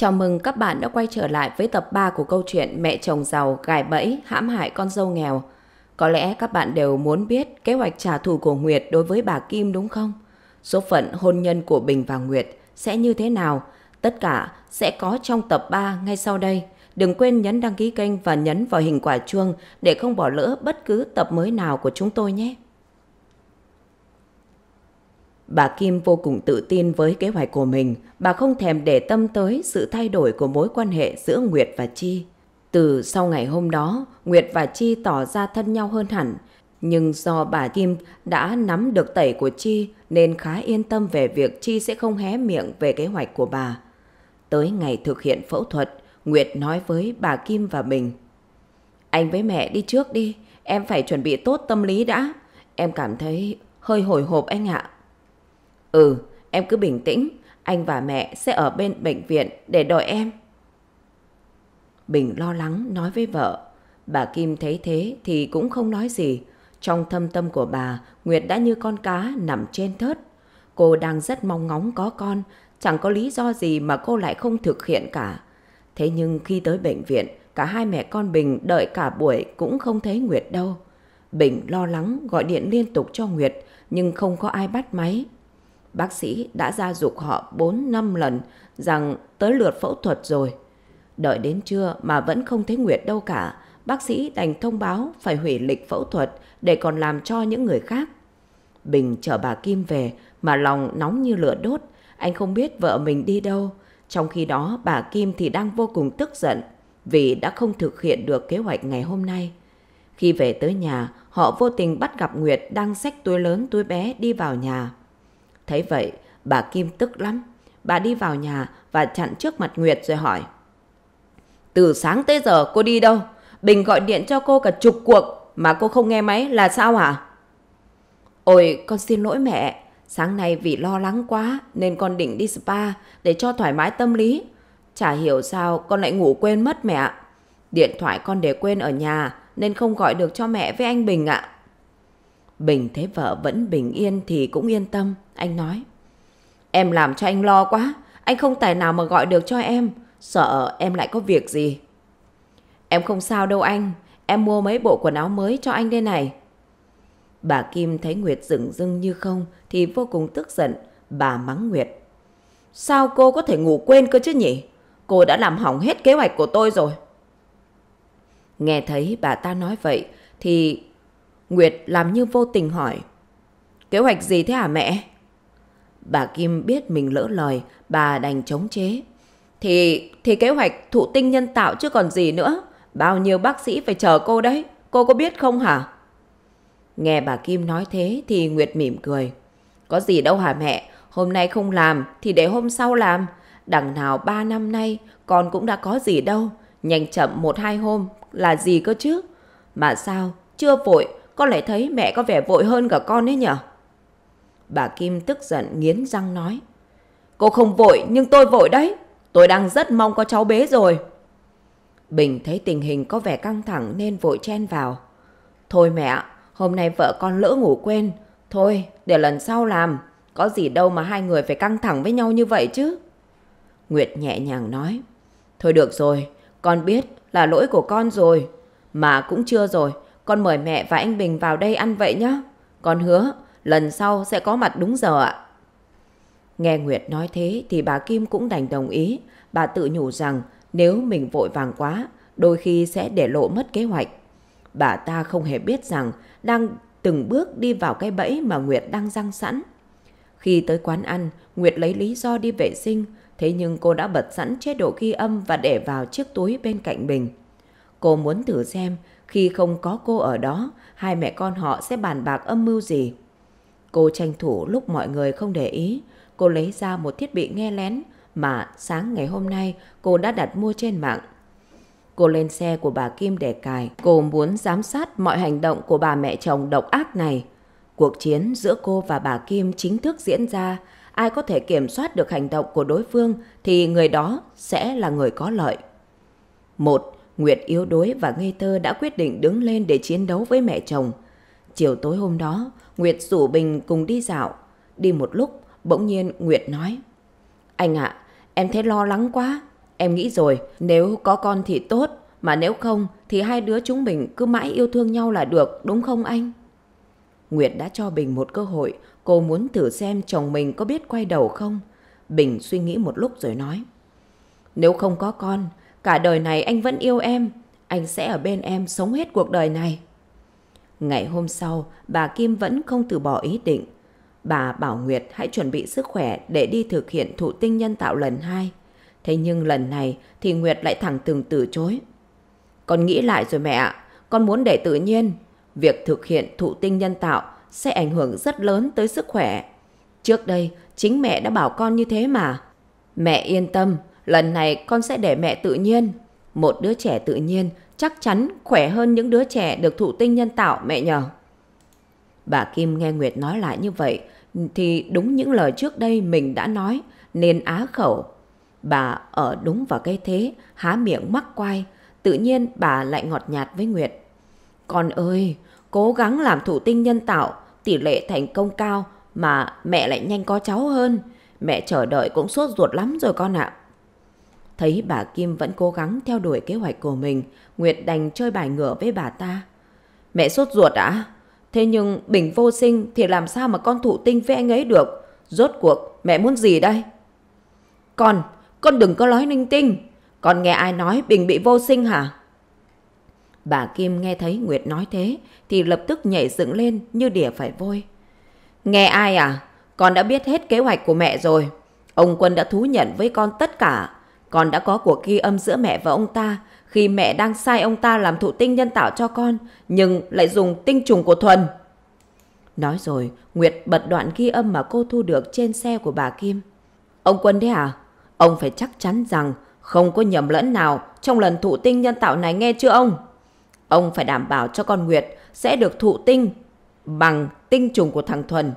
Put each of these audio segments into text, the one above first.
Chào mừng các bạn đã quay trở lại với tập 3 của câu chuyện Mẹ chồng giàu gài bẫy hãm hại con dâu nghèo. Có lẽ các bạn đều muốn biết kế hoạch trả thù của Nguyệt đối với bà Kim đúng không? Số phận hôn nhân của Bình và Nguyệt sẽ như thế nào? Tất cả sẽ có trong tập 3 ngay sau đây. Đừng quên nhấn đăng ký kênh và nhấn vào hình quả chuông để không bỏ lỡ bất cứ tập mới nào của chúng tôi nhé. Bà Kim vô cùng tự tin với kế hoạch của mình, bà không thèm để tâm tới sự thay đổi của mối quan hệ giữa Nguyệt và Chi. Từ sau ngày hôm đó, Nguyệt và Chi tỏ ra thân nhau hơn hẳn, nhưng do bà Kim đã nắm được tẩy của Chi nên khá yên tâm về việc Chi sẽ không hé miệng về kế hoạch của bà. Tới ngày thực hiện phẫu thuật, Nguyệt nói với bà Kim và mình. Anh với mẹ đi trước đi, em phải chuẩn bị tốt tâm lý đã. Em cảm thấy hơi hồi hộp anh ạ. Ừ, em cứ bình tĩnh, anh và mẹ sẽ ở bên bệnh viện để đợi em. Bình lo lắng nói với vợ, bà Kim thấy thế thì cũng không nói gì. Trong thâm tâm của bà, Nguyệt đã như con cá nằm trên thớt. Cô đang rất mong ngóng có con, chẳng có lý do gì mà cô lại không thực hiện cả. Thế nhưng khi tới bệnh viện, cả hai mẹ con Bình đợi cả buổi cũng không thấy Nguyệt đâu. Bình lo lắng gọi điện liên tục cho Nguyệt, nhưng không có ai bắt máy. Bác sĩ đã ra dục họ 4-5 lần rằng tới lượt phẫu thuật rồi. Đợi đến trưa mà vẫn không thấy Nguyệt đâu cả. Bác sĩ đành thông báo phải hủy lịch phẫu thuật để còn làm cho những người khác. Bình chở bà Kim về mà lòng nóng như lửa đốt. Anh không biết vợ mình đi đâu. Trong khi đó bà Kim thì đang vô cùng tức giận vì đã không thực hiện được kế hoạch ngày hôm nay. Khi về tới nhà, họ vô tình bắt gặp Nguyệt đang xách túi lớn túi bé đi vào nhà. Thấy vậy, bà Kim tức lắm. Bà đi vào nhà và chặn trước mặt Nguyệt rồi hỏi. Từ sáng tới giờ cô đi đâu? Bình gọi điện cho cô cả chục cuộc mà cô không nghe máy là sao hả? Ôi, con xin lỗi mẹ. Sáng nay vì lo lắng quá nên con định đi spa để cho thoải mái tâm lý. Chả hiểu sao con lại ngủ quên mất mẹ. Điện thoại con để quên ở nhà nên không gọi được cho mẹ với anh Bình ạ. Bình thấy vợ vẫn bình yên thì cũng yên tâm. Anh nói Em làm cho anh lo quá Anh không tài nào mà gọi được cho em Sợ em lại có việc gì Em không sao đâu anh Em mua mấy bộ quần áo mới cho anh đây này Bà Kim thấy Nguyệt dựng dưng như không Thì vô cùng tức giận Bà mắng Nguyệt Sao cô có thể ngủ quên cơ chứ nhỉ Cô đã làm hỏng hết kế hoạch của tôi rồi Nghe thấy bà ta nói vậy Thì Nguyệt làm như vô tình hỏi Kế hoạch gì thế hả mẹ Bà Kim biết mình lỡ lời, bà đành chống chế. Thì thì kế hoạch thụ tinh nhân tạo chứ còn gì nữa. Bao nhiêu bác sĩ phải chờ cô đấy. Cô có biết không hả? Nghe bà Kim nói thế thì Nguyệt mỉm cười. Có gì đâu hả mẹ, hôm nay không làm thì để hôm sau làm. Đằng nào ba năm nay con cũng đã có gì đâu. Nhanh chậm một hai hôm là gì cơ chứ? Mà sao, chưa vội, con lại thấy mẹ có vẻ vội hơn cả con ấy nhở? Bà Kim tức giận nghiến răng nói. Cô không vội nhưng tôi vội đấy. Tôi đang rất mong có cháu bé rồi. Bình thấy tình hình có vẻ căng thẳng nên vội chen vào. Thôi mẹ, hôm nay vợ con lỡ ngủ quên. Thôi, để lần sau làm. Có gì đâu mà hai người phải căng thẳng với nhau như vậy chứ. Nguyệt nhẹ nhàng nói. Thôi được rồi, con biết là lỗi của con rồi. Mà cũng chưa rồi, con mời mẹ và anh Bình vào đây ăn vậy nhá. Con hứa, lần sau sẽ có mặt đúng giờ ạ. Nghe Nguyệt nói thế thì bà Kim cũng đành đồng ý, bà tự nhủ rằng nếu mình vội vàng quá, đôi khi sẽ để lộ mất kế hoạch. Bà ta không hề biết rằng đang từng bước đi vào cái bẫy mà Nguyệt đang răng sẵn. Khi tới quán ăn, Nguyệt lấy lý do đi vệ sinh, thế nhưng cô đã bật sẵn chế độ ghi âm và để vào chiếc túi bên cạnh mình. Cô muốn thử xem khi không có cô ở đó, hai mẹ con họ sẽ bàn bạc âm mưu gì. Cô tranh thủ lúc mọi người không để ý, cô lấy ra một thiết bị nghe lén mà sáng ngày hôm nay cô đã đặt mua trên mạng. Cô lên xe của bà Kim để cài, cô muốn giám sát mọi hành động của bà mẹ chồng độc ác này. Cuộc chiến giữa cô và bà Kim chính thức diễn ra, ai có thể kiểm soát được hành động của đối phương thì người đó sẽ là người có lợi. Một, Nguyệt yếu đuối và ngây thơ đã quyết định đứng lên để chiến đấu với mẹ chồng. Chiều tối hôm đó, Nguyệt rủ Bình cùng đi dạo. Đi một lúc, bỗng nhiên Nguyệt nói. Anh ạ, em thấy lo lắng quá. Em nghĩ rồi, nếu có con thì tốt, mà nếu không thì hai đứa chúng mình cứ mãi yêu thương nhau là được, đúng không anh? Nguyệt đã cho Bình một cơ hội, cô muốn thử xem chồng mình có biết quay đầu không. Bình suy nghĩ một lúc rồi nói. Nếu không có con, cả đời này anh vẫn yêu em, anh sẽ ở bên em sống hết cuộc đời này. Ngày hôm sau, bà Kim vẫn không từ bỏ ý định. Bà bảo Nguyệt hãy chuẩn bị sức khỏe để đi thực hiện thụ tinh nhân tạo lần hai. Thế nhưng lần này thì Nguyệt lại thẳng từng từ chối. Con nghĩ lại rồi mẹ ạ, con muốn để tự nhiên. Việc thực hiện thụ tinh nhân tạo sẽ ảnh hưởng rất lớn tới sức khỏe. Trước đây, chính mẹ đã bảo con như thế mà. Mẹ yên tâm, lần này con sẽ để mẹ tự nhiên. Một đứa trẻ tự nhiên chắc chắn khỏe hơn những đứa trẻ được thụ tinh nhân tạo mẹ nhờ. Bà Kim nghe Nguyệt nói lại như vậy thì đúng những lời trước đây mình đã nói nên á khẩu. Bà ở đúng vào cái thế, há miệng mắc quay, tự nhiên bà lại ngọt nhạt với Nguyệt. Con ơi, cố gắng làm thụ tinh nhân tạo, tỷ lệ thành công cao mà mẹ lại nhanh có cháu hơn. Mẹ chờ đợi cũng sốt ruột lắm rồi con ạ. À. Thấy bà Kim vẫn cố gắng theo đuổi kế hoạch của mình, Nguyệt đành chơi bài ngửa với bà ta. Mẹ sốt ruột ạ? Thế nhưng Bình vô sinh thì làm sao mà con thụ tinh với anh ấy được? Rốt cuộc mẹ muốn gì đây? Con, con đừng có nói ninh tinh. Con nghe ai nói Bình bị vô sinh hả? Bà Kim nghe thấy Nguyệt nói thế thì lập tức nhảy dựng lên như đỉa phải vôi. Nghe ai à? Con đã biết hết kế hoạch của mẹ rồi. Ông Quân đã thú nhận với con tất cả. Con đã có cuộc ghi âm giữa mẹ và ông ta khi mẹ đang sai ông ta làm thụ tinh nhân tạo cho con, nhưng lại dùng tinh trùng của Thuần. Nói rồi, Nguyệt bật đoạn ghi âm mà cô thu được trên xe của bà Kim. Ông Quân đấy à? Ông phải chắc chắn rằng không có nhầm lẫn nào trong lần thụ tinh nhân tạo này nghe chưa ông? Ông phải đảm bảo cho con Nguyệt sẽ được thụ tinh bằng tinh trùng của thằng Thuần.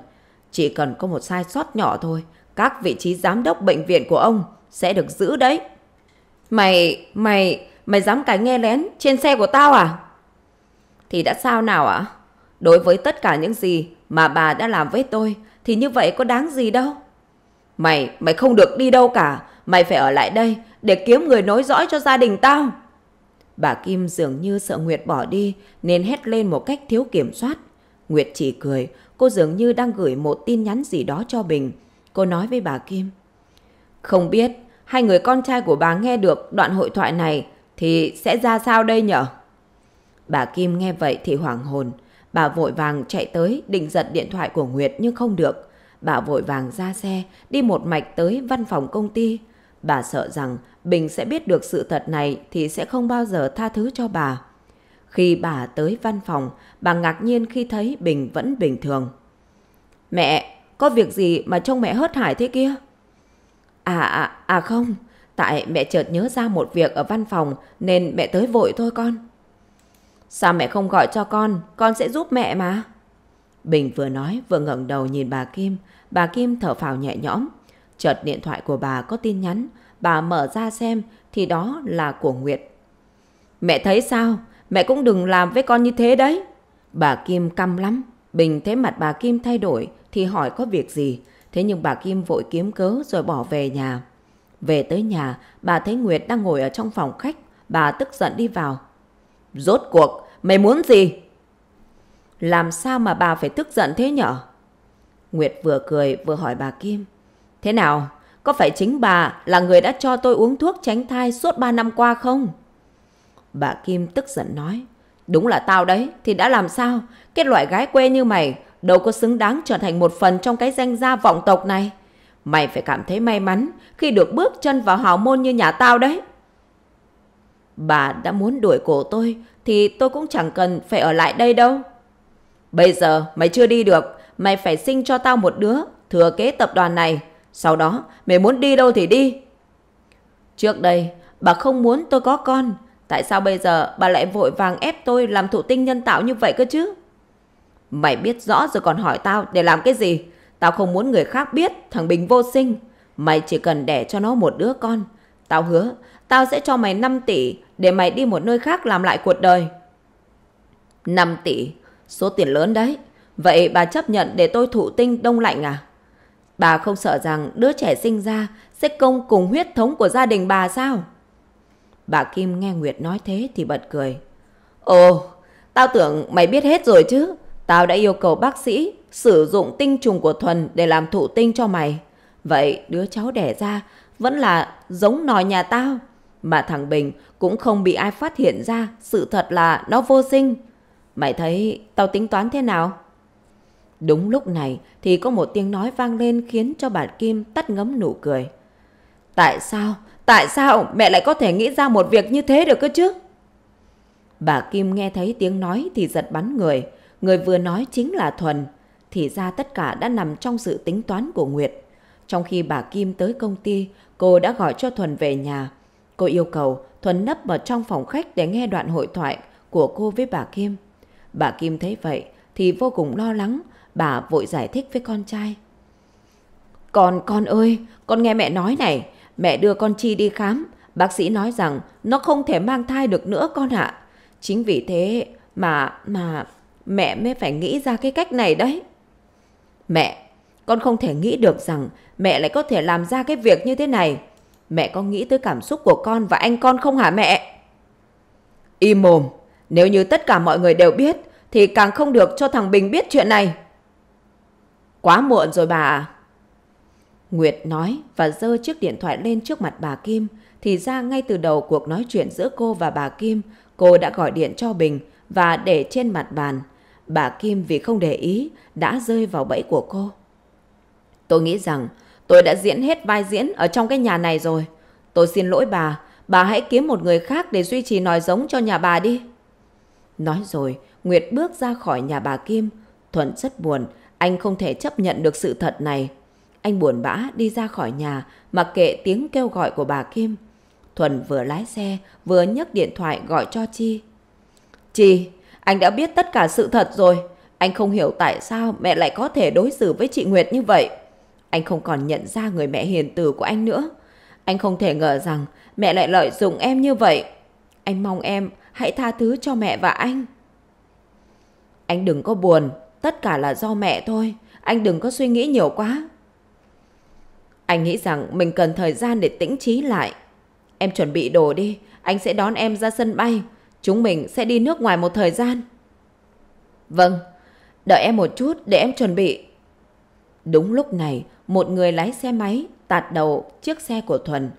Chỉ cần có một sai sót nhỏ thôi, các vị trí giám đốc bệnh viện của ông sẽ được giữ đấy. Mày, mày, mày dám cái nghe lén trên xe của tao à? Thì đã sao nào ạ? À? Đối với tất cả những gì mà bà đã làm với tôi thì như vậy có đáng gì đâu. Mày, mày không được đi đâu cả. Mày phải ở lại đây để kiếm người nối dõi cho gia đình tao. Bà Kim dường như sợ Nguyệt bỏ đi nên hét lên một cách thiếu kiểm soát. Nguyệt chỉ cười, cô dường như đang gửi một tin nhắn gì đó cho Bình. Cô nói với bà Kim. Không biết hai người con trai của bà nghe được đoạn hội thoại này thì sẽ ra sao đây nhở? Bà Kim nghe vậy thì hoảng hồn. Bà vội vàng chạy tới định giật điện thoại của Nguyệt nhưng không được. Bà vội vàng ra xe, đi một mạch tới văn phòng công ty. Bà sợ rằng Bình sẽ biết được sự thật này thì sẽ không bao giờ tha thứ cho bà. Khi bà tới văn phòng, bà ngạc nhiên khi thấy Bình vẫn bình thường. Mẹ, có việc gì mà trông mẹ hớt hải thế kia? À, à, à không, tại mẹ chợt nhớ ra một việc ở văn phòng nên mẹ tới vội thôi con. Sao mẹ không gọi cho con, con sẽ giúp mẹ mà. Bình vừa nói vừa ngẩng đầu nhìn bà Kim, bà Kim thở phào nhẹ nhõm. Chợt điện thoại của bà có tin nhắn, bà mở ra xem thì đó là của Nguyệt. Mẹ thấy sao? Mẹ cũng đừng làm với con như thế đấy. Bà Kim căm lắm. Bình thấy mặt bà Kim thay đổi thì hỏi có việc gì. Thế nhưng bà Kim vội kiếm cớ rồi bỏ về nhà. Về tới nhà, bà thấy Nguyệt đang ngồi ở trong phòng khách. Bà tức giận đi vào. Rốt cuộc, mày muốn gì? Làm sao mà bà phải tức giận thế nhở? Nguyệt vừa cười vừa hỏi bà Kim. Thế nào, có phải chính bà là người đã cho tôi uống thuốc tránh thai suốt 3 năm qua không? Bà Kim tức giận nói. Đúng là tao đấy, thì đã làm sao? Cái loại gái quê như mày đâu có xứng đáng trở thành một phần trong cái danh gia vọng tộc này. Mày phải cảm thấy may mắn khi được bước chân vào hào môn như nhà tao đấy. Bà đã muốn đuổi cổ tôi thì tôi cũng chẳng cần phải ở lại đây đâu. Bây giờ mày chưa đi được, mày phải sinh cho tao một đứa, thừa kế tập đoàn này. Sau đó mày muốn đi đâu thì đi. Trước đây bà không muốn tôi có con, tại sao bây giờ bà lại vội vàng ép tôi làm thụ tinh nhân tạo như vậy cơ chứ? Mày biết rõ rồi còn hỏi tao để làm cái gì? Tao không muốn người khác biết, thằng Bình vô sinh. Mày chỉ cần đẻ cho nó một đứa con. Tao hứa, tao sẽ cho mày 5 tỷ để mày đi một nơi khác làm lại cuộc đời. 5 tỷ, số tiền lớn đấy. Vậy bà chấp nhận để tôi thụ tinh đông lạnh à? Bà không sợ rằng đứa trẻ sinh ra sẽ công cùng huyết thống của gia đình bà sao? Bà Kim nghe Nguyệt nói thế thì bật cười. Ồ, tao tưởng mày biết hết rồi chứ. Tao đã yêu cầu bác sĩ sử dụng tinh trùng của Thuần để làm thụ tinh cho mày. Vậy đứa cháu đẻ ra vẫn là giống nòi nhà tao. Mà thằng Bình cũng không bị ai phát hiện ra sự thật là nó vô sinh. Mày thấy tao tính toán thế nào? Đúng lúc này thì có một tiếng nói vang lên khiến cho bà Kim tắt ngấm nụ cười. Tại sao? Tại sao mẹ lại có thể nghĩ ra một việc như thế được cơ chứ? Bà Kim nghe thấy tiếng nói thì giật bắn người. Người vừa nói chính là Thuần, thì ra tất cả đã nằm trong sự tính toán của Nguyệt. Trong khi bà Kim tới công ty, cô đã gọi cho Thuần về nhà. Cô yêu cầu Thuần nấp vào trong phòng khách để nghe đoạn hội thoại của cô với bà Kim. Bà Kim thấy vậy thì vô cùng lo lắng, bà vội giải thích với con trai. Con, con ơi, con nghe mẹ nói này, mẹ đưa con Chi đi khám, bác sĩ nói rằng nó không thể mang thai được nữa con ạ. Chính vì thế mà, mà, mẹ mới phải nghĩ ra cái cách này đấy. Mẹ, con không thể nghĩ được rằng mẹ lại có thể làm ra cái việc như thế này. Mẹ có nghĩ tới cảm xúc của con và anh con không hả mẹ? Im mồm, nếu như tất cả mọi người đều biết thì càng không được cho thằng Bình biết chuyện này. Quá muộn rồi bà à? Nguyệt nói và giơ chiếc điện thoại lên trước mặt bà Kim. Thì ra ngay từ đầu cuộc nói chuyện giữa cô và bà Kim, cô đã gọi điện cho Bình và để trên mặt bàn bà Kim vì không để ý đã rơi vào bẫy của cô. Tôi nghĩ rằng tôi đã diễn hết vai diễn ở trong cái nhà này rồi. Tôi xin lỗi bà, bà hãy kiếm một người khác để duy trì nòi giống cho nhà bà đi. Nói rồi, Nguyệt bước ra khỏi nhà bà Kim. Thuận rất buồn, anh không thể chấp nhận được sự thật này. Anh buồn bã đi ra khỏi nhà, mặc kệ tiếng kêu gọi của bà Kim. Thuận vừa lái xe, vừa nhấc điện thoại gọi cho Chi. Chi, anh đã biết tất cả sự thật rồi. Anh không hiểu tại sao mẹ lại có thể đối xử với chị Nguyệt như vậy. Anh không còn nhận ra người mẹ hiền từ của anh nữa. Anh không thể ngờ rằng mẹ lại lợi dụng em như vậy. Anh mong em hãy tha thứ cho mẹ và anh. Anh đừng có buồn, tất cả là do mẹ thôi. Anh đừng có suy nghĩ nhiều quá. Anh nghĩ rằng mình cần thời gian để tĩnh trí lại. Em chuẩn bị đồ đi, anh sẽ đón em ra sân bay. Chúng mình sẽ đi nước ngoài một thời gian. Vâng, đợi em một chút để em chuẩn bị. Đúng lúc này, một người lái xe máy tạt đầu chiếc xe của Thuần.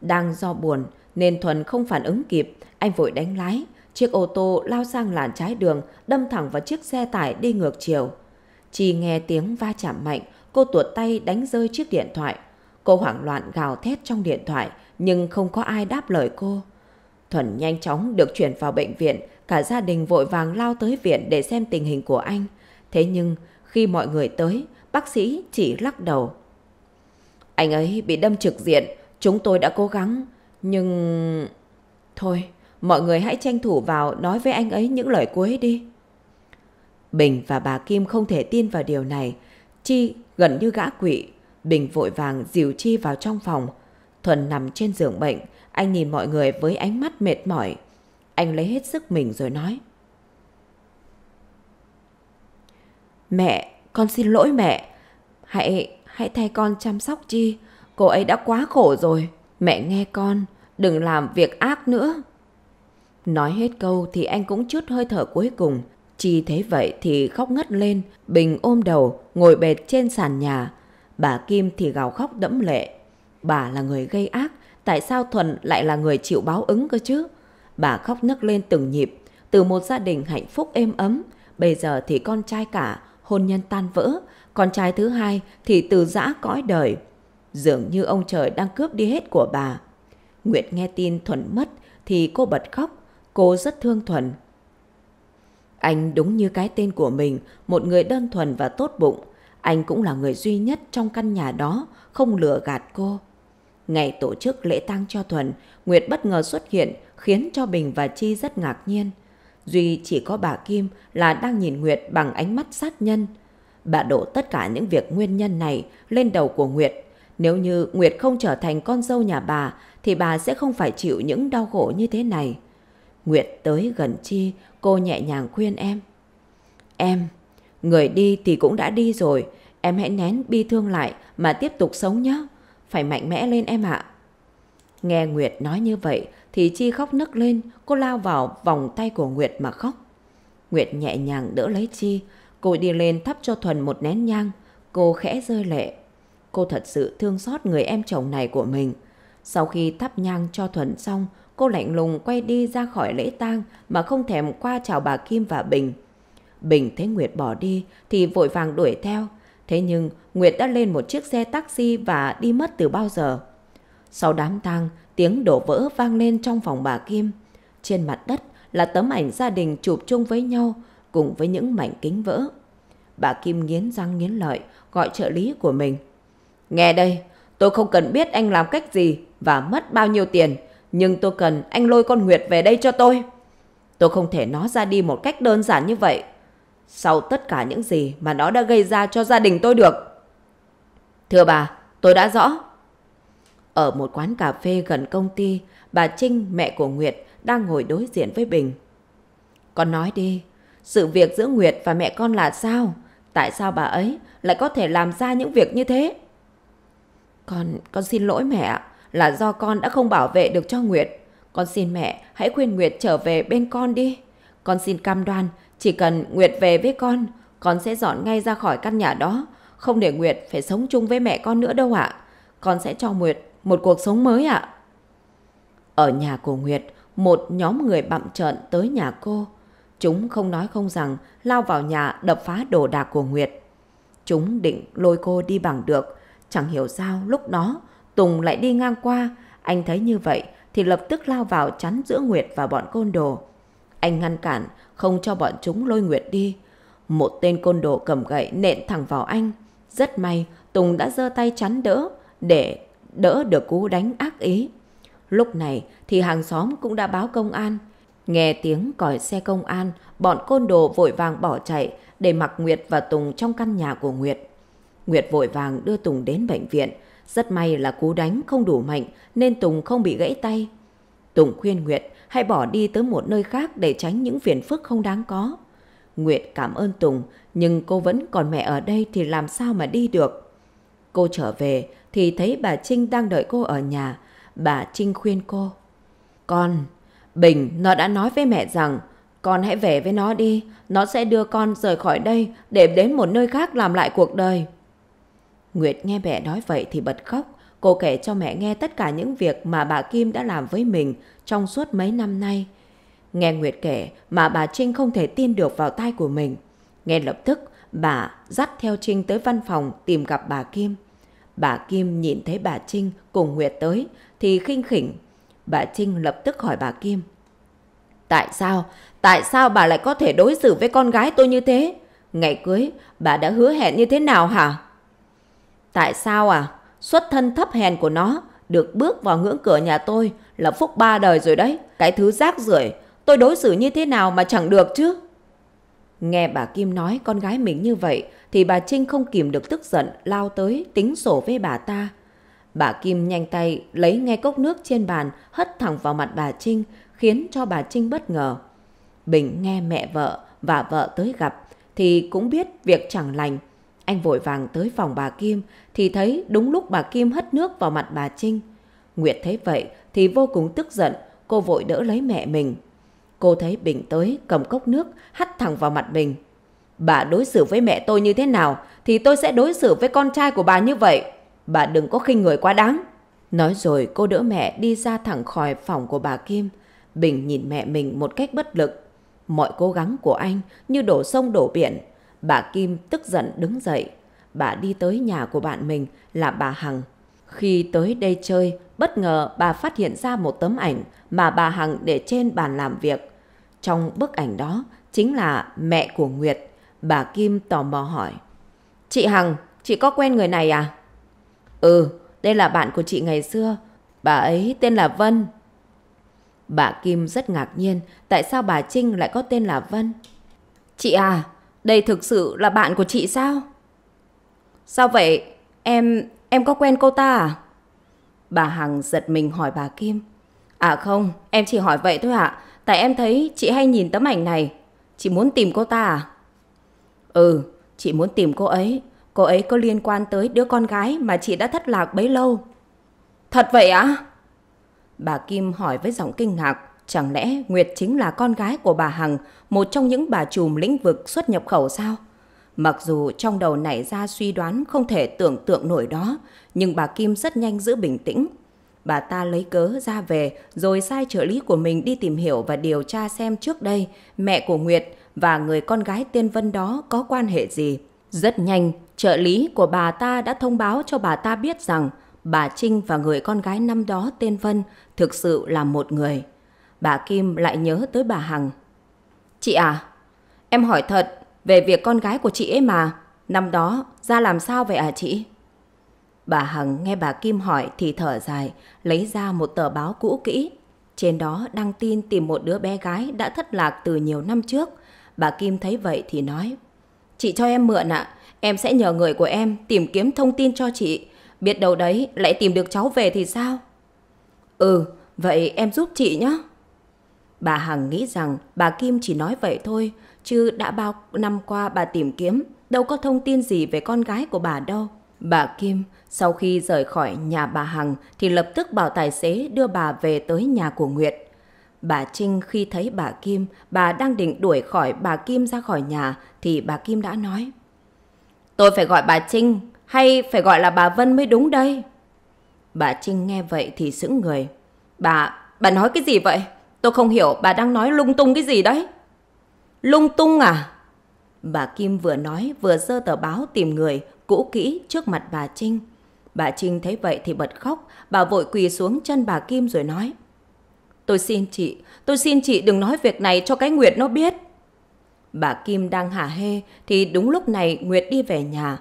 Đang do buồn nên Thuần không phản ứng kịp, anh vội đánh lái. Chiếc ô tô lao sang làn trái đường, đâm thẳng vào chiếc xe tải đi ngược chiều. Chỉ nghe tiếng va chạm mạnh, cô tuột tay đánh rơi chiếc điện thoại. Cô hoảng loạn gào thét trong điện thoại, nhưng không có ai đáp lời cô. Thuần nhanh chóng được chuyển vào bệnh viện, cả gia đình vội vàng lao tới viện để xem tình hình của anh. Thế nhưng, khi mọi người tới, bác sĩ chỉ lắc đầu. Anh ấy bị đâm trực diện, chúng tôi đã cố gắng, nhưng... Thôi, mọi người hãy tranh thủ vào nói với anh ấy những lời cuối đi. Bình và bà Kim không thể tin vào điều này. Chi gần như gã quỵ. Bình vội vàng dìu Chi vào trong phòng. Thuần nằm trên giường bệnh, anh nhìn mọi người với ánh mắt mệt mỏi. Anh lấy hết sức mình rồi nói. Mẹ, con xin lỗi mẹ. Hãy, hãy thay con chăm sóc Chi. Cô ấy đã quá khổ rồi. Mẹ nghe con, đừng làm việc ác nữa. Nói hết câu thì anh cũng chút hơi thở cuối cùng. Chi thế vậy thì khóc ngất lên, Bình ôm đầu, ngồi bệt trên sàn nhà. Bà Kim thì gào khóc đẫm lệ. Bà là người gây ác, tại sao Thuần lại là người chịu báo ứng cơ chứ? Bà khóc nức lên từng nhịp, từ một gia đình hạnh phúc êm ấm, bây giờ thì con trai cả, hôn nhân tan vỡ, con trai thứ hai thì từ giã cõi đời. Dường như ông trời đang cướp đi hết của bà. Nguyệt nghe tin Thuần mất thì cô bật khóc, cô rất thương Thuần. Anh đúng như cái tên của mình, một người đơn thuần và tốt bụng. Anh cũng là người duy nhất trong căn nhà đó, không lừa gạt cô. Ngày tổ chức lễ tang cho Thuần, Nguyệt bất ngờ xuất hiện khiến cho Bình và Chi rất ngạc nhiên. Duy chỉ có bà Kim là đang nhìn Nguyệt bằng ánh mắt sát nhân. Bà đổ tất cả những việc nguyên nhân này lên đầu của Nguyệt. Nếu như Nguyệt không trở thành con dâu nhà bà thì bà sẽ không phải chịu những đau khổ như thế này. Nguyệt tới gần Chi, cô nhẹ nhàng khuyên em. Em, người đi thì cũng đã đi rồi, em hãy nén bi thương lại mà tiếp tục sống nhé phải mạnh mẽ lên em ạ. Nghe Nguyệt nói như vậy thì Chi khóc nức lên, cô lao vào vòng tay của Nguyệt mà khóc. Nguyệt nhẹ nhàng đỡ lấy Chi, cô đi lên thắp cho Thuần một nén nhang, cô khẽ rơi lệ. Cô thật sự thương xót người em chồng này của mình. Sau khi thắp nhang cho Thuần xong, cô lạnh lùng quay đi ra khỏi lễ tang mà không thèm qua chào bà Kim và Bình. Bình thấy Nguyệt bỏ đi thì vội vàng đuổi theo, Thế nhưng Nguyệt đã lên một chiếc xe taxi và đi mất từ bao giờ. Sau đám tang, tiếng đổ vỡ vang lên trong phòng bà Kim. Trên mặt đất là tấm ảnh gia đình chụp chung với nhau cùng với những mảnh kính vỡ. Bà Kim nghiến răng nghiến lợi gọi trợ lý của mình. Nghe đây, tôi không cần biết anh làm cách gì và mất bao nhiêu tiền, nhưng tôi cần anh lôi con Nguyệt về đây cho tôi. Tôi không thể nó ra đi một cách đơn giản như vậy sau tất cả những gì mà nó đã gây ra cho gia đình tôi được. Thưa bà, tôi đã rõ. Ở một quán cà phê gần công ty, bà Trinh, mẹ của Nguyệt, đang ngồi đối diện với Bình. Con nói đi, sự việc giữa Nguyệt và mẹ con là sao? Tại sao bà ấy lại có thể làm ra những việc như thế? Con, con xin lỗi mẹ, là do con đã không bảo vệ được cho Nguyệt. Con xin mẹ hãy khuyên Nguyệt trở về bên con đi. Con xin cam đoan chỉ cần Nguyệt về với con, con sẽ dọn ngay ra khỏi căn nhà đó, không để Nguyệt phải sống chung với mẹ con nữa đâu ạ. Con sẽ cho Nguyệt một cuộc sống mới ạ. Ở nhà của Nguyệt, một nhóm người bặm trợn tới nhà cô. Chúng không nói không rằng lao vào nhà đập phá đồ đạc của Nguyệt. Chúng định lôi cô đi bằng được. Chẳng hiểu sao lúc đó Tùng lại đi ngang qua. Anh thấy như vậy thì lập tức lao vào chắn giữa Nguyệt và bọn côn đồ. Anh ngăn cản không cho bọn chúng lôi Nguyệt đi. Một tên côn đồ cầm gậy nện thẳng vào anh. Rất may, Tùng đã giơ tay chắn đỡ để đỡ được cú đánh ác ý. Lúc này thì hàng xóm cũng đã báo công an. Nghe tiếng còi xe công an, bọn côn đồ vội vàng bỏ chạy để mặc Nguyệt và Tùng trong căn nhà của Nguyệt. Nguyệt vội vàng đưa Tùng đến bệnh viện. Rất may là cú đánh không đủ mạnh nên Tùng không bị gãy tay. Tùng khuyên Nguyệt hay bỏ đi tới một nơi khác để tránh những phiền phức không đáng có. Nguyệt cảm ơn Tùng, nhưng cô vẫn còn mẹ ở đây thì làm sao mà đi được. Cô trở về thì thấy bà Trinh đang đợi cô ở nhà. Bà Trinh khuyên cô. Con, Bình, nó đã nói với mẹ rằng con hãy về với nó đi, nó sẽ đưa con rời khỏi đây để đến một nơi khác làm lại cuộc đời. Nguyệt nghe mẹ nói vậy thì bật khóc. Cô kể cho mẹ nghe tất cả những việc mà bà Kim đã làm với mình trong suốt mấy năm nay. Nghe Nguyệt kể mà bà Trinh không thể tin được vào tai của mình. Nghe lập tức, bà dắt theo Trinh tới văn phòng tìm gặp bà Kim. Bà Kim nhìn thấy bà Trinh cùng Nguyệt tới thì khinh khỉnh. Bà Trinh lập tức hỏi bà Kim. Tại sao? Tại sao bà lại có thể đối xử với con gái tôi như thế? Ngày cưới, bà đã hứa hẹn như thế nào hả? Tại sao à? Xuất thân thấp hèn của nó được bước vào ngưỡng cửa nhà tôi là phúc ba đời rồi đấy, cái thứ rác rưởi, tôi đối xử như thế nào mà chẳng được chứ. Nghe bà Kim nói con gái mình như vậy thì bà Trinh không kìm được tức giận lao tới tính sổ với bà ta. Bà Kim nhanh tay lấy ngay cốc nước trên bàn hất thẳng vào mặt bà Trinh khiến cho bà Trinh bất ngờ. Bình nghe mẹ vợ và vợ tới gặp thì cũng biết việc chẳng lành. Anh vội vàng tới phòng bà Kim thì thấy đúng lúc bà Kim hất nước vào mặt bà Trinh. Nguyệt thấy vậy thì vô cùng tức giận, cô vội đỡ lấy mẹ mình. Cô thấy Bình tới cầm cốc nước hắt thẳng vào mặt Bình. Bà đối xử với mẹ tôi như thế nào thì tôi sẽ đối xử với con trai của bà như vậy. Bà đừng có khinh người quá đáng. Nói rồi cô đỡ mẹ đi ra thẳng khỏi phòng của bà Kim. Bình nhìn mẹ mình một cách bất lực. Mọi cố gắng của anh như đổ sông đổ biển. Bà Kim tức giận đứng dậy. Bà đi tới nhà của bạn mình là bà Hằng. Khi tới đây chơi, bất ngờ bà phát hiện ra một tấm ảnh mà bà Hằng để trên bàn làm việc. Trong bức ảnh đó chính là mẹ của Nguyệt. Bà Kim tò mò hỏi. Chị Hằng, chị có quen người này à? Ừ, đây là bạn của chị ngày xưa. Bà ấy tên là Vân. Bà Kim rất ngạc nhiên tại sao bà Trinh lại có tên là Vân. Chị à, đây thực sự là bạn của chị sao? Sao vậy? Em, em có quen cô ta à? Bà Hằng giật mình hỏi bà Kim. À không, em chỉ hỏi vậy thôi ạ. tại em thấy chị hay nhìn tấm ảnh này. Chị muốn tìm cô ta à? Ừ, chị muốn tìm cô ấy. Cô ấy có liên quan tới đứa con gái mà chị đã thất lạc bấy lâu. Thật vậy ạ? À? Bà Kim hỏi với giọng kinh ngạc. Chẳng lẽ Nguyệt chính là con gái của bà Hằng, một trong những bà trùm lĩnh vực xuất nhập khẩu sao? Mặc dù trong đầu nảy ra suy đoán không thể tưởng tượng nổi đó, nhưng bà Kim rất nhanh giữ bình tĩnh. Bà ta lấy cớ ra về rồi sai trợ lý của mình đi tìm hiểu và điều tra xem trước đây mẹ của Nguyệt và người con gái Tiên Vân đó có quan hệ gì. Rất nhanh, trợ lý của bà ta đã thông báo cho bà ta biết rằng bà Trinh và người con gái năm đó tên Vân thực sự là một người. Bà Kim lại nhớ tới bà Hằng. Chị à, em hỏi thật về việc con gái của chị ấy mà. Năm đó, ra làm sao vậy à chị? Bà Hằng nghe bà Kim hỏi thì thở dài, lấy ra một tờ báo cũ kỹ. Trên đó đăng tin tìm một đứa bé gái đã thất lạc từ nhiều năm trước. Bà Kim thấy vậy thì nói, Chị cho em mượn ạ, à, em sẽ nhờ người của em tìm kiếm thông tin cho chị. Biết đâu đấy lại tìm được cháu về thì sao? Ừ, vậy em giúp chị nhé. Bà Hằng nghĩ rằng bà Kim chỉ nói vậy thôi, chứ đã bao năm qua bà tìm kiếm, đâu có thông tin gì về con gái của bà đâu. Bà Kim sau khi rời khỏi nhà bà Hằng thì lập tức bảo tài xế đưa bà về tới nhà của Nguyệt. Bà Trinh khi thấy bà Kim, bà đang định đuổi khỏi bà Kim ra khỏi nhà thì bà Kim đã nói. Tôi phải gọi bà Trinh hay phải gọi là bà Vân mới đúng đây? Bà Trinh nghe vậy thì sững người. Bà, bà nói cái gì vậy? Tôi không hiểu bà đang nói lung tung cái gì đấy. Lung tung à? Bà Kim vừa nói vừa dơ tờ báo tìm người, cũ kỹ trước mặt bà Trinh. Bà Trinh thấy vậy thì bật khóc, bà vội quỳ xuống chân bà Kim rồi nói. Tôi xin chị, tôi xin chị đừng nói việc này cho cái Nguyệt nó biết. Bà Kim đang hả hê thì đúng lúc này Nguyệt đi về nhà.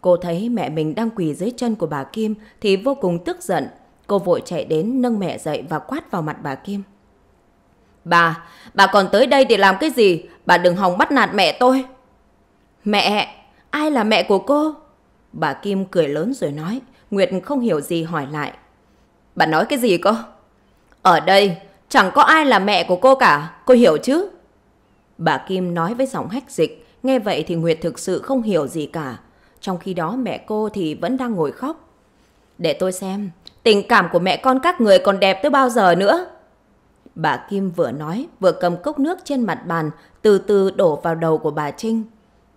Cô thấy mẹ mình đang quỳ dưới chân của bà Kim thì vô cùng tức giận. Cô vội chạy đến nâng mẹ dậy và quát vào mặt bà Kim. Bà, bà còn tới đây để làm cái gì? Bà đừng hòng bắt nạt mẹ tôi. Mẹ, ai là mẹ của cô? Bà Kim cười lớn rồi nói. Nguyệt không hiểu gì hỏi lại. Bà nói cái gì cơ? Ở đây chẳng có ai là mẹ của cô cả, cô hiểu chứ? Bà Kim nói với giọng hách dịch, nghe vậy thì Nguyệt thực sự không hiểu gì cả. Trong khi đó mẹ cô thì vẫn đang ngồi khóc. Để tôi xem, tình cảm của mẹ con các người còn đẹp tới bao giờ nữa? Bà Kim vừa nói, vừa cầm cốc nước trên mặt bàn, từ từ đổ vào đầu của bà Trinh.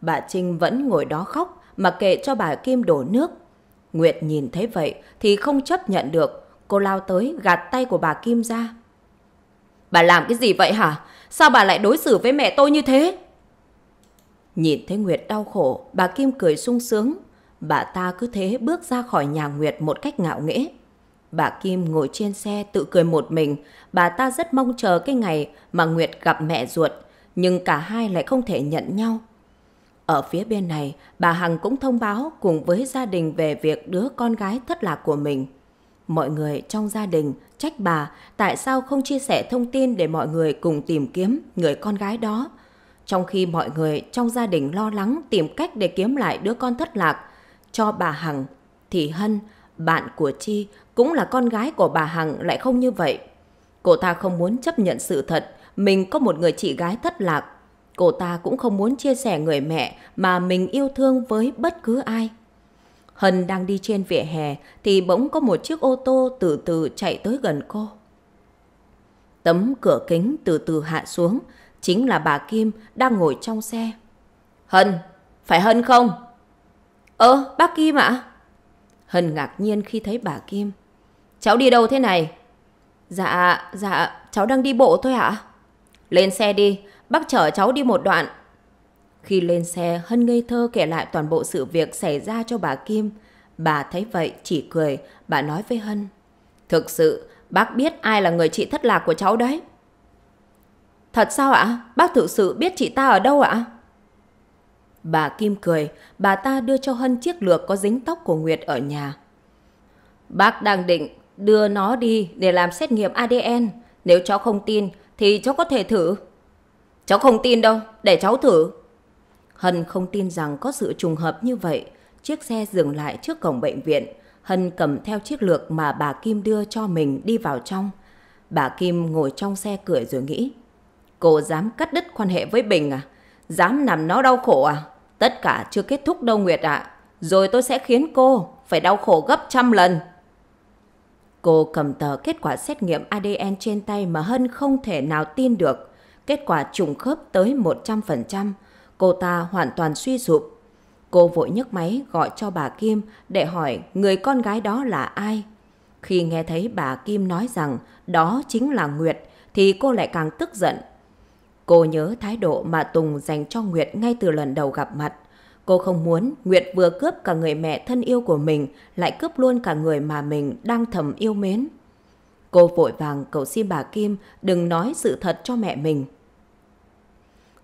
Bà Trinh vẫn ngồi đó khóc, mà kệ cho bà Kim đổ nước. Nguyệt nhìn thấy vậy thì không chấp nhận được, cô lao tới gạt tay của bà Kim ra. Bà làm cái gì vậy hả? Sao bà lại đối xử với mẹ tôi như thế? Nhìn thấy Nguyệt đau khổ, bà Kim cười sung sướng. Bà ta cứ thế bước ra khỏi nhà Nguyệt một cách ngạo nghễ. Bà Kim ngồi trên xe tự cười một mình, bà ta rất mong chờ cái ngày mà Nguyệt gặp mẹ ruột, nhưng cả hai lại không thể nhận nhau. Ở phía bên này, bà Hằng cũng thông báo cùng với gia đình về việc đứa con gái thất lạc của mình. Mọi người trong gia đình trách bà tại sao không chia sẻ thông tin để mọi người cùng tìm kiếm người con gái đó. Trong khi mọi người trong gia đình lo lắng tìm cách để kiếm lại đứa con thất lạc cho bà Hằng, thì Hân, bạn của Chi, cũng là con gái của bà Hằng lại không như vậy. Cô ta không muốn chấp nhận sự thật mình có một người chị gái thất lạc Cô ta cũng không muốn chia sẻ người mẹ mà mình yêu thương với bất cứ ai. Hân đang đi trên vỉa hè thì bỗng có một chiếc ô tô từ từ chạy tới gần cô. Tấm cửa kính từ từ hạ xuống, chính là bà Kim đang ngồi trong xe. Hân, phải Hân không? Ơ, ờ, bác Kim ạ. Hân ngạc nhiên khi thấy bà Kim. Cháu đi đâu thế này? Dạ, dạ, cháu đang đi bộ thôi ạ. Lên xe đi, Bác chở cháu đi một đoạn. Khi lên xe, Hân ngây thơ kể lại toàn bộ sự việc xảy ra cho bà Kim. Bà thấy vậy, chỉ cười, bà nói với Hân. Thực sự, bác biết ai là người chị thất lạc của cháu đấy. Thật sao ạ? Bác thực sự biết chị ta ở đâu ạ? Bà Kim cười, bà ta đưa cho Hân chiếc lược có dính tóc của Nguyệt ở nhà. Bác đang định đưa nó đi để làm xét nghiệm ADN. Nếu cháu không tin thì cháu có thể thử. Cháu không tin đâu, để cháu thử. Hân không tin rằng có sự trùng hợp như vậy. Chiếc xe dừng lại trước cổng bệnh viện. Hân cầm theo chiếc lược mà bà Kim đưa cho mình đi vào trong. Bà Kim ngồi trong xe cười rồi nghĩ. Cô dám cắt đứt quan hệ với Bình à? Dám làm nó đau khổ à? Tất cả chưa kết thúc đâu Nguyệt ạ. À. Rồi tôi sẽ khiến cô phải đau khổ gấp trăm lần. Cô cầm tờ kết quả xét nghiệm ADN trên tay mà Hân không thể nào tin được kết quả trùng khớp tới 100%, cô ta hoàn toàn suy sụp. Cô vội nhấc máy gọi cho bà Kim để hỏi người con gái đó là ai. Khi nghe thấy bà Kim nói rằng đó chính là Nguyệt thì cô lại càng tức giận. Cô nhớ thái độ mà Tùng dành cho Nguyệt ngay từ lần đầu gặp mặt. Cô không muốn Nguyệt vừa cướp cả người mẹ thân yêu của mình lại cướp luôn cả người mà mình đang thầm yêu mến. Cô vội vàng cầu xin bà Kim đừng nói sự thật cho mẹ mình.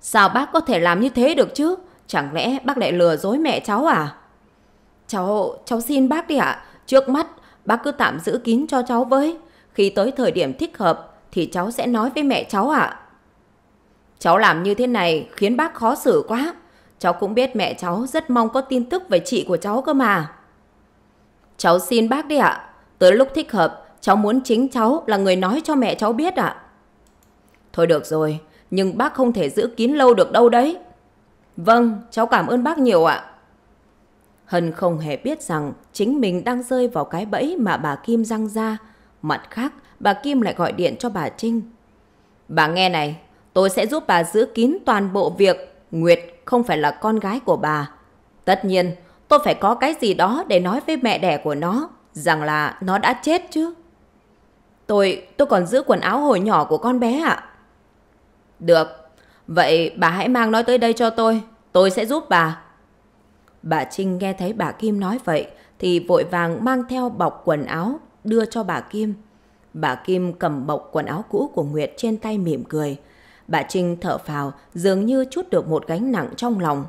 Sao bác có thể làm như thế được chứ? Chẳng lẽ bác lại lừa dối mẹ cháu à? Cháu, cháu xin bác đi ạ. Trước mắt, bác cứ tạm giữ kín cho cháu với. Khi tới thời điểm thích hợp, thì cháu sẽ nói với mẹ cháu ạ. Cháu làm như thế này khiến bác khó xử quá. Cháu cũng biết mẹ cháu rất mong có tin tức về chị của cháu cơ mà. Cháu xin bác đi ạ. Tới lúc thích hợp, cháu muốn chính cháu là người nói cho mẹ cháu biết ạ. Thôi được rồi, nhưng bác không thể giữ kín lâu được đâu đấy. Vâng, cháu cảm ơn bác nhiều ạ. Hân không hề biết rằng chính mình đang rơi vào cái bẫy mà bà Kim răng ra. Mặt khác, bà Kim lại gọi điện cho bà Trinh. Bà nghe này, tôi sẽ giúp bà giữ kín toàn bộ việc Nguyệt không phải là con gái của bà. Tất nhiên, tôi phải có cái gì đó để nói với mẹ đẻ của nó, rằng là nó đã chết chứ. Tôi, tôi còn giữ quần áo hồi nhỏ của con bé ạ. À. Được, vậy bà hãy mang nó tới đây cho tôi, tôi sẽ giúp bà. Bà Trinh nghe thấy bà Kim nói vậy thì vội vàng mang theo bọc quần áo đưa cho bà Kim. Bà Kim cầm bọc quần áo cũ của Nguyệt trên tay mỉm cười. Bà Trinh thở phào dường như chút được một gánh nặng trong lòng.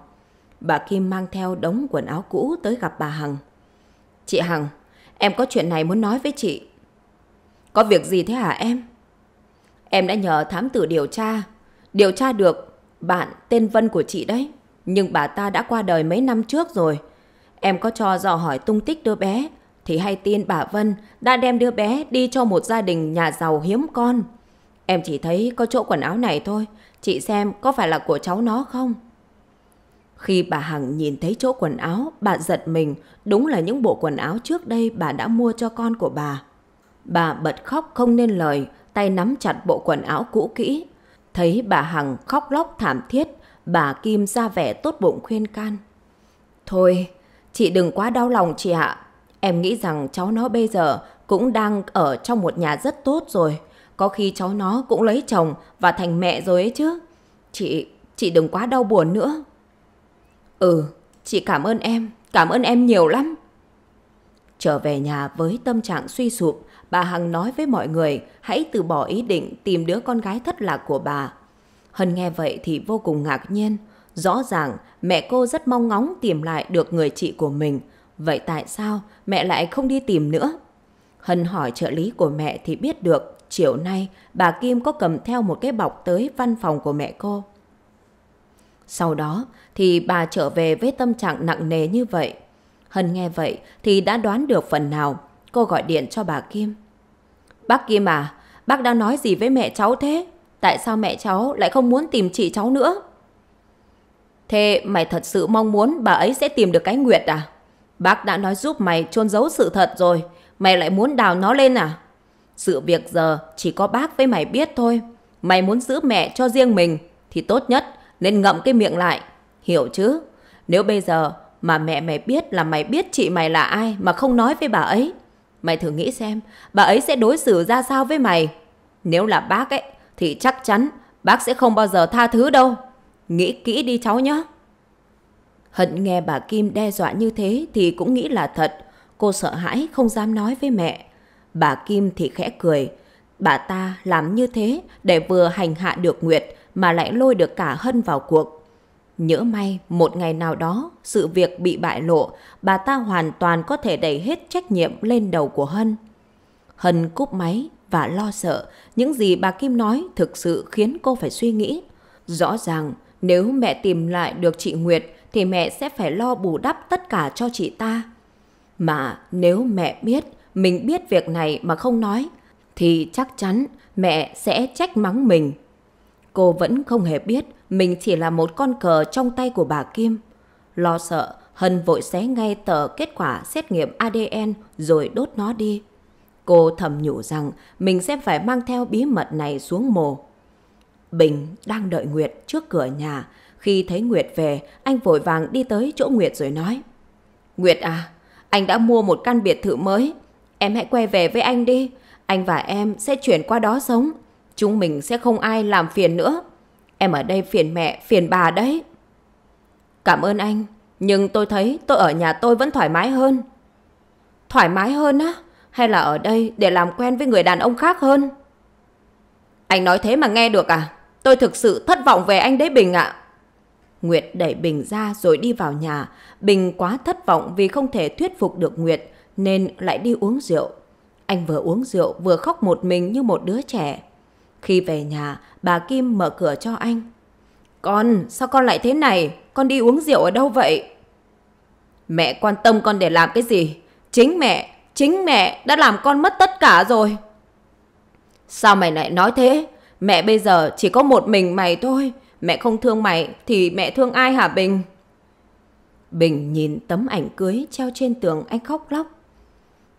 Bà Kim mang theo đống quần áo cũ tới gặp bà Hằng. Chị Hằng, em có chuyện này muốn nói với chị. Có việc gì thế hả em? Em đã nhờ thám tử điều tra Điều tra được, bạn tên Vân của chị đấy, nhưng bà ta đã qua đời mấy năm trước rồi. Em có cho dò hỏi tung tích đứa bé, thì hay tin bà Vân đã đem đứa bé đi cho một gia đình nhà giàu hiếm con. Em chỉ thấy có chỗ quần áo này thôi, chị xem có phải là của cháu nó không? Khi bà Hằng nhìn thấy chỗ quần áo, bà giật mình, đúng là những bộ quần áo trước đây bà đã mua cho con của bà. Bà bật khóc không nên lời, tay nắm chặt bộ quần áo cũ kỹ, Thấy bà Hằng khóc lóc thảm thiết, bà Kim ra vẻ tốt bụng khuyên can. Thôi, chị đừng quá đau lòng chị ạ. Em nghĩ rằng cháu nó bây giờ cũng đang ở trong một nhà rất tốt rồi. Có khi cháu nó cũng lấy chồng và thành mẹ rồi ấy chứ. Chị, chị đừng quá đau buồn nữa. Ừ, chị cảm ơn em, cảm ơn em nhiều lắm. Trở về nhà với tâm trạng suy sụp, bà Hằng nói với mọi người hãy từ bỏ ý định tìm đứa con gái thất lạc của bà. Hân nghe vậy thì vô cùng ngạc nhiên. Rõ ràng mẹ cô rất mong ngóng tìm lại được người chị của mình. Vậy tại sao mẹ lại không đi tìm nữa? Hân hỏi trợ lý của mẹ thì biết được chiều nay bà Kim có cầm theo một cái bọc tới văn phòng của mẹ cô. Sau đó thì bà trở về với tâm trạng nặng nề như vậy. Hân nghe vậy thì đã đoán được phần nào. Cô gọi điện cho bà Kim. Bác Kim à, bác đã nói gì với mẹ cháu thế? Tại sao mẹ cháu lại không muốn tìm chị cháu nữa? Thế mày thật sự mong muốn bà ấy sẽ tìm được cái Nguyệt à? Bác đã nói giúp mày chôn giấu sự thật rồi, mày lại muốn đào nó lên à? Sự việc giờ chỉ có bác với mày biết thôi. Mày muốn giữ mẹ cho riêng mình thì tốt nhất nên ngậm cái miệng lại. Hiểu chứ? Nếu bây giờ mà mẹ mày biết là mày biết chị mày là ai mà không nói với bà ấy Mày thử nghĩ xem, bà ấy sẽ đối xử ra sao với mày? Nếu là bác ấy, thì chắc chắn bác sẽ không bao giờ tha thứ đâu. Nghĩ kỹ đi cháu nhé. Hận nghe bà Kim đe dọa như thế thì cũng nghĩ là thật. Cô sợ hãi không dám nói với mẹ. Bà Kim thì khẽ cười. Bà ta làm như thế để vừa hành hạ được Nguyệt mà lại lôi được cả Hân vào cuộc. Nhỡ may một ngày nào đó sự việc bị bại lộ, bà ta hoàn toàn có thể đẩy hết trách nhiệm lên đầu của Hân. Hân cúp máy và lo sợ, những gì bà Kim nói thực sự khiến cô phải suy nghĩ. Rõ ràng nếu mẹ tìm lại được chị Nguyệt thì mẹ sẽ phải lo bù đắp tất cả cho chị ta. Mà nếu mẹ biết mình biết việc này mà không nói thì chắc chắn mẹ sẽ trách mắng mình. Cô vẫn không hề biết mình chỉ là một con cờ trong tay của bà Kim. Lo sợ, Hân vội xé ngay tờ kết quả xét nghiệm ADN rồi đốt nó đi. Cô thầm nhủ rằng mình sẽ phải mang theo bí mật này xuống mồ. Bình đang đợi Nguyệt trước cửa nhà. Khi thấy Nguyệt về, anh vội vàng đi tới chỗ Nguyệt rồi nói. Nguyệt à, anh đã mua một căn biệt thự mới. Em hãy quay về với anh đi. Anh và em sẽ chuyển qua đó sống. Chúng mình sẽ không ai làm phiền nữa. Em ở đây phiền mẹ, phiền bà đấy. Cảm ơn anh, nhưng tôi thấy tôi ở nhà tôi vẫn thoải mái hơn. Thoải mái hơn á? Hay là ở đây để làm quen với người đàn ông khác hơn? Anh nói thế mà nghe được à? Tôi thực sự thất vọng về anh đấy Bình ạ. Nguyệt đẩy Bình ra rồi đi vào nhà. Bình quá thất vọng vì không thể thuyết phục được Nguyệt nên lại đi uống rượu. Anh vừa uống rượu vừa khóc một mình như một đứa trẻ. Khi về nhà, bà Kim mở cửa cho anh. Con, sao con lại thế này? Con đi uống rượu ở đâu vậy? Mẹ quan tâm con để làm cái gì? Chính mẹ, chính mẹ đã làm con mất tất cả rồi. Sao mày lại nói thế? Mẹ bây giờ chỉ có một mình mày thôi. Mẹ không thương mày thì mẹ thương ai hả Bình? Bình nhìn tấm ảnh cưới treo trên tường anh khóc lóc.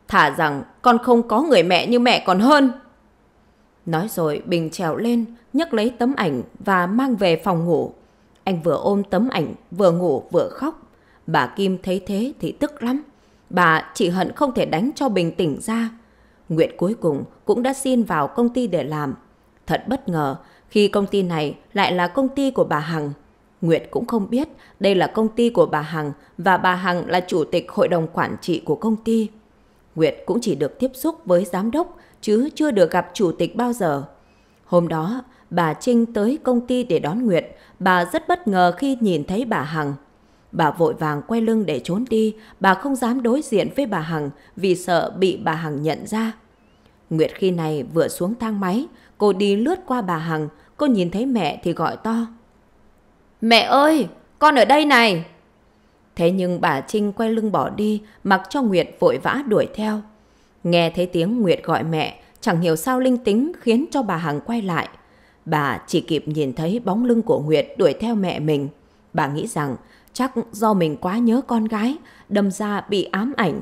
Thả rằng con không có người mẹ như mẹ còn hơn. Nói rồi Bình trèo lên, nhấc lấy tấm ảnh và mang về phòng ngủ. Anh vừa ôm tấm ảnh, vừa ngủ vừa khóc. Bà Kim thấy thế thì tức lắm. Bà chỉ hận không thể đánh cho Bình tỉnh ra. Nguyện cuối cùng cũng đã xin vào công ty để làm. Thật bất ngờ khi công ty này lại là công ty của bà Hằng. Nguyệt cũng không biết đây là công ty của bà Hằng và bà Hằng là chủ tịch hội đồng quản trị của công ty. Nguyệt cũng chỉ được tiếp xúc với giám đốc chứ chưa được gặp chủ tịch bao giờ. Hôm đó, bà Trinh tới công ty để đón Nguyệt, bà rất bất ngờ khi nhìn thấy bà Hằng. Bà vội vàng quay lưng để trốn đi, bà không dám đối diện với bà Hằng vì sợ bị bà Hằng nhận ra. Nguyệt khi này vừa xuống thang máy, cô đi lướt qua bà Hằng, cô nhìn thấy mẹ thì gọi to. Mẹ ơi, con ở đây này! Thế nhưng bà Trinh quay lưng bỏ đi, mặc cho Nguyệt vội vã đuổi theo. Nghe thấy tiếng Nguyệt gọi mẹ, chẳng hiểu sao linh tính khiến cho bà Hằng quay lại. Bà chỉ kịp nhìn thấy bóng lưng của Nguyệt đuổi theo mẹ mình. Bà nghĩ rằng chắc do mình quá nhớ con gái, đâm ra bị ám ảnh.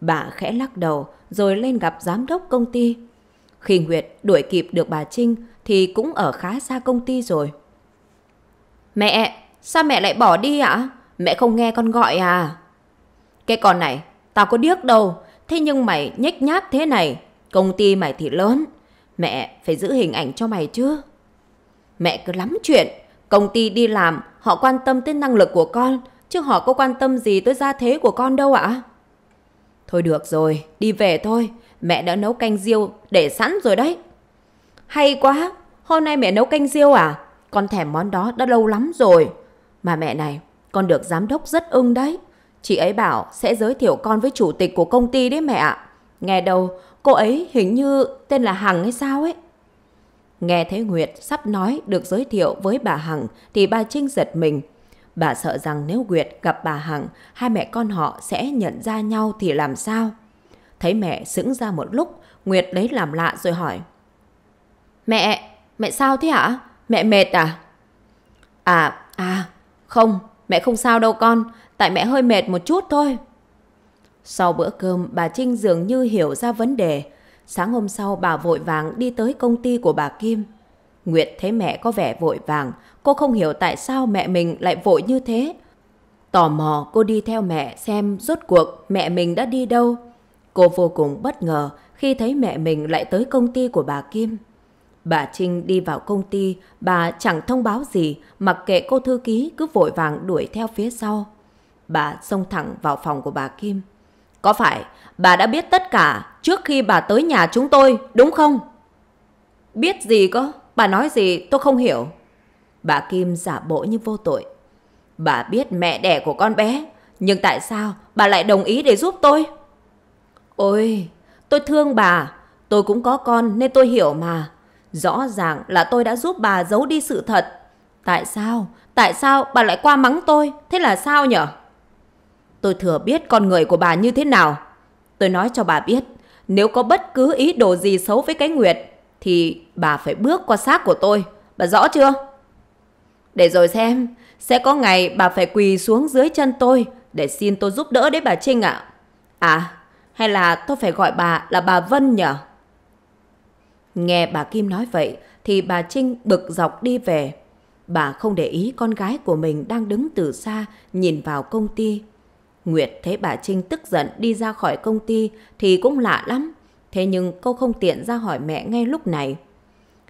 Bà khẽ lắc đầu rồi lên gặp giám đốc công ty. Khi Nguyệt đuổi kịp được bà Trinh thì cũng ở khá xa công ty rồi. Mẹ, sao mẹ lại bỏ đi ạ? À? Mẹ không nghe con gọi à? Cái con này, tao có điếc đâu, Thế nhưng mày nhếch nhác thế này, công ty mày thì lớn, mẹ phải giữ hình ảnh cho mày chứ. Mẹ cứ lắm chuyện, công ty đi làm, họ quan tâm tới năng lực của con, chứ họ có quan tâm gì tới gia thế của con đâu ạ. Thôi được rồi, đi về thôi, mẹ đã nấu canh riêu để sẵn rồi đấy. Hay quá, hôm nay mẹ nấu canh riêu à? Con thèm món đó đã lâu lắm rồi. Mà mẹ này, con được giám đốc rất ưng đấy. Chị ấy bảo sẽ giới thiệu con với chủ tịch của công ty đấy mẹ ạ. Nghe đâu cô ấy hình như tên là Hằng hay sao ấy. Nghe thấy Nguyệt sắp nói được giới thiệu với bà Hằng thì bà Trinh giật mình. Bà sợ rằng nếu Nguyệt gặp bà Hằng, hai mẹ con họ sẽ nhận ra nhau thì làm sao? Thấy mẹ sững ra một lúc, Nguyệt lấy làm lạ rồi hỏi. Mẹ, mẹ sao thế hả? Mẹ mệt à? À, à, không, mẹ không sao đâu con tại mẹ hơi mệt một chút thôi. Sau bữa cơm, bà Trinh dường như hiểu ra vấn đề. Sáng hôm sau, bà vội vàng đi tới công ty của bà Kim. Nguyệt thấy mẹ có vẻ vội vàng, cô không hiểu tại sao mẹ mình lại vội như thế. Tò mò cô đi theo mẹ xem rốt cuộc mẹ mình đã đi đâu. Cô vô cùng bất ngờ khi thấy mẹ mình lại tới công ty của bà Kim. Bà Trinh đi vào công ty, bà chẳng thông báo gì, mặc kệ cô thư ký cứ vội vàng đuổi theo phía sau bà xông thẳng vào phòng của bà Kim. Có phải bà đã biết tất cả trước khi bà tới nhà chúng tôi, đúng không? Biết gì cơ? Bà nói gì tôi không hiểu. Bà Kim giả bộ như vô tội. Bà biết mẹ đẻ của con bé, nhưng tại sao bà lại đồng ý để giúp tôi? Ôi, tôi thương bà, tôi cũng có con nên tôi hiểu mà. Rõ ràng là tôi đã giúp bà giấu đi sự thật. Tại sao? Tại sao bà lại qua mắng tôi? Thế là sao nhở? Tôi thừa biết con người của bà như thế nào. Tôi nói cho bà biết, nếu có bất cứ ý đồ gì xấu với cái Nguyệt, thì bà phải bước qua xác của tôi. Bà rõ chưa? Để rồi xem, sẽ có ngày bà phải quỳ xuống dưới chân tôi để xin tôi giúp đỡ đấy bà Trinh ạ. À. à, hay là tôi phải gọi bà là bà Vân nhở? Nghe bà Kim nói vậy thì bà Trinh bực dọc đi về. Bà không để ý con gái của mình đang đứng từ xa nhìn vào công ty. Nguyệt thấy bà Trinh tức giận đi ra khỏi công ty thì cũng lạ lắm. Thế nhưng cô không tiện ra hỏi mẹ ngay lúc này.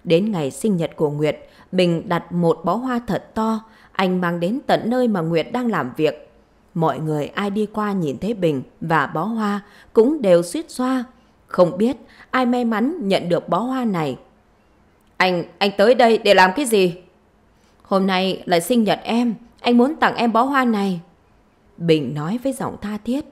Đến ngày sinh nhật của Nguyệt, Bình đặt một bó hoa thật to, anh mang đến tận nơi mà Nguyệt đang làm việc. Mọi người ai đi qua nhìn thấy Bình và bó hoa cũng đều suýt xoa. Không biết ai may mắn nhận được bó hoa này. Anh, anh tới đây để làm cái gì? Hôm nay là sinh nhật em, anh muốn tặng em bó hoa này. Bình nói với giọng tha thiết.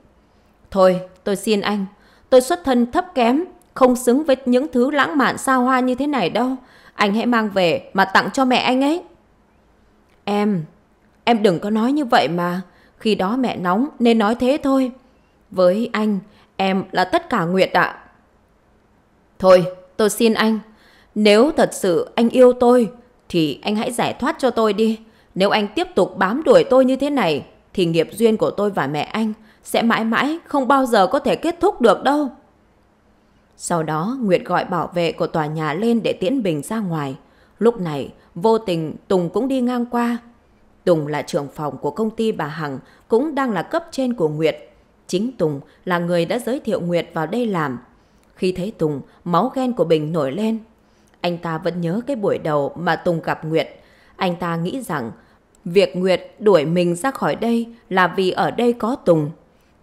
Thôi, tôi xin anh, tôi xuất thân thấp kém, không xứng với những thứ lãng mạn xa hoa như thế này đâu. Anh hãy mang về mà tặng cho mẹ anh ấy. Em, em đừng có nói như vậy mà. Khi đó mẹ nóng nên nói thế thôi. Với anh, em là tất cả nguyện ạ. Thôi, tôi xin anh. Nếu thật sự anh yêu tôi, thì anh hãy giải thoát cho tôi đi. Nếu anh tiếp tục bám đuổi tôi như thế này, thì nghiệp duyên của tôi và mẹ anh sẽ mãi mãi không bao giờ có thể kết thúc được đâu. Sau đó, Nguyệt gọi bảo vệ của tòa nhà lên để tiễn Bình ra ngoài. Lúc này, vô tình Tùng cũng đi ngang qua. Tùng là trưởng phòng của công ty bà Hằng, cũng đang là cấp trên của Nguyệt. Chính Tùng là người đã giới thiệu Nguyệt vào đây làm. Khi thấy Tùng, máu ghen của Bình nổi lên. Anh ta vẫn nhớ cái buổi đầu mà Tùng gặp Nguyệt. Anh ta nghĩ rằng Việc Nguyệt đuổi mình ra khỏi đây là vì ở đây có Tùng.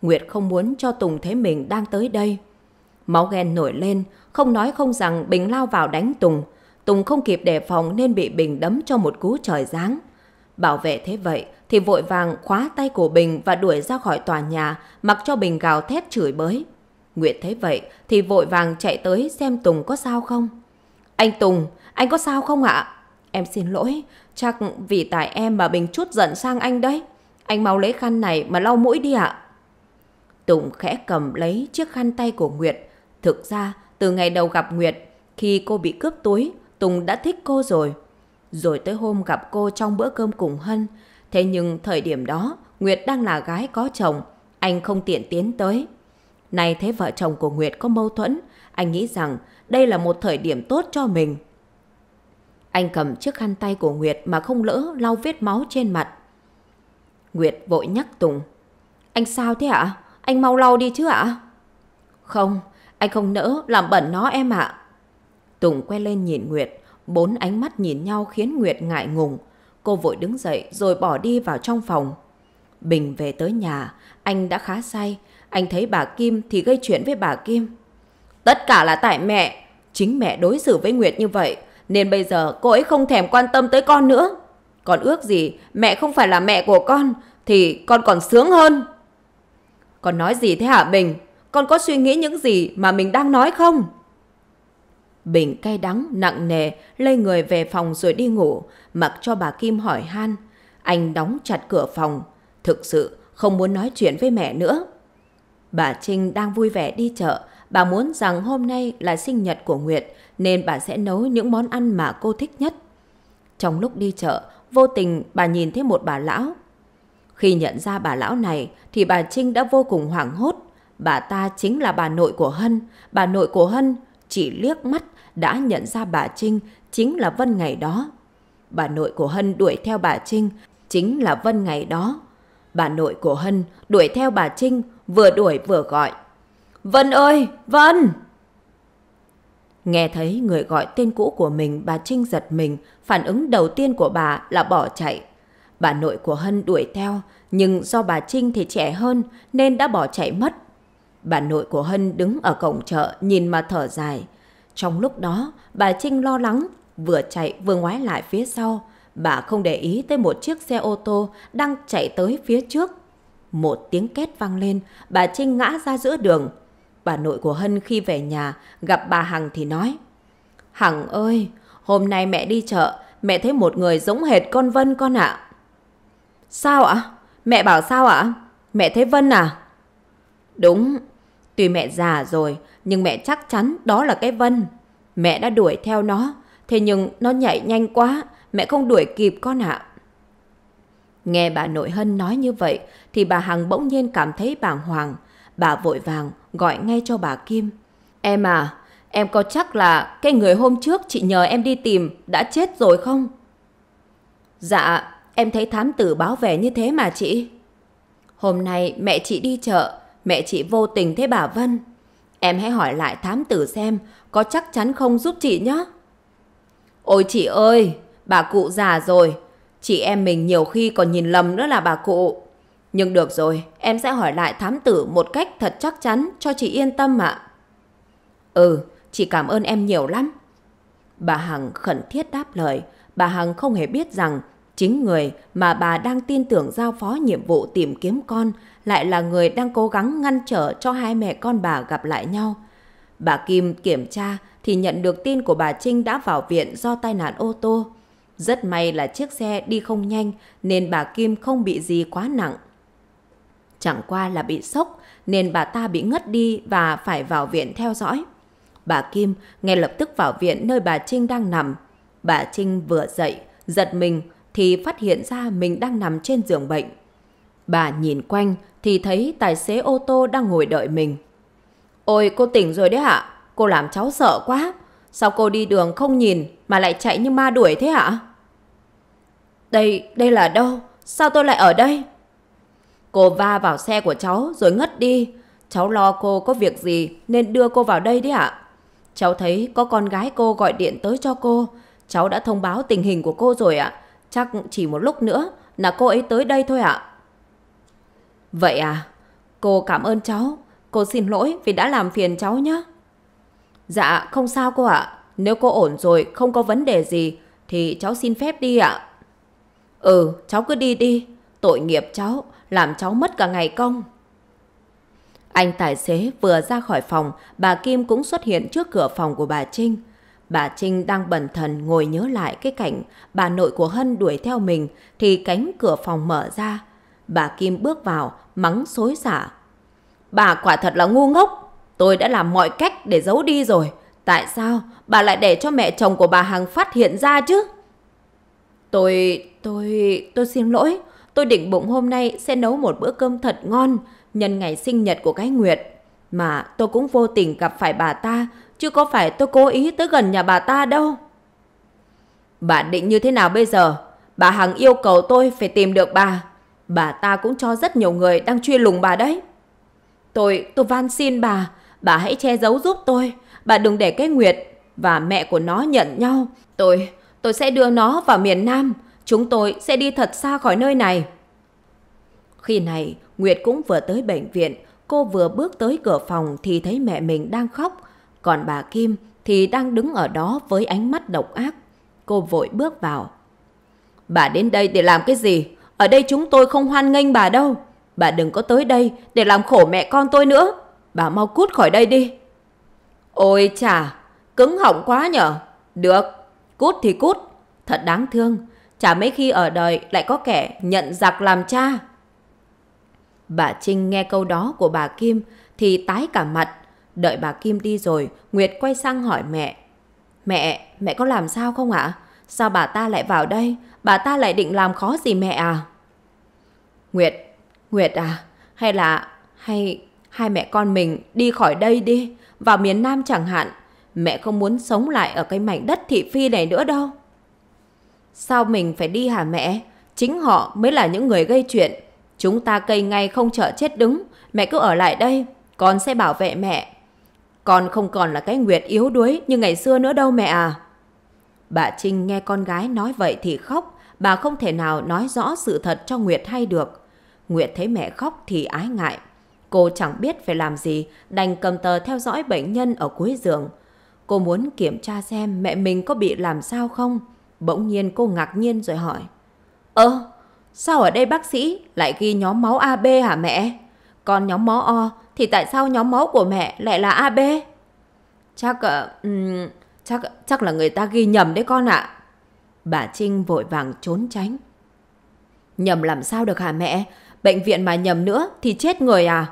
Nguyệt không muốn cho Tùng thấy mình đang tới đây. Máu ghen nổi lên, không nói không rằng Bình lao vào đánh Tùng. Tùng không kịp đề phòng nên bị Bình đấm cho một cú trời giáng. Bảo vệ thế vậy thì vội vàng khóa tay của Bình và đuổi ra khỏi tòa nhà mặc cho Bình gào thét chửi bới. Nguyệt thấy vậy thì vội vàng chạy tới xem Tùng có sao không. Anh Tùng, anh có sao không ạ? Em xin lỗi, Chắc vì tại em mà Bình chút giận sang anh đấy. Anh mau lấy khăn này mà lau mũi đi ạ. Tùng khẽ cầm lấy chiếc khăn tay của Nguyệt. Thực ra, từ ngày đầu gặp Nguyệt, khi cô bị cướp túi, Tùng đã thích cô rồi. Rồi tới hôm gặp cô trong bữa cơm cùng Hân. Thế nhưng thời điểm đó, Nguyệt đang là gái có chồng, anh không tiện tiến tới. Nay thấy vợ chồng của Nguyệt có mâu thuẫn, anh nghĩ rằng đây là một thời điểm tốt cho mình. Anh cầm chiếc khăn tay của Nguyệt mà không lỡ lau vết máu trên mặt. Nguyệt vội nhắc Tùng. Anh sao thế ạ? Anh mau lau đi chứ ạ? Không, anh không nỡ làm bẩn nó em ạ. Tùng quay lên nhìn Nguyệt, bốn ánh mắt nhìn nhau khiến Nguyệt ngại ngùng. Cô vội đứng dậy rồi bỏ đi vào trong phòng. Bình về tới nhà, anh đã khá say. Anh thấy bà Kim thì gây chuyện với bà Kim. Tất cả là tại mẹ. Chính mẹ đối xử với Nguyệt như vậy. Nên bây giờ cô ấy không thèm quan tâm tới con nữa. Còn ước gì mẹ không phải là mẹ của con thì con còn sướng hơn. Con nói gì thế hả Bình? Con có suy nghĩ những gì mà mình đang nói không? Bình cay đắng, nặng nề, lây người về phòng rồi đi ngủ, mặc cho bà Kim hỏi han. Anh đóng chặt cửa phòng, thực sự không muốn nói chuyện với mẹ nữa. Bà Trinh đang vui vẻ đi chợ, bà muốn rằng hôm nay là sinh nhật của Nguyệt, nên bà sẽ nấu những món ăn mà cô thích nhất. Trong lúc đi chợ, vô tình bà nhìn thấy một bà lão. Khi nhận ra bà lão này thì bà Trinh đã vô cùng hoảng hốt. Bà ta chính là bà nội của Hân. Bà nội của Hân chỉ liếc mắt đã nhận ra bà Trinh chính là Vân ngày đó. Bà nội của Hân đuổi theo bà Trinh chính là Vân ngày đó. Bà nội của Hân đuổi theo bà Trinh vừa đuổi vừa gọi. Vân ơi! Vân! Nghe thấy người gọi tên cũ của mình, bà Trinh giật mình, phản ứng đầu tiên của bà là bỏ chạy. Bà nội của Hân đuổi theo, nhưng do bà Trinh thì trẻ hơn nên đã bỏ chạy mất. Bà nội của Hân đứng ở cổng chợ nhìn mà thở dài. Trong lúc đó, bà Trinh lo lắng, vừa chạy vừa ngoái lại phía sau. Bà không để ý tới một chiếc xe ô tô đang chạy tới phía trước. Một tiếng két vang lên, bà Trinh ngã ra giữa đường, Bà nội của Hân khi về nhà gặp bà Hằng thì nói Hằng ơi, hôm nay mẹ đi chợ, mẹ thấy một người giống hệt con Vân con ạ. À. Sao ạ? Mẹ bảo sao ạ? Mẹ thấy Vân à? Đúng, tuy mẹ già rồi nhưng mẹ chắc chắn đó là cái Vân. Mẹ đã đuổi theo nó, thế nhưng nó nhảy nhanh quá, mẹ không đuổi kịp con ạ. Nghe bà nội Hân nói như vậy thì bà Hằng bỗng nhiên cảm thấy bàng hoàng. Bà vội vàng gọi ngay cho bà Kim. Em à, em có chắc là cái người hôm trước chị nhờ em đi tìm đã chết rồi không? Dạ, em thấy thám tử báo về như thế mà chị. Hôm nay mẹ chị đi chợ, mẹ chị vô tình thấy bà Vân. Em hãy hỏi lại thám tử xem có chắc chắn không giúp chị nhé. Ôi chị ơi, bà cụ già rồi. Chị em mình nhiều khi còn nhìn lầm nữa là bà cụ. Nhưng được rồi, em sẽ hỏi lại thám tử một cách thật chắc chắn cho chị yên tâm ạ. Ừ, chị cảm ơn em nhiều lắm. Bà Hằng khẩn thiết đáp lời, bà Hằng không hề biết rằng chính người mà bà đang tin tưởng giao phó nhiệm vụ tìm kiếm con lại là người đang cố gắng ngăn trở cho hai mẹ con bà gặp lại nhau. Bà Kim kiểm tra thì nhận được tin của bà Trinh đã vào viện do tai nạn ô tô. Rất may là chiếc xe đi không nhanh nên bà Kim không bị gì quá nặng. Chẳng qua là bị sốc nên bà ta bị ngất đi và phải vào viện theo dõi. Bà Kim ngay lập tức vào viện nơi bà Trinh đang nằm. Bà Trinh vừa dậy, giật mình thì phát hiện ra mình đang nằm trên giường bệnh. Bà nhìn quanh thì thấy tài xế ô tô đang ngồi đợi mình. Ôi cô tỉnh rồi đấy hả? Cô làm cháu sợ quá. Sao cô đi đường không nhìn mà lại chạy như ma đuổi thế hả? Đây, đây là đâu? Sao tôi lại ở đây? Cô va vào xe của cháu rồi ngất đi. Cháu lo cô có việc gì nên đưa cô vào đây đấy ạ. Cháu thấy có con gái cô gọi điện tới cho cô. Cháu đã thông báo tình hình của cô rồi ạ. Chắc chỉ một lúc nữa là cô ấy tới đây thôi ạ. Vậy à? Cô cảm ơn cháu. Cô xin lỗi vì đã làm phiền cháu nhé. Dạ không sao cô ạ. Nếu cô ổn rồi không có vấn đề gì thì cháu xin phép đi ạ. Ừ cháu cứ đi đi. Tội nghiệp cháu làm cháu mất cả ngày công. Anh tài xế vừa ra khỏi phòng, bà Kim cũng xuất hiện trước cửa phòng của bà Trinh. Bà Trinh đang bần thần ngồi nhớ lại cái cảnh bà nội của Hân đuổi theo mình thì cánh cửa phòng mở ra. Bà Kim bước vào, mắng xối xả. Bà quả thật là ngu ngốc, tôi đã làm mọi cách để giấu đi rồi. Tại sao bà lại để cho mẹ chồng của bà Hằng phát hiện ra chứ? Tôi... tôi... tôi xin lỗi, Tôi định bụng hôm nay sẽ nấu một bữa cơm thật ngon nhân ngày sinh nhật của cái Nguyệt. Mà tôi cũng vô tình gặp phải bà ta, chứ có phải tôi cố ý tới gần nhà bà ta đâu. Bà định như thế nào bây giờ? Bà Hằng yêu cầu tôi phải tìm được bà. Bà ta cũng cho rất nhiều người đang truy lùng bà đấy. Tôi, tôi van xin bà, bà hãy che giấu giúp tôi. Bà đừng để cái Nguyệt và mẹ của nó nhận nhau. Tôi, tôi sẽ đưa nó vào miền Nam. Chúng tôi sẽ đi thật xa khỏi nơi này. Khi này, Nguyệt cũng vừa tới bệnh viện. Cô vừa bước tới cửa phòng thì thấy mẹ mình đang khóc. Còn bà Kim thì đang đứng ở đó với ánh mắt độc ác. Cô vội bước vào. Bà đến đây để làm cái gì? Ở đây chúng tôi không hoan nghênh bà đâu. Bà đừng có tới đây để làm khổ mẹ con tôi nữa. Bà mau cút khỏi đây đi. Ôi chà, cứng họng quá nhở. Được, cút thì cút. Thật đáng thương, Chả mấy khi ở đời lại có kẻ nhận giặc làm cha. Bà Trinh nghe câu đó của bà Kim thì tái cả mặt. Đợi bà Kim đi rồi, Nguyệt quay sang hỏi mẹ. Mẹ, mẹ có làm sao không ạ? Sao bà ta lại vào đây? Bà ta lại định làm khó gì mẹ à? Nguyệt, Nguyệt à, hay là hay hai mẹ con mình đi khỏi đây đi, vào miền Nam chẳng hạn. Mẹ không muốn sống lại ở cái mảnh đất thị phi này nữa đâu. Sao mình phải đi hả mẹ? Chính họ mới là những người gây chuyện. Chúng ta cây ngay không chở chết đứng. Mẹ cứ ở lại đây, con sẽ bảo vệ mẹ. Con không còn là cái nguyệt yếu đuối như ngày xưa nữa đâu mẹ à. Bà Trinh nghe con gái nói vậy thì khóc. Bà không thể nào nói rõ sự thật cho Nguyệt hay được. Nguyệt thấy mẹ khóc thì ái ngại. Cô chẳng biết phải làm gì, đành cầm tờ theo dõi bệnh nhân ở cuối giường. Cô muốn kiểm tra xem mẹ mình có bị làm sao không. Bỗng nhiên cô ngạc nhiên rồi hỏi. Ơ, sao ở đây bác sĩ lại ghi nhóm máu AB hả mẹ? Còn nhóm máu O thì tại sao nhóm máu của mẹ lại là AB? Chắc uh, chắc chắc là người ta ghi nhầm đấy con ạ. Bà Trinh vội vàng trốn tránh. Nhầm làm sao được hả mẹ? Bệnh viện mà nhầm nữa thì chết người à?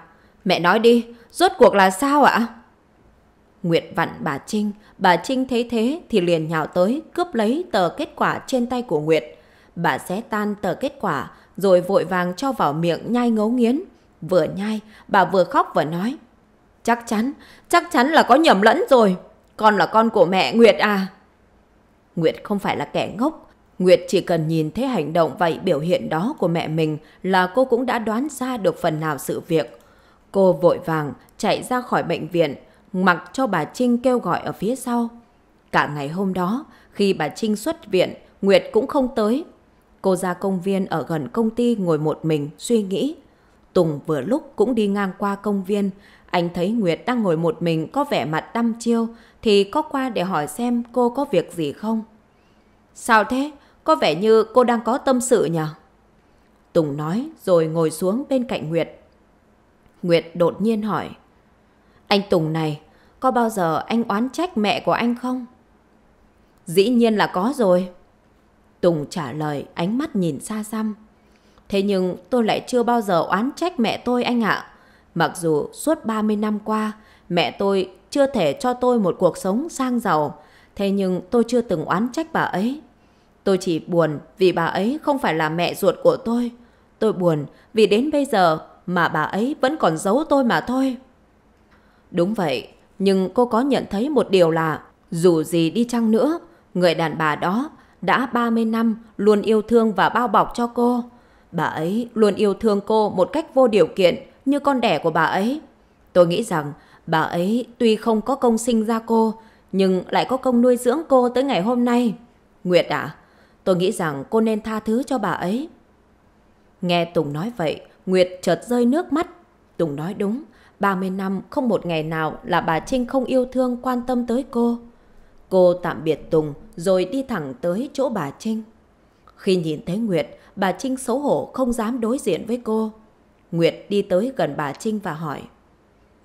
Mẹ nói đi, rốt cuộc là sao ạ? À? Nguyệt vặn bà Trinh, bà Trinh thấy thế thì liền nhào tới cướp lấy tờ kết quả trên tay của Nguyệt. Bà xé tan tờ kết quả rồi vội vàng cho vào miệng nhai ngấu nghiến. Vừa nhai, bà vừa khóc vừa nói. Chắc chắn, chắc chắn là có nhầm lẫn rồi. Con là con của mẹ Nguyệt à. Nguyệt không phải là kẻ ngốc. Nguyệt chỉ cần nhìn thấy hành động vậy biểu hiện đó của mẹ mình là cô cũng đã đoán ra được phần nào sự việc. Cô vội vàng chạy ra khỏi bệnh viện, mặc cho bà Trinh kêu gọi ở phía sau. Cả ngày hôm đó, khi bà Trinh xuất viện, Nguyệt cũng không tới. Cô ra công viên ở gần công ty ngồi một mình suy nghĩ. Tùng vừa lúc cũng đi ngang qua công viên, anh thấy Nguyệt đang ngồi một mình có vẻ mặt đăm chiêu thì có qua để hỏi xem cô có việc gì không. Sao thế? Có vẻ như cô đang có tâm sự nhỉ? Tùng nói rồi ngồi xuống bên cạnh Nguyệt. Nguyệt đột nhiên hỏi. Anh Tùng này, có bao giờ anh oán trách mẹ của anh không? Dĩ nhiên là có rồi. Tùng trả lời ánh mắt nhìn xa xăm. Thế nhưng tôi lại chưa bao giờ oán trách mẹ tôi anh ạ. Mặc dù suốt 30 năm qua, mẹ tôi chưa thể cho tôi một cuộc sống sang giàu. Thế nhưng tôi chưa từng oán trách bà ấy. Tôi chỉ buồn vì bà ấy không phải là mẹ ruột của tôi. Tôi buồn vì đến bây giờ mà bà ấy vẫn còn giấu tôi mà thôi. Đúng vậy, nhưng cô có nhận thấy một điều là dù gì đi chăng nữa, người đàn bà đó đã 30 năm luôn yêu thương và bao bọc cho cô. Bà ấy luôn yêu thương cô một cách vô điều kiện như con đẻ của bà ấy. Tôi nghĩ rằng bà ấy tuy không có công sinh ra cô, nhưng lại có công nuôi dưỡng cô tới ngày hôm nay. Nguyệt à, tôi nghĩ rằng cô nên tha thứ cho bà ấy. Nghe Tùng nói vậy, Nguyệt chợt rơi nước mắt. Tùng nói đúng, 30 năm không một ngày nào là bà Trinh không yêu thương quan tâm tới cô. Cô tạm biệt Tùng rồi đi thẳng tới chỗ bà Trinh. Khi nhìn thấy Nguyệt, bà Trinh xấu hổ không dám đối diện với cô. Nguyệt đi tới gần bà Trinh và hỏi.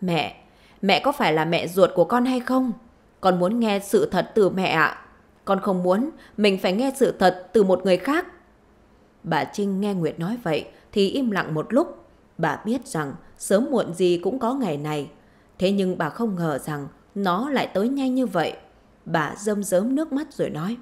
Mẹ, mẹ có phải là mẹ ruột của con hay không? Con muốn nghe sự thật từ mẹ ạ. Con không muốn, mình phải nghe sự thật từ một người khác. Bà Trinh nghe Nguyệt nói vậy thì im lặng một lúc. Bà biết rằng sớm muộn gì cũng có ngày này. Thế nhưng bà không ngờ rằng nó lại tới nhanh như vậy. Bà rơm rớm nước mắt rồi nói.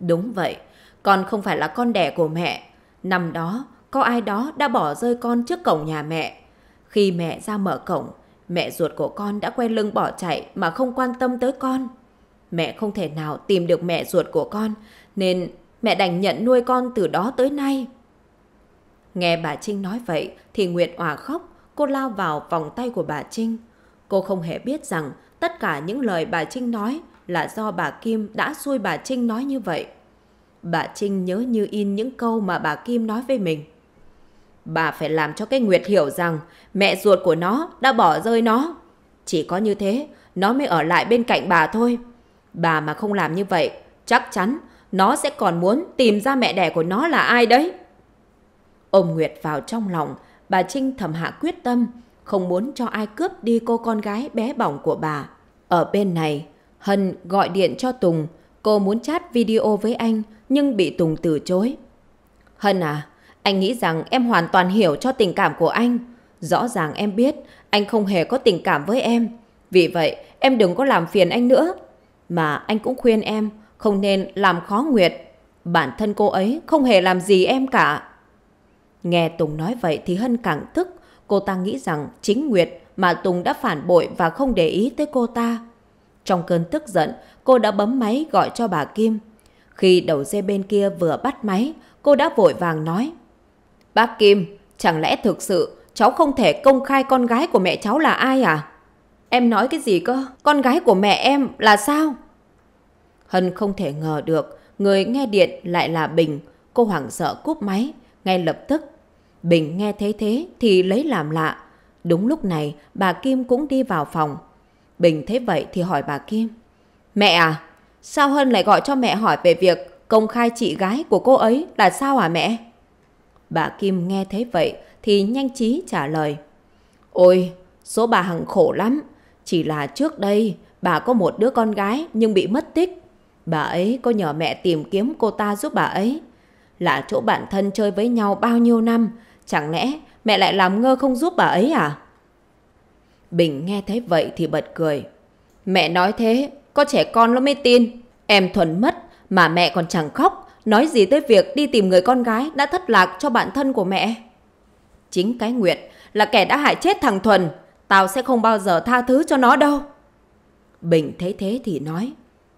Đúng vậy, con không phải là con đẻ của mẹ. Năm đó, có ai đó đã bỏ rơi con trước cổng nhà mẹ. Khi mẹ ra mở cổng, mẹ ruột của con đã quay lưng bỏ chạy mà không quan tâm tới con. Mẹ không thể nào tìm được mẹ ruột của con, nên mẹ đành nhận nuôi con từ đó tới nay. Nghe bà Trinh nói vậy thì Nguyệt òa khóc, cô lao vào vòng tay của bà Trinh. Cô không hề biết rằng tất cả những lời bà Trinh nói là do bà Kim đã xui bà Trinh nói như vậy. Bà Trinh nhớ như in những câu mà bà Kim nói với mình. Bà phải làm cho cái Nguyệt hiểu rằng mẹ ruột của nó đã bỏ rơi nó. Chỉ có như thế, nó mới ở lại bên cạnh bà thôi. Bà mà không làm như vậy, chắc chắn nó sẽ còn muốn tìm ra mẹ đẻ của nó là ai đấy. Ôm Nguyệt vào trong lòng, bà Trinh thầm hạ quyết tâm, không muốn cho ai cướp đi cô con gái bé bỏng của bà. Ở bên này, Hân gọi điện cho Tùng, cô muốn chat video với anh nhưng bị Tùng từ chối. Hân à, anh nghĩ rằng em hoàn toàn hiểu cho tình cảm của anh. Rõ ràng em biết anh không hề có tình cảm với em. Vì vậy, em đừng có làm phiền anh nữa. Mà anh cũng khuyên em không nên làm khó Nguyệt. Bản thân cô ấy không hề làm gì em cả. Nghe Tùng nói vậy thì Hân càng tức. Cô ta nghĩ rằng chính Nguyệt mà Tùng đã phản bội và không để ý tới cô ta. Trong cơn tức giận, cô đã bấm máy gọi cho bà Kim. Khi đầu dây bên kia vừa bắt máy, cô đã vội vàng nói. Bác Kim, chẳng lẽ thực sự cháu không thể công khai con gái của mẹ cháu là ai à? Em nói cái gì cơ? Con gái của mẹ em là sao? Hân không thể ngờ được, người nghe điện lại là Bình. Cô hoảng sợ cúp máy, ngay lập tức Bình nghe thấy thế thì lấy làm lạ. Đúng lúc này bà Kim cũng đi vào phòng. Bình thấy vậy thì hỏi bà Kim. Mẹ à, sao Hân lại gọi cho mẹ hỏi về việc công khai chị gái của cô ấy là sao hả mẹ? Bà Kim nghe thấy vậy thì nhanh trí trả lời. Ôi, số bà Hằng khổ lắm. Chỉ là trước đây bà có một đứa con gái nhưng bị mất tích. Bà ấy có nhờ mẹ tìm kiếm cô ta giúp bà ấy. Là chỗ bạn thân chơi với nhau bao nhiêu năm Chẳng lẽ mẹ lại làm ngơ không giúp bà ấy à? Bình nghe thấy vậy thì bật cười. Mẹ nói thế, có trẻ con nó mới tin. Em thuần mất mà mẹ còn chẳng khóc. Nói gì tới việc đi tìm người con gái đã thất lạc cho bạn thân của mẹ. Chính cái Nguyệt là kẻ đã hại chết thằng Thuần. Tao sẽ không bao giờ tha thứ cho nó đâu. Bình thấy thế thì nói.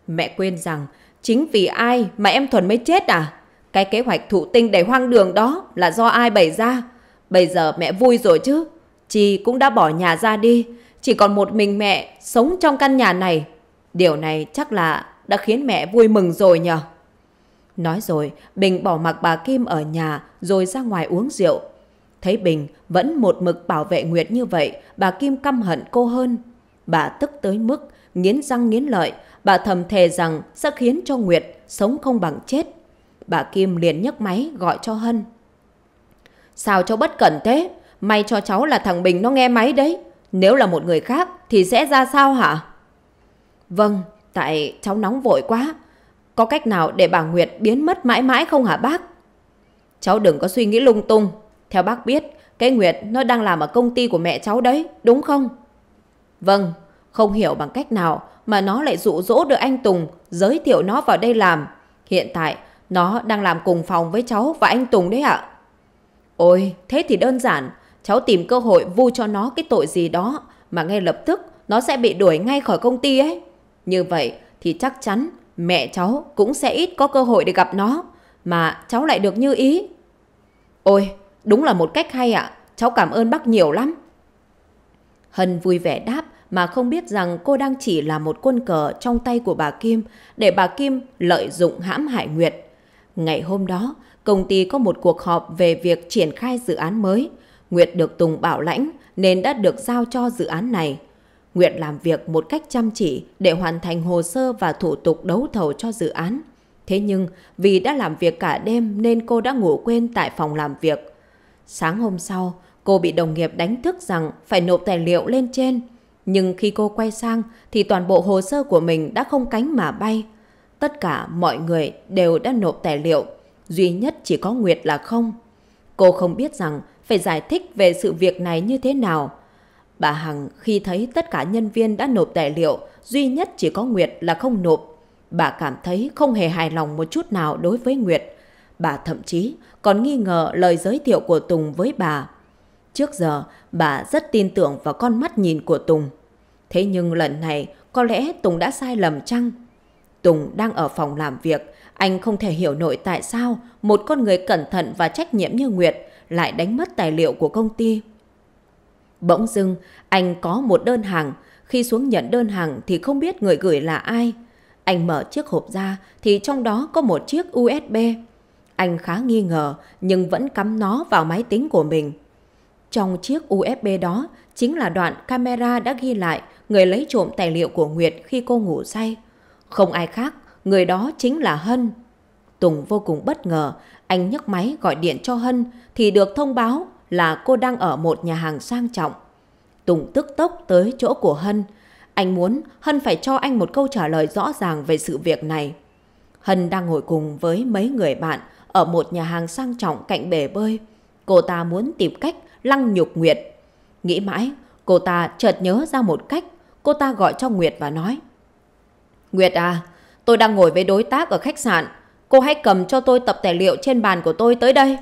Mẹ quên rằng chính vì ai mà em Thuần mới chết à? Cái kế hoạch thụ tinh đầy hoang đường đó là do ai bày ra? Bây giờ mẹ vui rồi chứ. Chị cũng đã bỏ nhà ra đi. Chỉ còn một mình mẹ sống trong căn nhà này. Điều này chắc là đã khiến mẹ vui mừng rồi nhờ. Nói rồi, Bình bỏ mặc bà Kim ở nhà rồi ra ngoài uống rượu. Thấy Bình vẫn một mực bảo vệ Nguyệt như vậy, bà Kim căm hận cô hơn. Bà tức tới mức nghiến răng nghiến lợi, bà thầm thề rằng sẽ khiến cho Nguyệt sống không bằng chết. Bà Kim liền nhấc máy gọi cho Hân. Sao cháu bất cẩn thế? May cho cháu là thằng Bình nó nghe máy đấy. Nếu là một người khác thì sẽ ra sao hả? Vâng, tại cháu nóng vội quá. Có cách nào để bà Nguyệt biến mất mãi mãi không hả bác? Cháu đừng có suy nghĩ lung tung. Theo bác biết, cái Nguyệt nó đang làm ở công ty của mẹ cháu đấy, đúng không? Vâng, không hiểu bằng cách nào mà nó lại dụ dỗ được anh Tùng giới thiệu nó vào đây làm. Hiện tại, nó đang làm cùng phòng với cháu và anh Tùng đấy ạ. Ôi, thế thì đơn giản. Cháu tìm cơ hội vu cho nó cái tội gì đó mà ngay lập tức nó sẽ bị đuổi ngay khỏi công ty ấy. Như vậy thì chắc chắn mẹ cháu cũng sẽ ít có cơ hội để gặp nó mà cháu lại được như ý. Ôi, đúng là một cách hay ạ. Cháu cảm ơn bác nhiều lắm. Hân vui vẻ đáp mà không biết rằng cô đang chỉ là một quân cờ trong tay của bà Kim để bà Kim lợi dụng hãm hại Nguyệt. Ngày hôm đó, công ty có một cuộc họp về việc triển khai dự án mới. Nguyệt được Tùng bảo lãnh nên đã được giao cho dự án này. Nguyệt làm việc một cách chăm chỉ để hoàn thành hồ sơ và thủ tục đấu thầu cho dự án. Thế nhưng vì đã làm việc cả đêm nên cô đã ngủ quên tại phòng làm việc. Sáng hôm sau, cô bị đồng nghiệp đánh thức rằng phải nộp tài liệu lên trên. Nhưng khi cô quay sang thì toàn bộ hồ sơ của mình đã không cánh mà bay tất cả mọi người đều đã nộp tài liệu, duy nhất chỉ có Nguyệt là không. Cô không biết rằng phải giải thích về sự việc này như thế nào. Bà Hằng khi thấy tất cả nhân viên đã nộp tài liệu, duy nhất chỉ có Nguyệt là không nộp. Bà cảm thấy không hề hài lòng một chút nào đối với Nguyệt. Bà thậm chí còn nghi ngờ lời giới thiệu của Tùng với bà. Trước giờ, bà rất tin tưởng vào con mắt nhìn của Tùng. Thế nhưng lần này, có lẽ Tùng đã sai lầm chăng? Tùng đang ở phòng làm việc, anh không thể hiểu nổi tại sao một con người cẩn thận và trách nhiệm như Nguyệt lại đánh mất tài liệu của công ty. Bỗng dưng, anh có một đơn hàng. Khi xuống nhận đơn hàng thì không biết người gửi là ai. Anh mở chiếc hộp ra thì trong đó có một chiếc USB. Anh khá nghi ngờ nhưng vẫn cắm nó vào máy tính của mình. Trong chiếc USB đó chính là đoạn camera đã ghi lại người lấy trộm tài liệu của Nguyệt khi cô ngủ say. Không ai khác, người đó chính là Hân. Tùng vô cùng bất ngờ, anh nhấc máy gọi điện cho Hân thì được thông báo là cô đang ở một nhà hàng sang trọng. Tùng tức tốc tới chỗ của Hân. Anh muốn Hân phải cho anh một câu trả lời rõ ràng về sự việc này. Hân đang ngồi cùng với mấy người bạn ở một nhà hàng sang trọng cạnh bể bơi. Cô ta muốn tìm cách lăng nhục Nguyệt. Nghĩ mãi, cô ta chợt nhớ ra một cách. Cô ta gọi cho Nguyệt và nói. Nguyệt à, tôi đang ngồi với đối tác ở khách sạn. Cô hãy cầm cho tôi tập tài liệu trên bàn của tôi tới đây.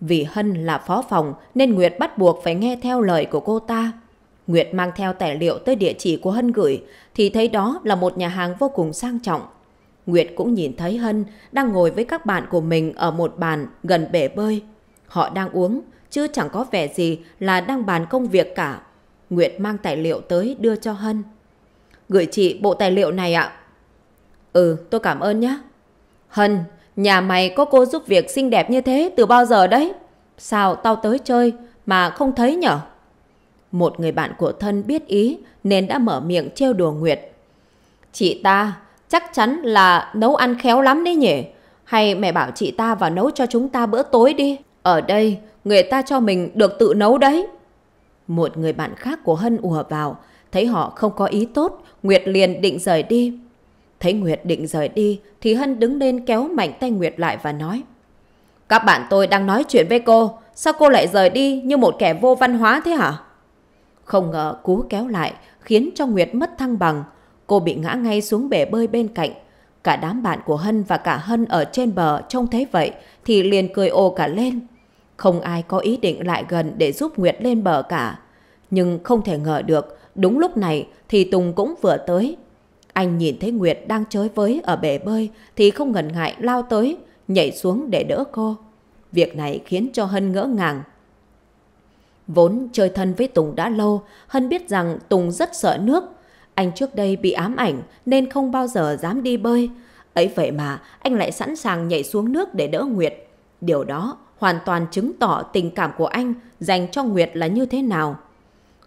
Vì Hân là phó phòng nên Nguyệt bắt buộc phải nghe theo lời của cô ta. Nguyệt mang theo tài liệu tới địa chỉ của Hân gửi thì thấy đó là một nhà hàng vô cùng sang trọng. Nguyệt cũng nhìn thấy Hân đang ngồi với các bạn của mình ở một bàn gần bể bơi. Họ đang uống, chứ chẳng có vẻ gì là đang bàn công việc cả. Nguyệt mang tài liệu tới đưa cho Hân gửi chị bộ tài liệu này ạ. Ừ, tôi cảm ơn nhé. Hân, nhà mày có cô giúp việc xinh đẹp như thế từ bao giờ đấy? Sao tao tới chơi mà không thấy nhở? Một người bạn của thân biết ý nên đã mở miệng trêu đùa Nguyệt. Chị ta chắc chắn là nấu ăn khéo lắm đấy nhỉ? Hay mẹ bảo chị ta vào nấu cho chúng ta bữa tối đi. Ở đây, người ta cho mình được tự nấu đấy. Một người bạn khác của Hân ùa vào, Thấy họ không có ý tốt, Nguyệt liền định rời đi. Thấy Nguyệt định rời đi thì Hân đứng lên kéo mạnh tay Nguyệt lại và nói. Các bạn tôi đang nói chuyện với cô, sao cô lại rời đi như một kẻ vô văn hóa thế hả? Không ngờ cú kéo lại khiến cho Nguyệt mất thăng bằng. Cô bị ngã ngay xuống bể bơi bên cạnh. Cả đám bạn của Hân và cả Hân ở trên bờ trông thấy vậy thì liền cười ô cả lên. Không ai có ý định lại gần để giúp Nguyệt lên bờ cả. Nhưng không thể ngờ được Đúng lúc này thì Tùng cũng vừa tới. Anh nhìn thấy Nguyệt đang chơi với ở bể bơi thì không ngần ngại lao tới, nhảy xuống để đỡ cô. Việc này khiến cho Hân ngỡ ngàng. Vốn chơi thân với Tùng đã lâu, Hân biết rằng Tùng rất sợ nước. Anh trước đây bị ám ảnh nên không bao giờ dám đi bơi. Ấy vậy mà anh lại sẵn sàng nhảy xuống nước để đỡ Nguyệt. Điều đó hoàn toàn chứng tỏ tình cảm của anh dành cho Nguyệt là như thế nào.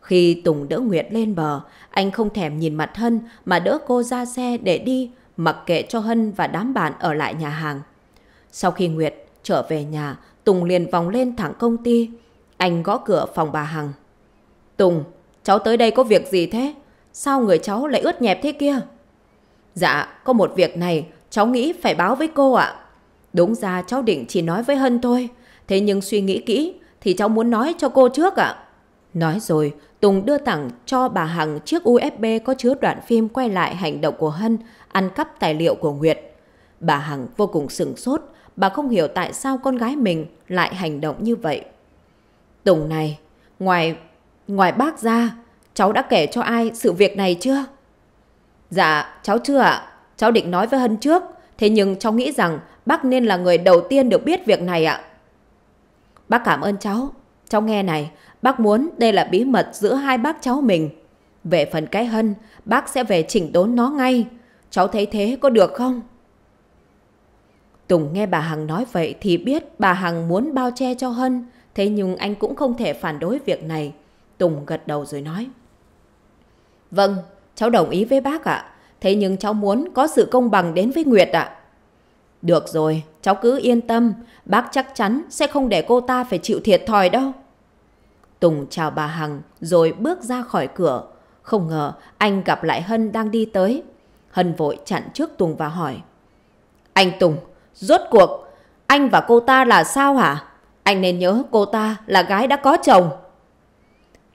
Khi Tùng đỡ Nguyệt lên bờ, anh không thèm nhìn mặt Hân mà đỡ cô ra xe để đi, mặc kệ cho Hân và đám bạn ở lại nhà hàng. Sau khi Nguyệt trở về nhà, Tùng liền vòng lên thẳng công ty. Anh gõ cửa phòng bà Hằng. Tùng, cháu tới đây có việc gì thế? Sao người cháu lại ướt nhẹp thế kia? Dạ, có một việc này, cháu nghĩ phải báo với cô ạ. Đúng ra cháu định chỉ nói với Hân thôi, thế nhưng suy nghĩ kỹ thì cháu muốn nói cho cô trước ạ. Nói rồi, Tùng đưa tặng cho bà Hằng chiếc USB có chứa đoạn phim quay lại hành động của Hân, ăn cắp tài liệu của Nguyệt. Bà Hằng vô cùng sửng sốt, bà không hiểu tại sao con gái mình lại hành động như vậy. Tùng này, ngoài ngoài bác ra, cháu đã kể cho ai sự việc này chưa? Dạ, cháu chưa ạ. Cháu định nói với Hân trước, thế nhưng cháu nghĩ rằng bác nên là người đầu tiên được biết việc này ạ. Bác cảm ơn cháu. Cháu nghe này, Bác muốn đây là bí mật giữa hai bác cháu mình. Về phần cái hân, bác sẽ về chỉnh đốn nó ngay. Cháu thấy thế có được không? Tùng nghe bà Hằng nói vậy thì biết bà Hằng muốn bao che cho Hân, thế nhưng anh cũng không thể phản đối việc này. Tùng gật đầu rồi nói. Vâng, cháu đồng ý với bác ạ. Thế nhưng cháu muốn có sự công bằng đến với Nguyệt ạ. Được rồi, cháu cứ yên tâm. Bác chắc chắn sẽ không để cô ta phải chịu thiệt thòi đâu. Tùng chào bà Hằng rồi bước ra khỏi cửa. Không ngờ anh gặp lại Hân đang đi tới. Hân vội chặn trước Tùng và hỏi. Anh Tùng, rốt cuộc, anh và cô ta là sao hả? Anh nên nhớ cô ta là gái đã có chồng.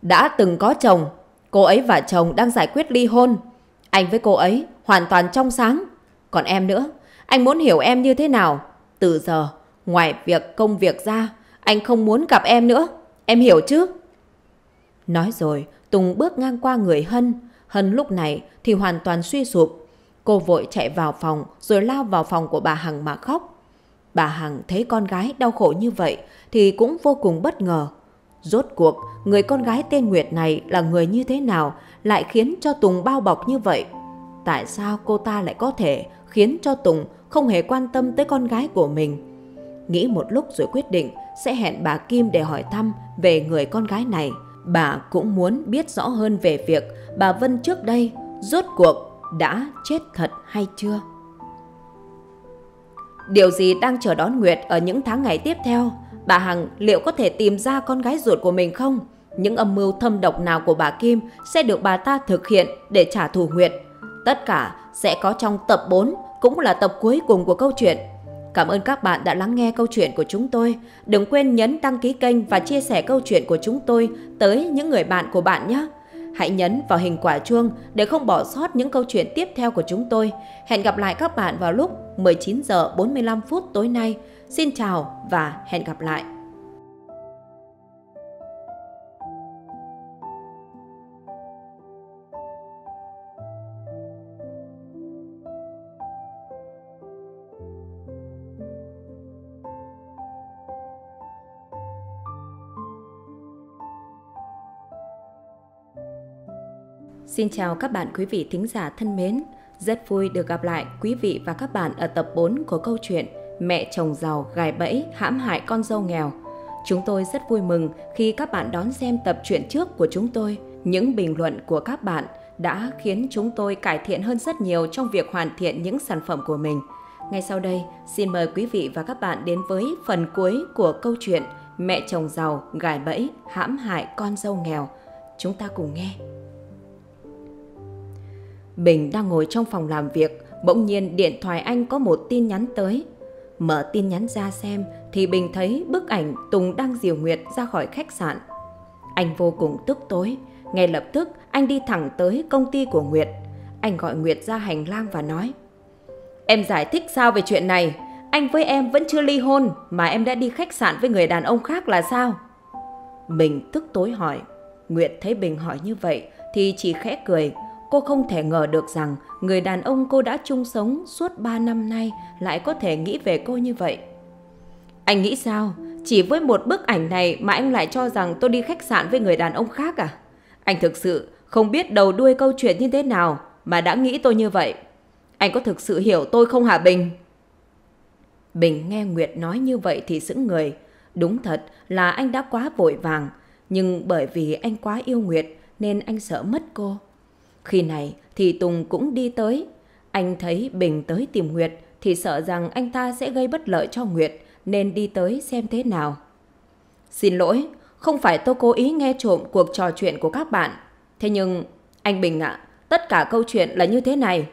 Đã từng có chồng, cô ấy và chồng đang giải quyết ly hôn. Anh với cô ấy hoàn toàn trong sáng. Còn em nữa, anh muốn hiểu em như thế nào? Từ giờ, ngoài việc công việc ra, anh không muốn gặp em nữa. Em hiểu chứ? Nói rồi, Tùng bước ngang qua người Hân. Hân lúc này thì hoàn toàn suy sụp. Cô vội chạy vào phòng rồi lao vào phòng của bà Hằng mà khóc. Bà Hằng thấy con gái đau khổ như vậy thì cũng vô cùng bất ngờ. Rốt cuộc, người con gái tên Nguyệt này là người như thế nào lại khiến cho Tùng bao bọc như vậy? Tại sao cô ta lại có thể khiến cho Tùng không hề quan tâm tới con gái của mình? Nghĩ một lúc rồi quyết định sẽ hẹn bà Kim để hỏi thăm về người con gái này. Bà cũng muốn biết rõ hơn về việc bà Vân trước đây rốt cuộc đã chết thật hay chưa. Điều gì đang chờ đón Nguyệt ở những tháng ngày tiếp theo? Bà Hằng liệu có thể tìm ra con gái ruột của mình không? Những âm mưu thâm độc nào của bà Kim sẽ được bà ta thực hiện để trả thù Nguyệt? Tất cả sẽ có trong tập 4, cũng là tập cuối cùng của câu chuyện Cảm ơn các bạn đã lắng nghe câu chuyện của chúng tôi. Đừng quên nhấn đăng ký kênh và chia sẻ câu chuyện của chúng tôi tới những người bạn của bạn nhé. Hãy nhấn vào hình quả chuông để không bỏ sót những câu chuyện tiếp theo của chúng tôi. Hẹn gặp lại các bạn vào lúc 19 giờ 45 phút tối nay. Xin chào và hẹn gặp lại. Xin chào các bạn quý vị thính giả thân mến. Rất vui được gặp lại quý vị và các bạn ở tập 4 của câu chuyện Mẹ chồng giàu gài bẫy hãm hại con dâu nghèo. Chúng tôi rất vui mừng khi các bạn đón xem tập truyện trước của chúng tôi. Những bình luận của các bạn đã khiến chúng tôi cải thiện hơn rất nhiều trong việc hoàn thiện những sản phẩm của mình. Ngay sau đây, xin mời quý vị và các bạn đến với phần cuối của câu chuyện Mẹ chồng giàu gài bẫy hãm hại con dâu nghèo. Chúng ta cùng nghe. Bình đang ngồi trong phòng làm việc, bỗng nhiên điện thoại anh có một tin nhắn tới. Mở tin nhắn ra xem thì Bình thấy bức ảnh Tùng đang diều nguyệt ra khỏi khách sạn. Anh vô cùng tức tối, ngay lập tức anh đi thẳng tới công ty của Nguyệt. Anh gọi Nguyệt ra hành lang và nói Em giải thích sao về chuyện này? Anh với em vẫn chưa ly hôn mà em đã đi khách sạn với người đàn ông khác là sao? Bình tức tối hỏi. Nguyệt thấy Bình hỏi như vậy thì chỉ khẽ cười. Cô không thể ngờ được rằng người đàn ông cô đã chung sống suốt 3 năm nay lại có thể nghĩ về cô như vậy. Anh nghĩ sao? Chỉ với một bức ảnh này mà anh lại cho rằng tôi đi khách sạn với người đàn ông khác à? Anh thực sự không biết đầu đuôi câu chuyện như thế nào mà đã nghĩ tôi như vậy. Anh có thực sự hiểu tôi không hả Bình? Bình nghe Nguyệt nói như vậy thì sững người. Đúng thật là anh đã quá vội vàng. Nhưng bởi vì anh quá yêu Nguyệt nên anh sợ mất cô. Khi này thì Tùng cũng đi tới. Anh thấy Bình tới tìm Nguyệt thì sợ rằng anh ta sẽ gây bất lợi cho Nguyệt nên đi tới xem thế nào. Xin lỗi, không phải tôi cố ý nghe trộm cuộc trò chuyện của các bạn. Thế nhưng, anh Bình ạ, tất cả câu chuyện là như thế này.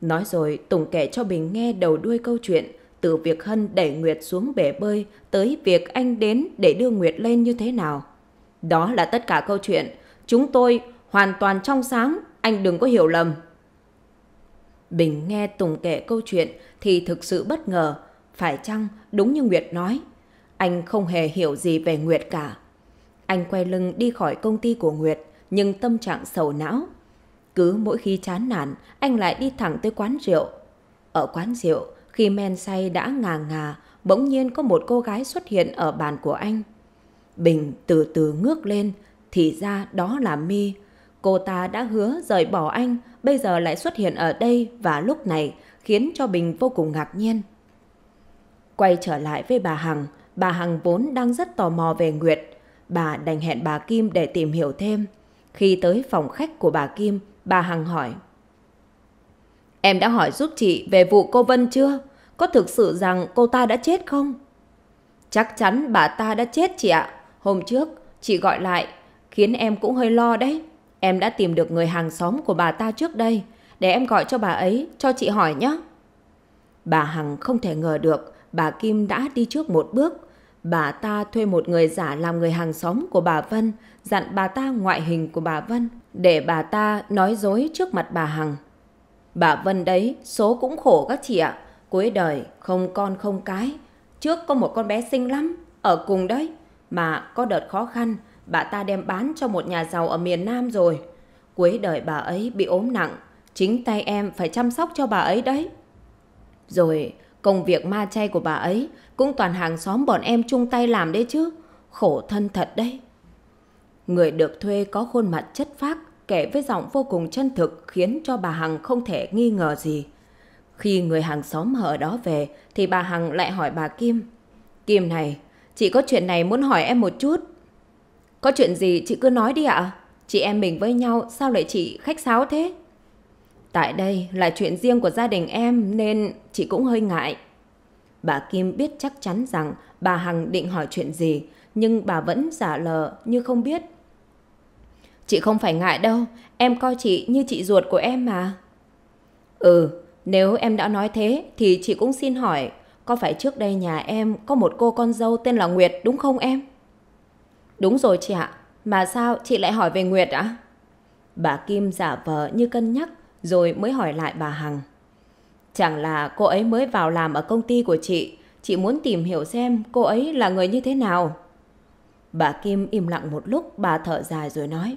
Nói rồi, Tùng kể cho Bình nghe đầu đuôi câu chuyện, từ việc Hân đẩy Nguyệt xuống bể bơi tới việc anh đến để đưa Nguyệt lên như thế nào. Đó là tất cả câu chuyện. Chúng tôi hoàn toàn trong sáng, anh đừng có hiểu lầm. Bình nghe Tùng kể câu chuyện thì thực sự bất ngờ, phải chăng đúng như Nguyệt nói, anh không hề hiểu gì về Nguyệt cả. Anh quay lưng đi khỏi công ty của Nguyệt, nhưng tâm trạng sầu não. Cứ mỗi khi chán nản, anh lại đi thẳng tới quán rượu. Ở quán rượu, khi men say đã ngà ngà, bỗng nhiên có một cô gái xuất hiện ở bàn của anh. Bình từ từ ngước lên, thì ra đó là Mi, Cô ta đã hứa rời bỏ anh, bây giờ lại xuất hiện ở đây và lúc này khiến cho Bình vô cùng ngạc nhiên. Quay trở lại với bà Hằng, bà Hằng vốn đang rất tò mò về Nguyệt. Bà đành hẹn bà Kim để tìm hiểu thêm. Khi tới phòng khách của bà Kim, bà Hằng hỏi. Em đã hỏi giúp chị về vụ cô Vân chưa? Có thực sự rằng cô ta đã chết không? Chắc chắn bà ta đã chết chị ạ. Hôm trước, chị gọi lại, khiến em cũng hơi lo đấy. Em đã tìm được người hàng xóm của bà ta trước đây, để em gọi cho bà ấy, cho chị hỏi nhé. Bà Hằng không thể ngờ được bà Kim đã đi trước một bước. Bà ta thuê một người giả làm người hàng xóm của bà Vân, dặn bà ta ngoại hình của bà Vân, để bà ta nói dối trước mặt bà Hằng. Bà Vân đấy, số cũng khổ các chị ạ. Cuối đời, không con không cái. Trước có một con bé xinh lắm, ở cùng đấy. Mà có đợt khó khăn, bà ta đem bán cho một nhà giàu ở miền Nam rồi. Cuối đời bà ấy bị ốm nặng, chính tay em phải chăm sóc cho bà ấy đấy. Rồi, công việc ma chay của bà ấy cũng toàn hàng xóm bọn em chung tay làm đấy chứ. Khổ thân thật đấy. Người được thuê có khuôn mặt chất phác, kể với giọng vô cùng chân thực khiến cho bà Hằng không thể nghi ngờ gì. Khi người hàng xóm ở đó về thì bà Hằng lại hỏi bà Kim. Kim này, chị có chuyện này muốn hỏi em một chút. Có chuyện gì chị cứ nói đi ạ. Chị em mình với nhau sao lại chị khách sáo thế? Tại đây là chuyện riêng của gia đình em nên chị cũng hơi ngại. Bà Kim biết chắc chắn rằng bà Hằng định hỏi chuyện gì, nhưng bà vẫn giả lờ như không biết. Chị không phải ngại đâu, em coi chị như chị ruột của em mà. Ừ, nếu em đã nói thế thì chị cũng xin hỏi, có phải trước đây nhà em có một cô con dâu tên là Nguyệt đúng không em? Đúng rồi chị ạ, mà sao chị lại hỏi về Nguyệt ạ? Bà Kim giả vờ như cân nhắc rồi mới hỏi lại bà Hằng. Chẳng là cô ấy mới vào làm ở công ty của chị, chị muốn tìm hiểu xem cô ấy là người như thế nào. Bà Kim im lặng một lúc, bà thở dài rồi nói.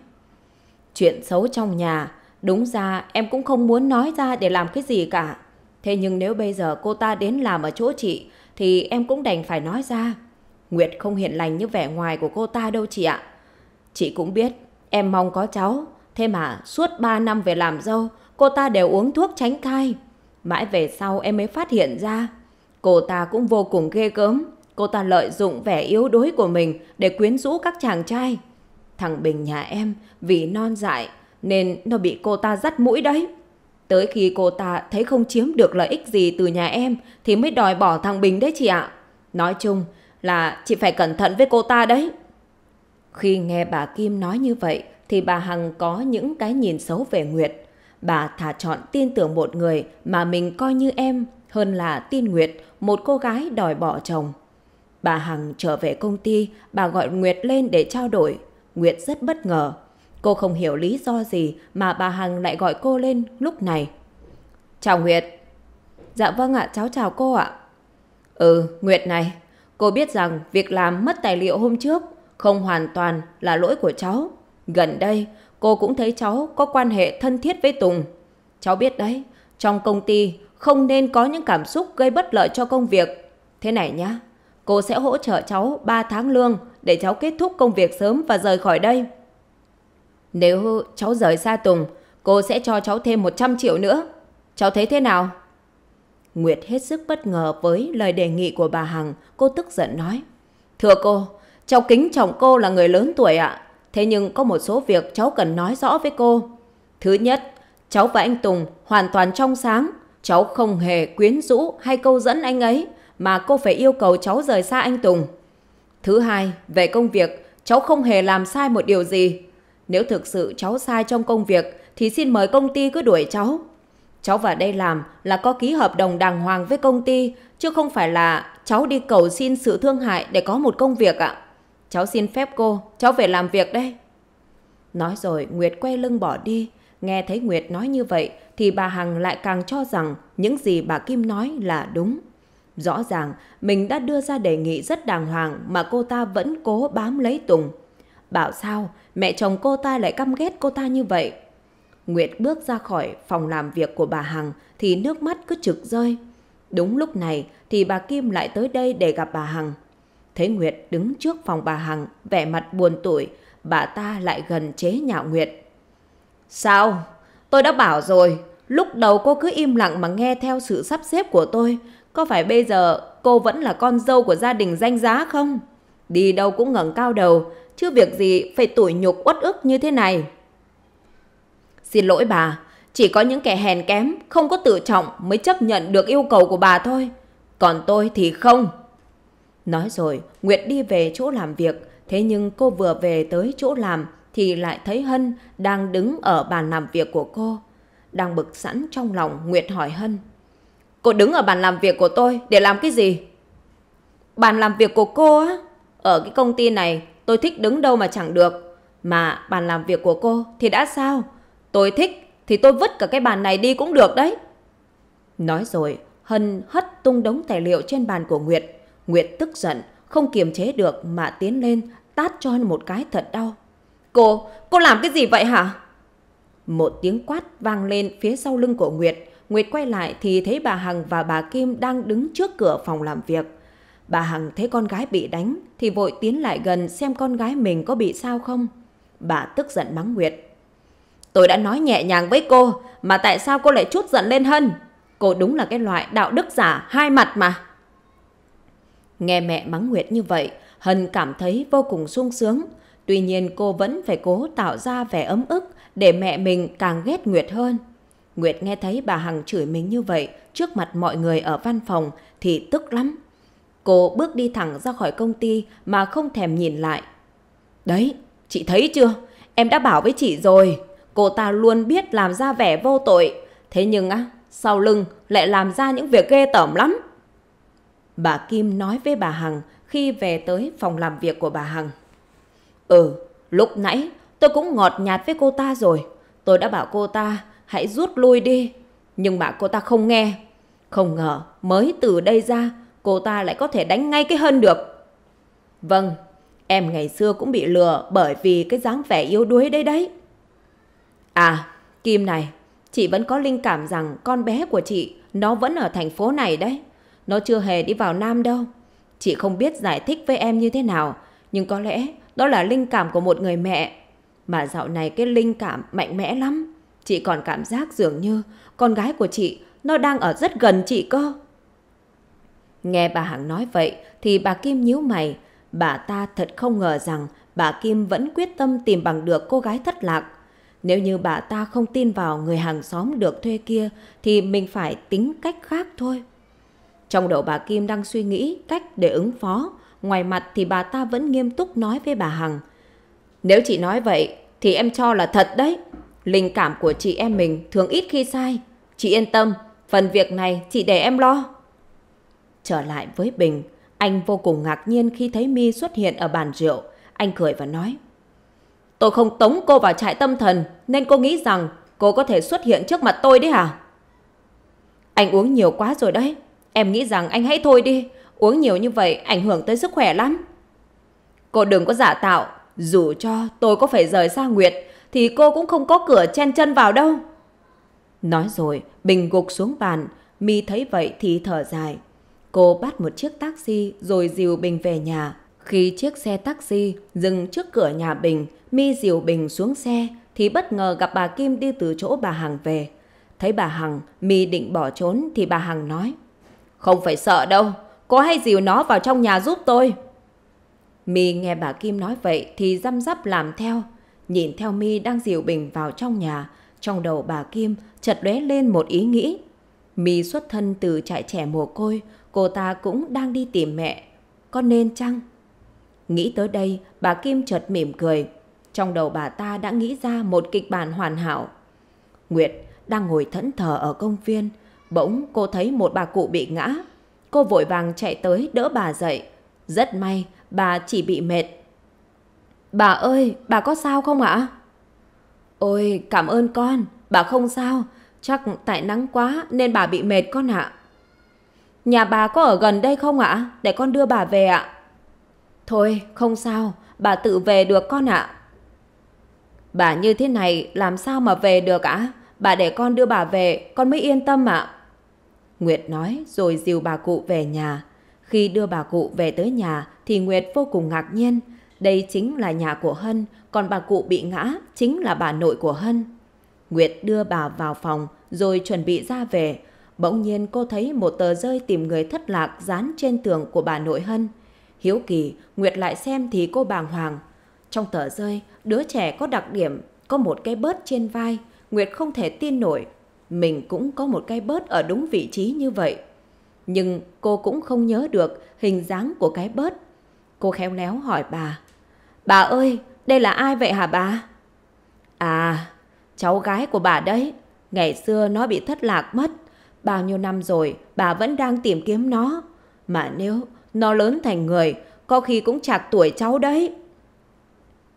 Chuyện xấu trong nhà, đúng ra em cũng không muốn nói ra để làm cái gì cả. Thế nhưng nếu bây giờ cô ta đến làm ở chỗ chị, thì em cũng đành phải nói ra. Nguyệt không hiện lành như vẻ ngoài của cô ta đâu chị ạ. Chị cũng biết, em mong có cháu, thế mà suốt 3 năm về làm dâu, cô ta đều uống thuốc tránh thai. Mãi về sau em mới phát hiện ra, cô ta cũng vô cùng ghê gớm, cô ta lợi dụng vẻ yếu đuối của mình để quyến rũ các chàng trai. Thằng Bình nhà em vì non dại nên nó bị cô ta dắt mũi đấy. Tới khi cô ta thấy không chiếm được lợi ích gì từ nhà em thì mới đòi bỏ thằng Bình đấy chị ạ. Nói chung, là chị phải cẩn thận với cô ta đấy. Khi nghe bà Kim nói như vậy thì bà Hằng có những cái nhìn xấu về Nguyệt. Bà thả chọn tin tưởng một người mà mình coi như em hơn là tin Nguyệt, một cô gái đòi bỏ chồng. Bà Hằng trở về công ty, bà gọi Nguyệt lên để trao đổi. Nguyệt rất bất ngờ. Cô không hiểu lý do gì mà bà Hằng lại gọi cô lên lúc này. Chào Nguyệt. Dạ vâng ạ, cháu chào cô ạ. Ừ, Nguyệt này, Cô biết rằng việc làm mất tài liệu hôm trước không hoàn toàn là lỗi của cháu. Gần đây, cô cũng thấy cháu có quan hệ thân thiết với Tùng. Cháu biết đấy, trong công ty không nên có những cảm xúc gây bất lợi cho công việc. Thế này nhá, cô sẽ hỗ trợ cháu 3 tháng lương để cháu kết thúc công việc sớm và rời khỏi đây. Nếu cháu rời xa Tùng, cô sẽ cho cháu thêm 100 triệu nữa. Cháu thấy thế nào? Nguyệt hết sức bất ngờ với lời đề nghị của bà Hằng, cô tức giận nói. Thưa cô, cháu kính trọng cô là người lớn tuổi ạ, thế nhưng có một số việc cháu cần nói rõ với cô. Thứ nhất, cháu và anh Tùng hoàn toàn trong sáng, cháu không hề quyến rũ hay câu dẫn anh ấy mà cô phải yêu cầu cháu rời xa anh Tùng. Thứ hai, về công việc, cháu không hề làm sai một điều gì. Nếu thực sự cháu sai trong công việc thì xin mời công ty cứ đuổi cháu. Cháu vào đây làm là có ký hợp đồng đàng hoàng với công ty, chứ không phải là cháu đi cầu xin sự thương hại để có một công việc ạ. Cháu xin phép cô, cháu về làm việc đây. Nói rồi Nguyệt quay lưng bỏ đi. Nghe thấy Nguyệt nói như vậy thì bà Hằng lại càng cho rằng những gì bà Kim nói là đúng. Rõ ràng mình đã đưa ra đề nghị rất đàng hoàng mà cô ta vẫn cố bám lấy Tùng. Bảo sao mẹ chồng cô ta lại căm ghét cô ta như vậy? Nguyệt bước ra khỏi phòng làm việc của bà Hằng thì nước mắt cứ trực rơi. Đúng lúc này thì bà Kim lại tới đây để gặp bà Hằng. Thấy Nguyệt đứng trước phòng bà Hằng, vẻ mặt buồn tủi, bà ta lại gần chế nhạo Nguyệt. Sao? Tôi đã bảo rồi, lúc đầu cô cứ im lặng mà nghe theo sự sắp xếp của tôi. Có phải bây giờ cô vẫn là con dâu của gia đình danh giá không? Đi đâu cũng ngẩng cao đầu, chứ việc gì phải tủi nhục uất ức như thế này. Xin lỗi bà, chỉ có những kẻ hèn kém, không có tự trọng mới chấp nhận được yêu cầu của bà thôi. Còn tôi thì không. Nói rồi, Nguyệt đi về chỗ làm việc. Thế nhưng cô vừa về tới chỗ làm thì lại thấy Hân đang đứng ở bàn làm việc của cô. Đang bực sẵn trong lòng, Nguyệt hỏi Hân. Cô đứng ở bàn làm việc của tôi để làm cái gì? Bàn làm việc của cô á? Ở cái công ty này tôi thích đứng đâu mà chẳng được. Mà bàn làm việc của cô thì đã sao? Tôi thích thì tôi vứt cả cái bàn này đi cũng được đấy. Nói rồi, Hân hất tung đống tài liệu trên bàn của Nguyệt. Nguyệt tức giận, không kiềm chế được mà tiến lên tát cho Hân một cái thật đau. Cô, cô làm cái gì vậy hả? Một tiếng quát vang lên phía sau lưng của Nguyệt. Nguyệt quay lại thì thấy bà Hằng và bà Kim đang đứng trước cửa phòng làm việc. Bà Hằng thấy con gái bị đánh thì vội tiến lại gần xem con gái mình có bị sao không. Bà tức giận mắng Nguyệt. Tôi đã nói nhẹ nhàng với cô, mà tại sao cô lại chút giận lên hơn Cô đúng là cái loại đạo đức giả hai mặt mà. Nghe mẹ mắng Nguyệt như vậy, Hân cảm thấy vô cùng sung sướng. Tuy nhiên cô vẫn phải cố tạo ra vẻ ấm ức để mẹ mình càng ghét Nguyệt hơn. Nguyệt nghe thấy bà Hằng chửi mình như vậy trước mặt mọi người ở văn phòng thì tức lắm. Cô bước đi thẳng ra khỏi công ty mà không thèm nhìn lại. Đấy, chị thấy chưa? Em đã bảo với chị rồi. Cô ta luôn biết làm ra vẻ vô tội, thế nhưng á, sau lưng lại làm ra những việc ghê tởm lắm. Bà Kim nói với bà Hằng khi về tới phòng làm việc của bà Hằng. Ừ, lúc nãy tôi cũng ngọt nhạt với cô ta rồi. Tôi đã bảo cô ta hãy rút lui đi. Nhưng mà cô ta không nghe. Không ngờ mới từ đây ra cô ta lại có thể đánh ngay cái hân được. Vâng, em ngày xưa cũng bị lừa bởi vì cái dáng vẻ yếu đuối đấy đấy. À, Kim này, chị vẫn có linh cảm rằng con bé của chị nó vẫn ở thành phố này đấy. Nó chưa hề đi vào Nam đâu. Chị không biết giải thích với em như thế nào, nhưng có lẽ đó là linh cảm của một người mẹ. Mà dạo này cái linh cảm mạnh mẽ lắm. Chị còn cảm giác dường như con gái của chị nó đang ở rất gần chị cơ. Nghe bà Hằng nói vậy thì bà Kim nhíu mày. Bà ta thật không ngờ rằng bà Kim vẫn quyết tâm tìm bằng được cô gái thất lạc. Nếu như bà ta không tin vào người hàng xóm được thuê kia thì mình phải tính cách khác thôi. Trong đầu bà Kim đang suy nghĩ cách để ứng phó, ngoài mặt thì bà ta vẫn nghiêm túc nói với bà Hằng. Nếu chị nói vậy thì em cho là thật đấy. Linh cảm của chị em mình thường ít khi sai. Chị yên tâm, phần việc này chị để em lo. Trở lại với Bình, anh vô cùng ngạc nhiên khi thấy Mi xuất hiện ở bàn rượu. Anh cười và nói. Tôi không tống cô vào trại tâm thần nên cô nghĩ rằng cô có thể xuất hiện trước mặt tôi đấy hả? Anh uống nhiều quá rồi đấy. Em nghĩ rằng anh hãy thôi đi. Uống nhiều như vậy ảnh hưởng tới sức khỏe lắm. Cô đừng có giả tạo. Dù cho tôi có phải rời xa Nguyệt thì cô cũng không có cửa chen chân vào đâu. Nói rồi, Bình gục xuống bàn. Mi thấy vậy thì thở dài. Cô bắt một chiếc taxi rồi dìu Bình về nhà. Khi chiếc xe taxi dừng trước cửa nhà Bình, Mi Diệu Bình xuống xe thì bất ngờ gặp bà Kim đi từ chỗ bà Hằng về. Thấy bà Hằng, Mi định bỏ trốn thì bà Hằng nói. Không phải sợ đâu, có hay dìu nó vào trong nhà giúp tôi. Mi nghe bà Kim nói vậy thì răm rắp làm theo. Nhìn theo Mi đang dìu Bình vào trong nhà, trong đầu bà Kim chợt lóe lên một ý nghĩ. Mi xuất thân từ trại trẻ mồ côi, cô ta cũng đang đi tìm mẹ. Có nên chăng? Nghĩ tới đây, bà Kim chợt mỉm cười, trong đầu bà ta đã nghĩ ra một kịch bản hoàn hảo. Nguyệt đang ngồi thẫn thờ ở công viên, bỗng cô thấy một bà cụ bị ngã. Cô vội vàng chạy tới đỡ bà dậy. Rất may, bà chỉ bị mệt. Bà ơi, bà có sao không ạ? Ôi, cảm ơn con, bà không sao. Chắc tại nắng quá nên bà bị mệt con ạ. Nhà bà có ở gần đây không ạ? Để con đưa bà về ạ. Thôi, không sao, bà tự về được con ạ. Bà như thế này làm sao mà về được ạ? Bà để con đưa bà về, con mới yên tâm ạ. Nguyệt nói rồi dìu bà cụ về nhà. Khi đưa bà cụ về tới nhà thì Nguyệt vô cùng ngạc nhiên. Đây chính là nhà của Hân, còn bà cụ bị ngã chính là bà nội của Hân. Nguyệt đưa bà vào phòng rồi chuẩn bị ra về. Bỗng nhiên cô thấy một tờ rơi tìm người thất lạc dán trên tường của bà nội Hân. Hiếu kỳ, Nguyệt lại xem thì cô bàng hoàng. Trong tờ rơi, đứa trẻ có đặc điểm có một cái bớt trên vai, Nguyệt không thể tin nổi. Mình cũng có một cái bớt ở đúng vị trí như vậy. Nhưng cô cũng không nhớ được hình dáng của cái bớt. Cô khéo léo hỏi bà. Bà ơi, đây là ai vậy hả bà? À, cháu gái của bà đấy. Ngày xưa nó bị thất lạc mất. Bao nhiêu năm rồi, bà vẫn đang tìm kiếm nó. Mà nếu nó lớn thành người, có khi cũng chạc tuổi cháu đấy.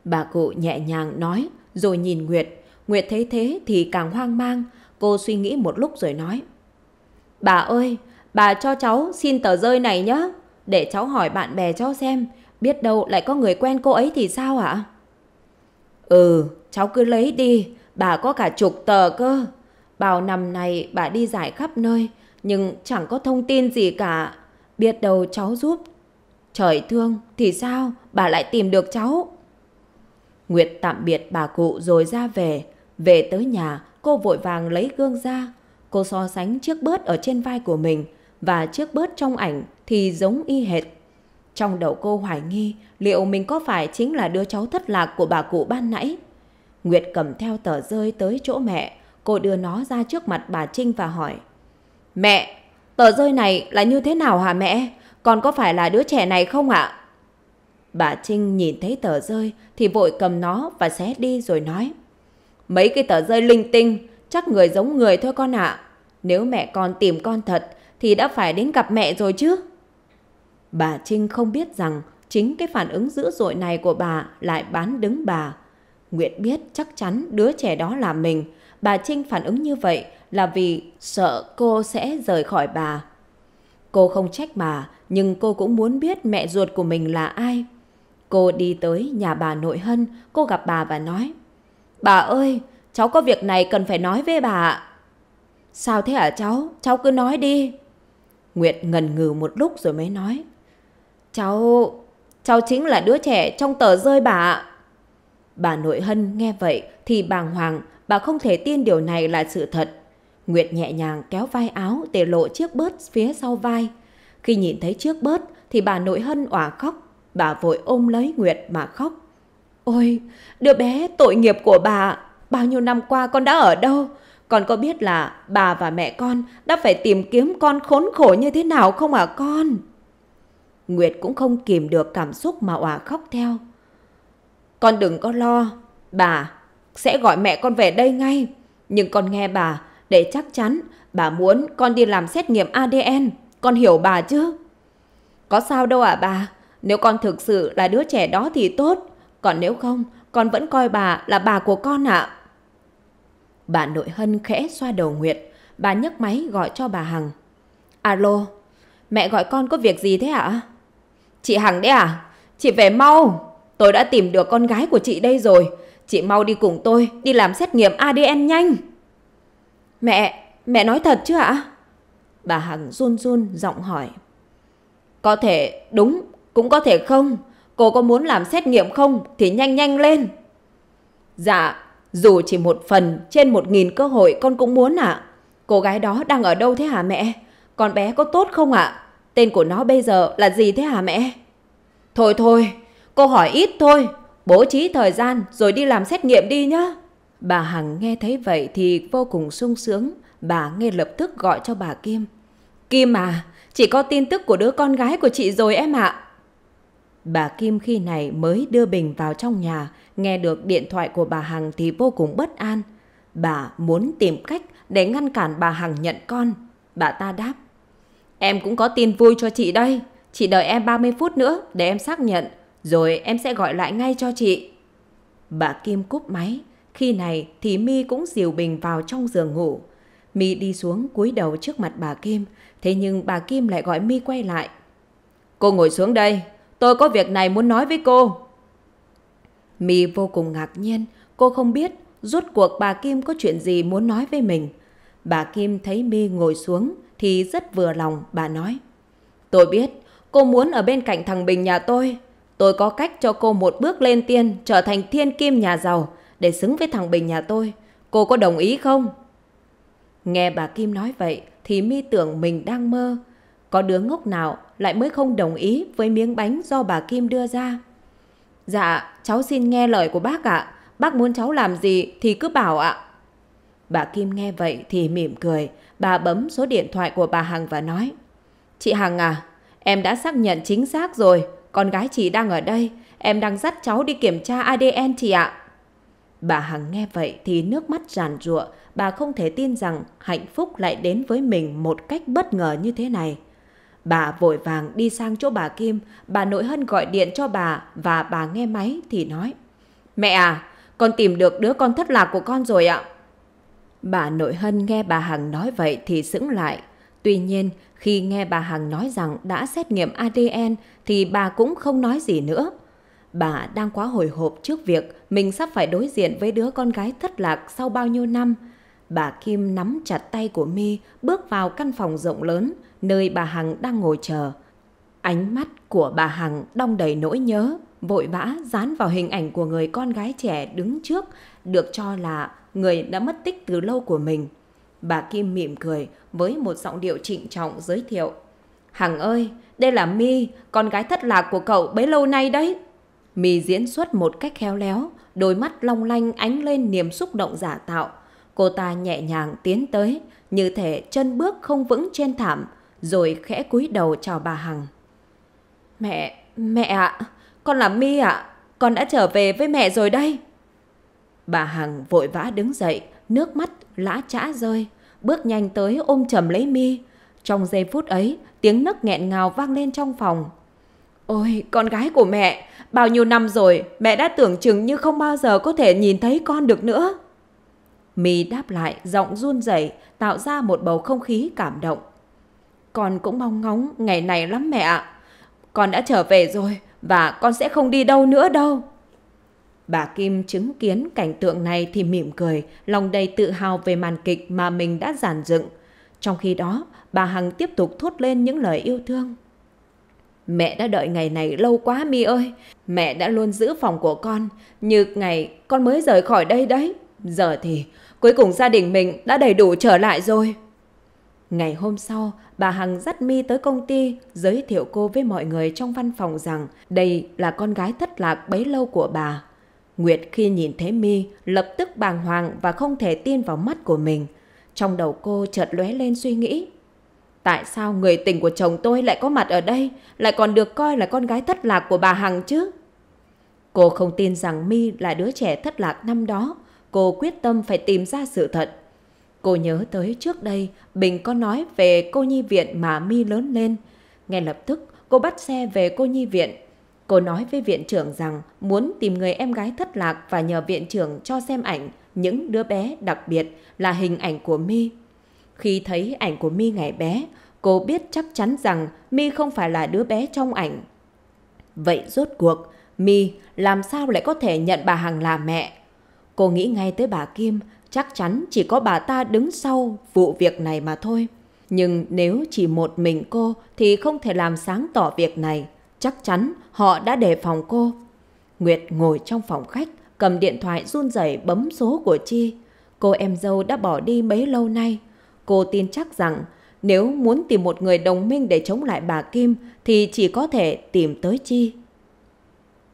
Bà cụ nhẹ nhàng nói, rồi nhìn Nguyệt. Nguyệt thấy thế thì càng hoang mang. Cô suy nghĩ một lúc rồi nói. Bà ơi, bà cho cháu xin tờ rơi này nhé. Để cháu hỏi bạn bè cho xem, biết đâu lại có người quen cô ấy thì sao ạ? Ừ, cháu cứ lấy đi, bà có cả chục tờ cơ. Bao năm nay bà đi giải khắp nơi, nhưng chẳng có thông tin gì cả. Biết đâu cháu giúp. Trời thương, thì sao bà lại tìm được cháu? Nguyệt tạm biệt bà cụ rồi ra về. Về tới nhà, cô vội vàng lấy gương ra. Cô so sánh chiếc bớt ở trên vai của mình và chiếc bớt trong ảnh thì giống y hệt. Trong đầu cô hoài nghi liệu mình có phải chính là đứa cháu thất lạc của bà cụ ban nãy. Nguyệt cầm theo tờ rơi tới chỗ mẹ, cô đưa nó ra trước mặt bà Trinh và hỏi. Mẹ, tờ rơi này là như thế nào hả mẹ? Còn có phải là đứa trẻ này không ạ? Bà Trinh nhìn thấy tờ rơi thì vội cầm nó và xé đi rồi nói. Mấy cái tờ rơi linh tinh, chắc người giống người thôi con ạ. À. Nếu mẹ con tìm con thật thì đã phải đến gặp mẹ rồi chứ. Bà Trinh không biết rằng chính cái phản ứng dữ dội này của bà lại bán đứng bà. Nguyệt biết chắc chắn đứa trẻ đó là mình. Bà Trinh phản ứng như vậy là vì sợ cô sẽ rời khỏi bà. Cô không trách bà, nhưng cô cũng muốn biết mẹ ruột của mình là ai. Cô đi tới nhà bà nội Hân, cô gặp bà và nói. Bà ơi, cháu có việc này cần phải nói với bà Sao thế hả cháu? Cháu cứ nói đi. Nguyệt ngần ngừ một lúc rồi mới nói. Cháu... cháu chính là đứa trẻ trong tờ rơi bà Bà nội Hân nghe vậy thì bàng hoàng, bà không thể tin điều này là sự thật. Nguyệt nhẹ nhàng kéo vai áo để lộ chiếc bớt phía sau vai. Khi nhìn thấy chiếc bớt thì bà nội Hân òa khóc bà vội ôm lấy Nguyệt mà khóc. Ôi, đứa bé tội nghiệp của bà, bao nhiêu năm qua con đã ở đâu? Con có biết là bà và mẹ con đã phải tìm kiếm con khốn khổ như thế nào không à con? Nguyệt cũng không kìm được cảm xúc mà òa khóc theo. Con đừng có lo, bà sẽ gọi mẹ con về đây ngay. Nhưng con nghe bà, để chắc chắn bà muốn con đi làm xét nghiệm ADN. Con hiểu bà chứ? Có sao đâu ạ à, bà, nếu con thực sự là đứa trẻ đó thì tốt, còn nếu không, con vẫn coi bà là bà của con ạ. À. Bà nội Hân khẽ xoa đầu Nguyệt, bà nhấc máy gọi cho bà Hằng. Alo, mẹ gọi con có việc gì thế ạ? À? Chị Hằng đấy à? Chị về mau, tôi đã tìm được con gái của chị đây rồi. Chị mau đi cùng tôi, đi làm xét nghiệm ADN nhanh. Mẹ, mẹ nói thật chứ ạ? Bà Hằng run run giọng hỏi. Có thể đúng cũng có thể không, cô có muốn làm xét nghiệm không thì nhanh nhanh lên. Dạ, dù chỉ một phần trên một nghìn cơ hội con cũng muốn ạ. Cô gái đó đang ở đâu thế hả mẹ? Con bé có tốt không ạ? Tên của nó bây giờ là gì thế hả mẹ? Thôi thôi, cô hỏi ít thôi. Bố trí thời gian rồi đi làm xét nghiệm đi nhá. Bà Hằng nghe thấy vậy thì vô cùng sung sướng. Bà nghe lập tức gọi cho bà Kim. Kim à, chỉ có tin tức của đứa con gái của chị rồi em ạ. À. Bà Kim khi này mới đưa Bình vào trong nhà, nghe được điện thoại của bà Hằng thì vô cùng bất an. Bà muốn tìm cách để ngăn cản bà Hằng nhận con. Bà ta đáp, em cũng có tin vui cho chị đây. Chị đợi em 30 phút nữa để em xác nhận, rồi em sẽ gọi lại ngay cho chị. Bà Kim cúp máy, khi này thì Mi cũng dìu Bình vào trong giường ngủ. Mi đi xuống cúi đầu trước mặt bà Kim, thế nhưng bà Kim lại gọi Mi quay lại. Cô ngồi xuống đây, Tôi có việc này muốn nói với cô. Mì vô cùng ngạc nhiên. Cô không biết rốt cuộc bà Kim có chuyện gì muốn nói với mình. Bà Kim thấy Mi ngồi xuống thì rất vừa lòng bà nói. Tôi biết cô muốn ở bên cạnh thằng Bình nhà tôi. Tôi có cách cho cô một bước lên tiên trở thành thiên kim nhà giàu để xứng với thằng Bình nhà tôi. Cô có đồng ý không? Nghe bà Kim nói vậy thì Mi tưởng mình đang mơ có đứa ngốc nào lại mới không đồng ý với miếng bánh do bà Kim đưa ra. Dạ, cháu xin nghe lời của bác ạ. À. Bác muốn cháu làm gì thì cứ bảo ạ. À. Bà Kim nghe vậy thì mỉm cười. Bà bấm số điện thoại của bà Hằng và nói. Chị Hằng à, em đã xác nhận chính xác rồi. Con gái chị đang ở đây. Em đang dắt cháu đi kiểm tra ADN chị ạ. À. Bà Hằng nghe vậy thì nước mắt giàn rụa. Bà không thể tin rằng hạnh phúc lại đến với mình một cách bất ngờ như thế này. Bà vội vàng đi sang chỗ bà Kim, bà nội hân gọi điện cho bà và bà nghe máy thì nói. Mẹ à, con tìm được đứa con thất lạc của con rồi ạ. Bà nội hân nghe bà Hằng nói vậy thì sững lại. Tuy nhiên, khi nghe bà Hằng nói rằng đã xét nghiệm ADN thì bà cũng không nói gì nữa. Bà đang quá hồi hộp trước việc mình sắp phải đối diện với đứa con gái thất lạc sau bao nhiêu năm. Bà Kim nắm chặt tay của Mi bước vào căn phòng rộng lớn nơi bà Hằng đang ngồi chờ. Ánh mắt của bà Hằng đong đầy nỗi nhớ, vội vã dán vào hình ảnh của người con gái trẻ đứng trước, được cho là người đã mất tích từ lâu của mình. Bà Kim mỉm cười với một giọng điệu trịnh trọng giới thiệu. Hằng ơi, đây là Mi, con gái thất lạc của cậu bấy lâu nay đấy. Mi diễn xuất một cách khéo léo, đôi mắt long lanh ánh lên niềm xúc động giả tạo. Cô ta nhẹ nhàng tiến tới, như thể chân bước không vững trên thảm, rồi khẽ cúi đầu chào bà Hằng. Mẹ, mẹ ạ, à, con là My ạ, à, con đã trở về với mẹ rồi đây. Bà Hằng vội vã đứng dậy, nước mắt lã chã rơi, bước nhanh tới ôm chầm lấy My. Trong giây phút ấy, tiếng nấc nghẹn ngào vang lên trong phòng. Ôi, con gái của mẹ, bao nhiêu năm rồi, mẹ đã tưởng chừng như không bao giờ có thể nhìn thấy con được nữa. My đáp lại, giọng run rẩy tạo ra một bầu không khí cảm động. Con cũng mong ngóng ngày này lắm mẹ ạ. Con đã trở về rồi và con sẽ không đi đâu nữa đâu. Bà Kim chứng kiến cảnh tượng này thì mỉm cười, lòng đầy tự hào về màn kịch mà mình đã giàn dựng. Trong khi đó, bà Hằng tiếp tục thốt lên những lời yêu thương. Mẹ đã đợi ngày này lâu quá Mi ơi, mẹ đã luôn giữ phòng của con, như ngày con mới rời khỏi đây đấy. Giờ thì cuối cùng gia đình mình đã đầy đủ trở lại rồi. Ngày hôm sau, bà Hằng dắt mi tới công ty, giới thiệu cô với mọi người trong văn phòng rằng đây là con gái thất lạc bấy lâu của bà. Nguyệt khi nhìn thấy mi lập tức bàng hoàng và không thể tin vào mắt của mình. Trong đầu cô chợt lóe lên suy nghĩ. Tại sao người tình của chồng tôi lại có mặt ở đây, lại còn được coi là con gái thất lạc của bà Hằng chứ? Cô không tin rằng mi là đứa trẻ thất lạc năm đó. Cô quyết tâm phải tìm ra sự thật. Cô nhớ tới trước đây Bình có nói về cô nhi viện mà Mi lớn lên. Ngay lập tức cô bắt xe về cô nhi viện. Cô nói với viện trưởng rằng muốn tìm người em gái thất lạc và nhờ viện trưởng cho xem ảnh những đứa bé đặc biệt là hình ảnh của Mi. Khi thấy ảnh của Mi ngày bé, cô biết chắc chắn rằng Mi không phải là đứa bé trong ảnh. Vậy rốt cuộc, Mi làm sao lại có thể nhận bà Hằng là mẹ? Cô nghĩ ngay tới bà Kim chắc chắn chỉ có bà ta đứng sau vụ việc này mà thôi. Nhưng nếu chỉ một mình cô thì không thể làm sáng tỏ việc này. Chắc chắn họ đã đề phòng cô. Nguyệt ngồi trong phòng khách, cầm điện thoại run rẩy bấm số của Chi. Cô em dâu đã bỏ đi mấy lâu nay. Cô tin chắc rằng nếu muốn tìm một người đồng minh để chống lại bà Kim thì chỉ có thể tìm tới Chi.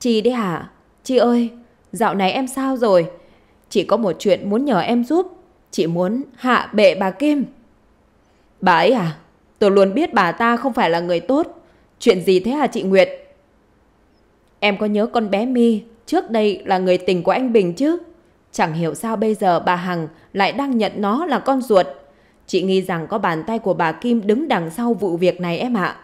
Chi đấy hả? Chi ơi, dạo này em sao rồi? Chỉ có một chuyện muốn nhờ em giúp. Chị muốn hạ bệ bà Kim. Bà ấy à? Tôi luôn biết bà ta không phải là người tốt. Chuyện gì thế hả chị Nguyệt? Em có nhớ con bé My trước đây là người tình của anh Bình chứ? Chẳng hiểu sao bây giờ bà Hằng lại đang nhận nó là con ruột. Chị nghi rằng có bàn tay của bà Kim đứng đằng sau vụ việc này em ạ.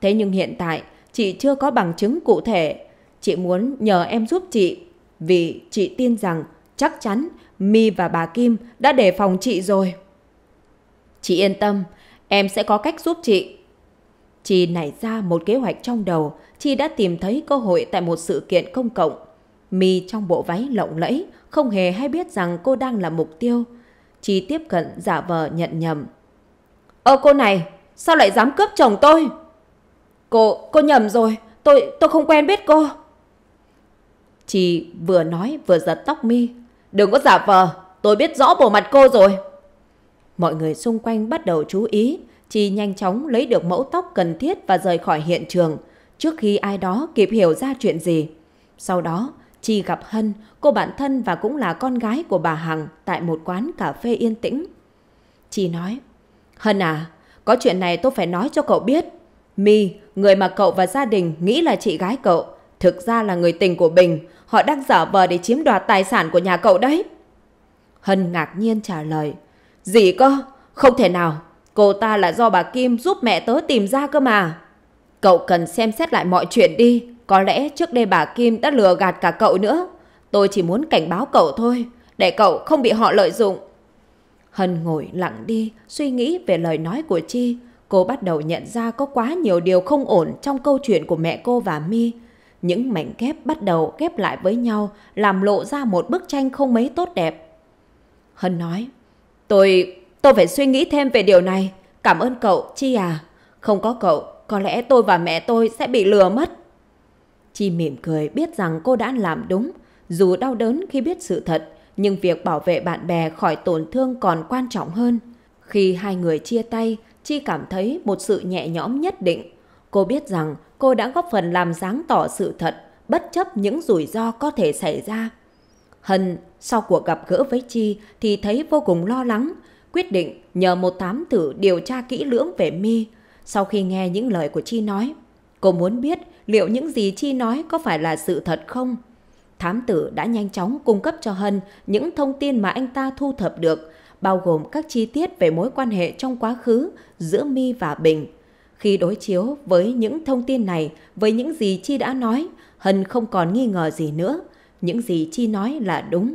Thế nhưng hiện tại chị chưa có bằng chứng cụ thể. Chị muốn nhờ em giúp chị vì chị tin rằng Chắc chắn Mi và bà Kim đã đề phòng chị rồi. Chị yên tâm, em sẽ có cách giúp chị. Chị nảy ra một kế hoạch trong đầu, chị đã tìm thấy cơ hội tại một sự kiện công cộng. Mi trong bộ váy lộng lẫy, không hề hay biết rằng cô đang là mục tiêu. Chị tiếp cận giả vờ nhận nhầm. Ơ cô này, sao lại dám cướp chồng tôi? Cô, cô nhầm rồi, tôi, tôi không quen biết cô. Chị vừa nói vừa giật tóc Mi, Đừng có giả vờ, tôi biết rõ bộ mặt cô rồi. Mọi người xung quanh bắt đầu chú ý, Chi nhanh chóng lấy được mẫu tóc cần thiết và rời khỏi hiện trường, trước khi ai đó kịp hiểu ra chuyện gì. Sau đó, Chi gặp Hân, cô bạn thân và cũng là con gái của bà Hằng tại một quán cà phê yên tĩnh. Chi nói, Hân à, có chuyện này tôi phải nói cho cậu biết. Mi, người mà cậu và gia đình nghĩ là chị gái cậu, thực ra là người tình của Bình. Họ đang dở vờ để chiếm đoạt tài sản của nhà cậu đấy. Hân ngạc nhiên trả lời. Gì cơ? Không thể nào. Cô ta là do bà Kim giúp mẹ tớ tìm ra cơ mà. Cậu cần xem xét lại mọi chuyện đi. Có lẽ trước đây bà Kim đã lừa gạt cả cậu nữa. Tôi chỉ muốn cảnh báo cậu thôi. Để cậu không bị họ lợi dụng. Hân ngồi lặng đi, suy nghĩ về lời nói của Chi. Cô bắt đầu nhận ra có quá nhiều điều không ổn trong câu chuyện của mẹ cô và Mi. Những mảnh ghép bắt đầu ghép lại với nhau, làm lộ ra một bức tranh không mấy tốt đẹp. Hân nói, tôi, tôi phải suy nghĩ thêm về điều này. Cảm ơn cậu, Chi à. Không có cậu, có lẽ tôi và mẹ tôi sẽ bị lừa mất. Chi mỉm cười biết rằng cô đã làm đúng. Dù đau đớn khi biết sự thật, nhưng việc bảo vệ bạn bè khỏi tổn thương còn quan trọng hơn. Khi hai người chia tay, Chi cảm thấy một sự nhẹ nhõm nhất định Cô biết rằng cô đã góp phần làm sáng tỏ sự thật, bất chấp những rủi ro có thể xảy ra. Hân sau cuộc gặp gỡ với Chi thì thấy vô cùng lo lắng, quyết định nhờ một thám tử điều tra kỹ lưỡng về Mi. Sau khi nghe những lời của Chi nói, cô muốn biết liệu những gì Chi nói có phải là sự thật không? Thám tử đã nhanh chóng cung cấp cho Hân những thông tin mà anh ta thu thập được, bao gồm các chi tiết về mối quan hệ trong quá khứ giữa Mi và Bình – khi đối chiếu với những thông tin này, với những gì Chi đã nói, Hân không còn nghi ngờ gì nữa. Những gì Chi nói là đúng.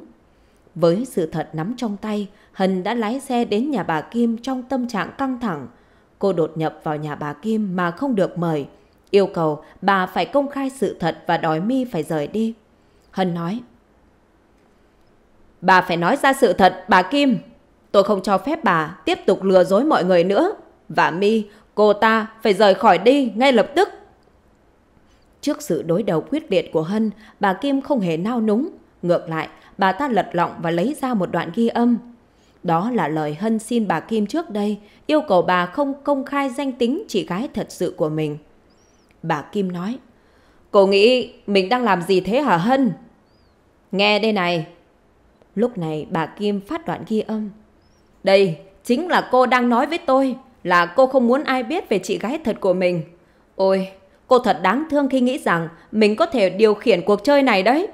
Với sự thật nắm trong tay, Hân đã lái xe đến nhà bà Kim trong tâm trạng căng thẳng. Cô đột nhập vào nhà bà Kim mà không được mời. Yêu cầu bà phải công khai sự thật và đòi mi phải rời đi. Hân nói. Bà phải nói ra sự thật, bà Kim. Tôi không cho phép bà tiếp tục lừa dối mọi người nữa. Và mi Cô ta phải rời khỏi đi ngay lập tức. Trước sự đối đầu quyết liệt của Hân, bà Kim không hề nao núng. Ngược lại, bà ta lật lọng và lấy ra một đoạn ghi âm. Đó là lời Hân xin bà Kim trước đây, yêu cầu bà không công khai danh tính chị gái thật sự của mình. Bà Kim nói, Cô nghĩ mình đang làm gì thế hả Hân? Nghe đây này. Lúc này bà Kim phát đoạn ghi âm. Đây, chính là cô đang nói với tôi là cô không muốn ai biết về chị gái thật của mình. Ôi, cô thật đáng thương khi nghĩ rằng mình có thể điều khiển cuộc chơi này đấy.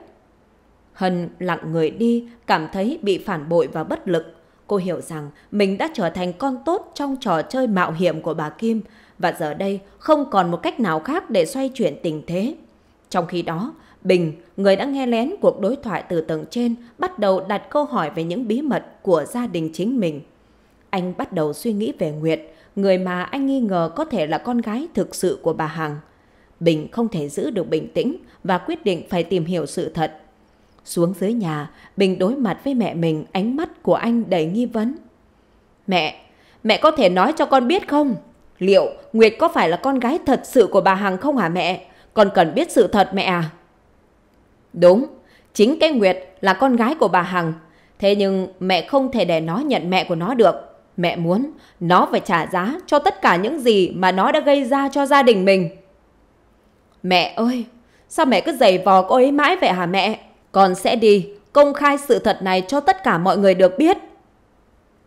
Hân lặng người đi, cảm thấy bị phản bội và bất lực. Cô hiểu rằng mình đã trở thành con tốt trong trò chơi mạo hiểm của bà Kim và giờ đây không còn một cách nào khác để xoay chuyển tình thế. Trong khi đó, Bình, người đã nghe lén cuộc đối thoại từ tầng trên, bắt đầu đặt câu hỏi về những bí mật của gia đình chính mình. Anh bắt đầu suy nghĩ về Nguyệt, người mà anh nghi ngờ có thể là con gái thực sự của bà Hằng. Bình không thể giữ được bình tĩnh và quyết định phải tìm hiểu sự thật. Xuống dưới nhà, Bình đối mặt với mẹ mình ánh mắt của anh đầy nghi vấn. Mẹ, mẹ có thể nói cho con biết không? Liệu Nguyệt có phải là con gái thật sự của bà Hằng không hả mẹ? Con cần biết sự thật mẹ à? Đúng, chính cái Nguyệt là con gái của bà Hằng. Thế nhưng mẹ không thể để nó nhận mẹ của nó được. Mẹ muốn nó phải trả giá cho tất cả những gì mà nó đã gây ra cho gia đình mình. Mẹ ơi, sao mẹ cứ giày vò cô ấy mãi vậy hả mẹ? Con sẽ đi công khai sự thật này cho tất cả mọi người được biết.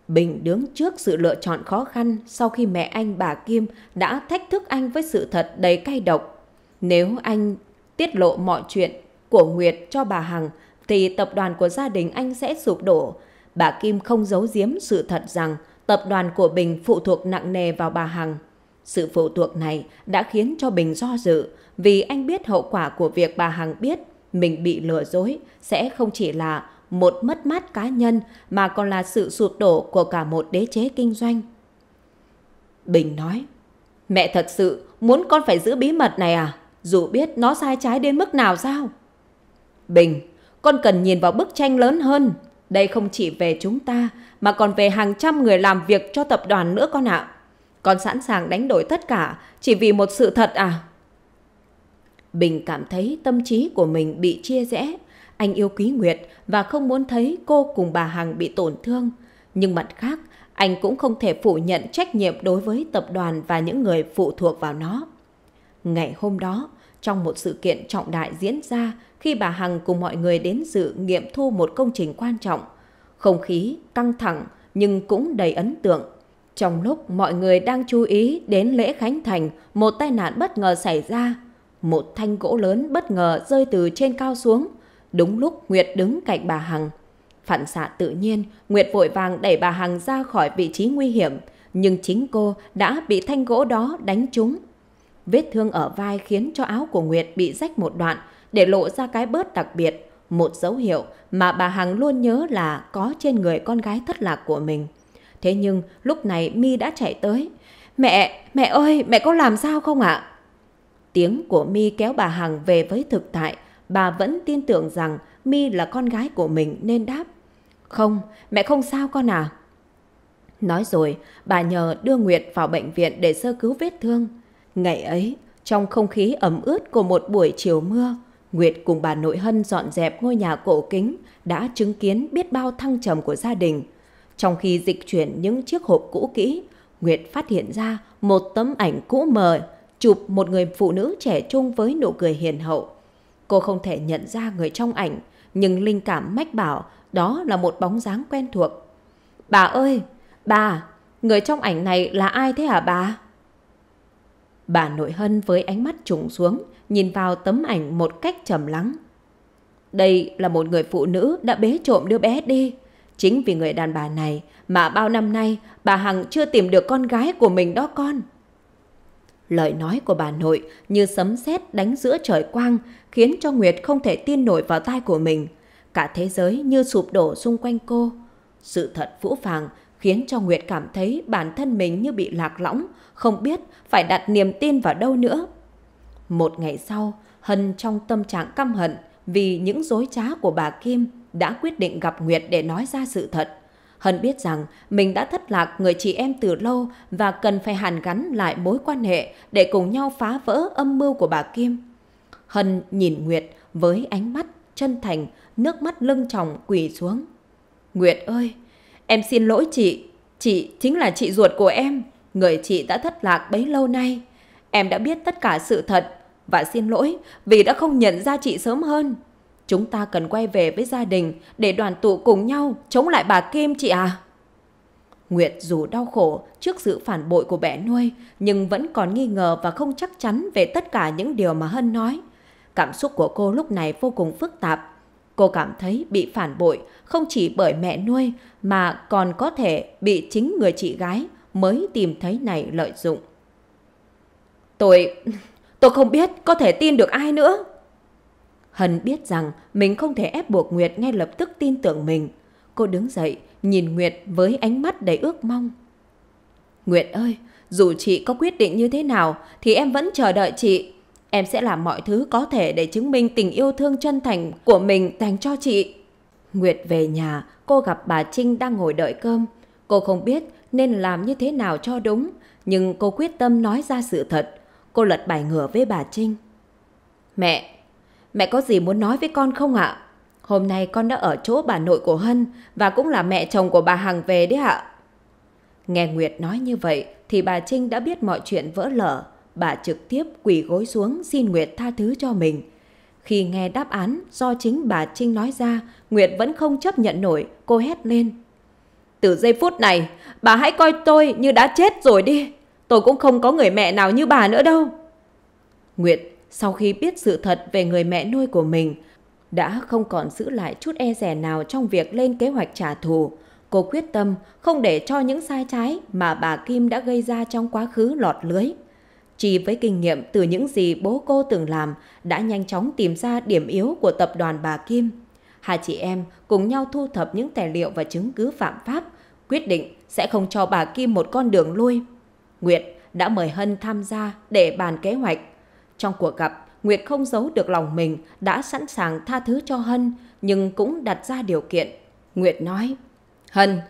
Bình đứng trước sự lựa chọn khó khăn sau khi mẹ anh bà Kim đã thách thức anh với sự thật đầy cay độc. Nếu anh tiết lộ mọi chuyện của Nguyệt cho bà Hằng thì tập đoàn của gia đình anh sẽ sụp đổ. Bà Kim không giấu giếm sự thật rằng tập đoàn của Bình phụ thuộc nặng nề vào bà Hằng. Sự phụ thuộc này đã khiến cho Bình do dự vì anh biết hậu quả của việc bà Hằng biết mình bị lừa dối sẽ không chỉ là một mất mát cá nhân mà còn là sự sụp đổ của cả một đế chế kinh doanh. Bình nói, mẹ thật sự muốn con phải giữ bí mật này à? Dù biết nó sai trái đến mức nào sao? Bình, con cần nhìn vào bức tranh lớn hơn đây không chỉ về chúng ta, mà còn về hàng trăm người làm việc cho tập đoàn nữa con ạ. À. Con sẵn sàng đánh đổi tất cả chỉ vì một sự thật à? Bình cảm thấy tâm trí của mình bị chia rẽ. Anh yêu Quý Nguyệt và không muốn thấy cô cùng bà Hằng bị tổn thương. Nhưng mặt khác, anh cũng không thể phủ nhận trách nhiệm đối với tập đoàn và những người phụ thuộc vào nó. Ngày hôm đó, trong một sự kiện trọng đại diễn ra khi bà Hằng cùng mọi người đến dự nghiệm thu một công trình quan trọng. Không khí căng thẳng nhưng cũng đầy ấn tượng. Trong lúc mọi người đang chú ý đến lễ khánh thành, một tai nạn bất ngờ xảy ra. Một thanh gỗ lớn bất ngờ rơi từ trên cao xuống, đúng lúc Nguyệt đứng cạnh bà Hằng. Phản xạ tự nhiên, Nguyệt vội vàng đẩy bà Hằng ra khỏi vị trí nguy hiểm, nhưng chính cô đã bị thanh gỗ đó đánh trúng Vết thương ở vai khiến cho áo của Nguyệt bị rách một đoạn, để lộ ra cái bớt đặc biệt, một dấu hiệu mà bà Hằng luôn nhớ là có trên người con gái thất lạc của mình. Thế nhưng lúc này Mi đã chạy tới. Mẹ, mẹ ơi, mẹ có làm sao không ạ? Tiếng của Mi kéo bà Hằng về với thực tại. Bà vẫn tin tưởng rằng Mi là con gái của mình nên đáp. Không, mẹ không sao con à. Nói rồi, bà nhờ đưa Nguyệt vào bệnh viện để sơ cứu vết thương. Ngày ấy, trong không khí ẩm ướt của một buổi chiều mưa, Nguyệt cùng bà nội Hân dọn dẹp ngôi nhà cổ kính đã chứng kiến biết bao thăng trầm của gia đình. Trong khi dịch chuyển những chiếc hộp cũ kỹ, Nguyệt phát hiện ra một tấm ảnh cũ mờ chụp một người phụ nữ trẻ trung với nụ cười hiền hậu. Cô không thể nhận ra người trong ảnh, nhưng linh cảm mách bảo đó là một bóng dáng quen thuộc. Bà ơi, bà, người trong ảnh này là ai thế hả bà? Bà nội hân với ánh mắt trùng xuống, nhìn vào tấm ảnh một cách trầm lắng. Đây là một người phụ nữ đã bế trộm đứa bé đi. Chính vì người đàn bà này mà bao năm nay bà Hằng chưa tìm được con gái của mình đó con. Lời nói của bà nội như sấm sét đánh giữa trời quang khiến cho Nguyệt không thể tin nổi vào tai của mình. Cả thế giới như sụp đổ xung quanh cô. Sự thật vũ phàng khiến cho Nguyệt cảm thấy bản thân mình như bị lạc lõng, không biết phải đặt niềm tin vào đâu nữa. Một ngày sau, Hân trong tâm trạng căm hận vì những dối trá của bà Kim đã quyết định gặp Nguyệt để nói ra sự thật. Hân biết rằng mình đã thất lạc người chị em từ lâu và cần phải hàn gắn lại mối quan hệ để cùng nhau phá vỡ âm mưu của bà Kim. Hân nhìn Nguyệt với ánh mắt chân thành, nước mắt lưng tròng quỳ xuống. Nguyệt ơi, em xin lỗi chị, chị chính là chị ruột của em người chị đã thất lạc bấy lâu nay. Em đã biết tất cả sự thật và xin lỗi vì đã không nhận ra chị sớm hơn. Chúng ta cần quay về với gia đình để đoàn tụ cùng nhau chống lại bà Kim chị à. Nguyệt dù đau khổ trước sự phản bội của bé nuôi nhưng vẫn còn nghi ngờ và không chắc chắn về tất cả những điều mà Hân nói. Cảm xúc của cô lúc này vô cùng phức tạp. Cô cảm thấy bị phản bội không chỉ bởi mẹ nuôi mà còn có thể bị chính người chị gái mới tìm thấy này lợi dụng. Tôi... tôi không biết có thể tin được ai nữa. Hân biết rằng mình không thể ép buộc Nguyệt ngay lập tức tin tưởng mình. Cô đứng dậy, nhìn Nguyệt với ánh mắt đầy ước mong. Nguyệt ơi, dù chị có quyết định như thế nào thì em vẫn chờ đợi chị. Em sẽ làm mọi thứ có thể để chứng minh tình yêu thương chân thành của mình dành cho chị. Nguyệt về nhà, cô gặp bà Trinh đang ngồi đợi cơm. Cô không biết nên làm như thế nào cho đúng, nhưng cô quyết tâm nói ra sự thật. Cô lật bài ngửa với bà Trinh. Mẹ, mẹ có gì muốn nói với con không ạ? Hôm nay con đã ở chỗ bà nội của Hân và cũng là mẹ chồng của bà Hằng về đấy ạ. Nghe Nguyệt nói như vậy thì bà Trinh đã biết mọi chuyện vỡ lở. Bà trực tiếp quỳ gối xuống xin Nguyệt tha thứ cho mình. Khi nghe đáp án do chính bà Trinh nói ra, Nguyệt vẫn không chấp nhận nổi, cô hét lên. Từ giây phút này, bà hãy coi tôi như đã chết rồi đi. Tôi cũng không có người mẹ nào như bà nữa đâu. Nguyệt, sau khi biết sự thật về người mẹ nuôi của mình, đã không còn giữ lại chút e rẻ nào trong việc lên kế hoạch trả thù. Cô quyết tâm không để cho những sai trái mà bà Kim đã gây ra trong quá khứ lọt lưới. Chỉ với kinh nghiệm từ những gì bố cô từng làm đã nhanh chóng tìm ra điểm yếu của tập đoàn bà Kim. Hai chị em cùng nhau thu thập những tài liệu và chứng cứ phạm pháp, quyết định sẽ không cho bà Kim một con đường lui. Nguyệt đã mời Hân tham gia để bàn kế hoạch. Trong cuộc gặp, Nguyệt không giấu được lòng mình đã sẵn sàng tha thứ cho Hân, nhưng cũng đặt ra điều kiện. Nguyệt nói, Hân,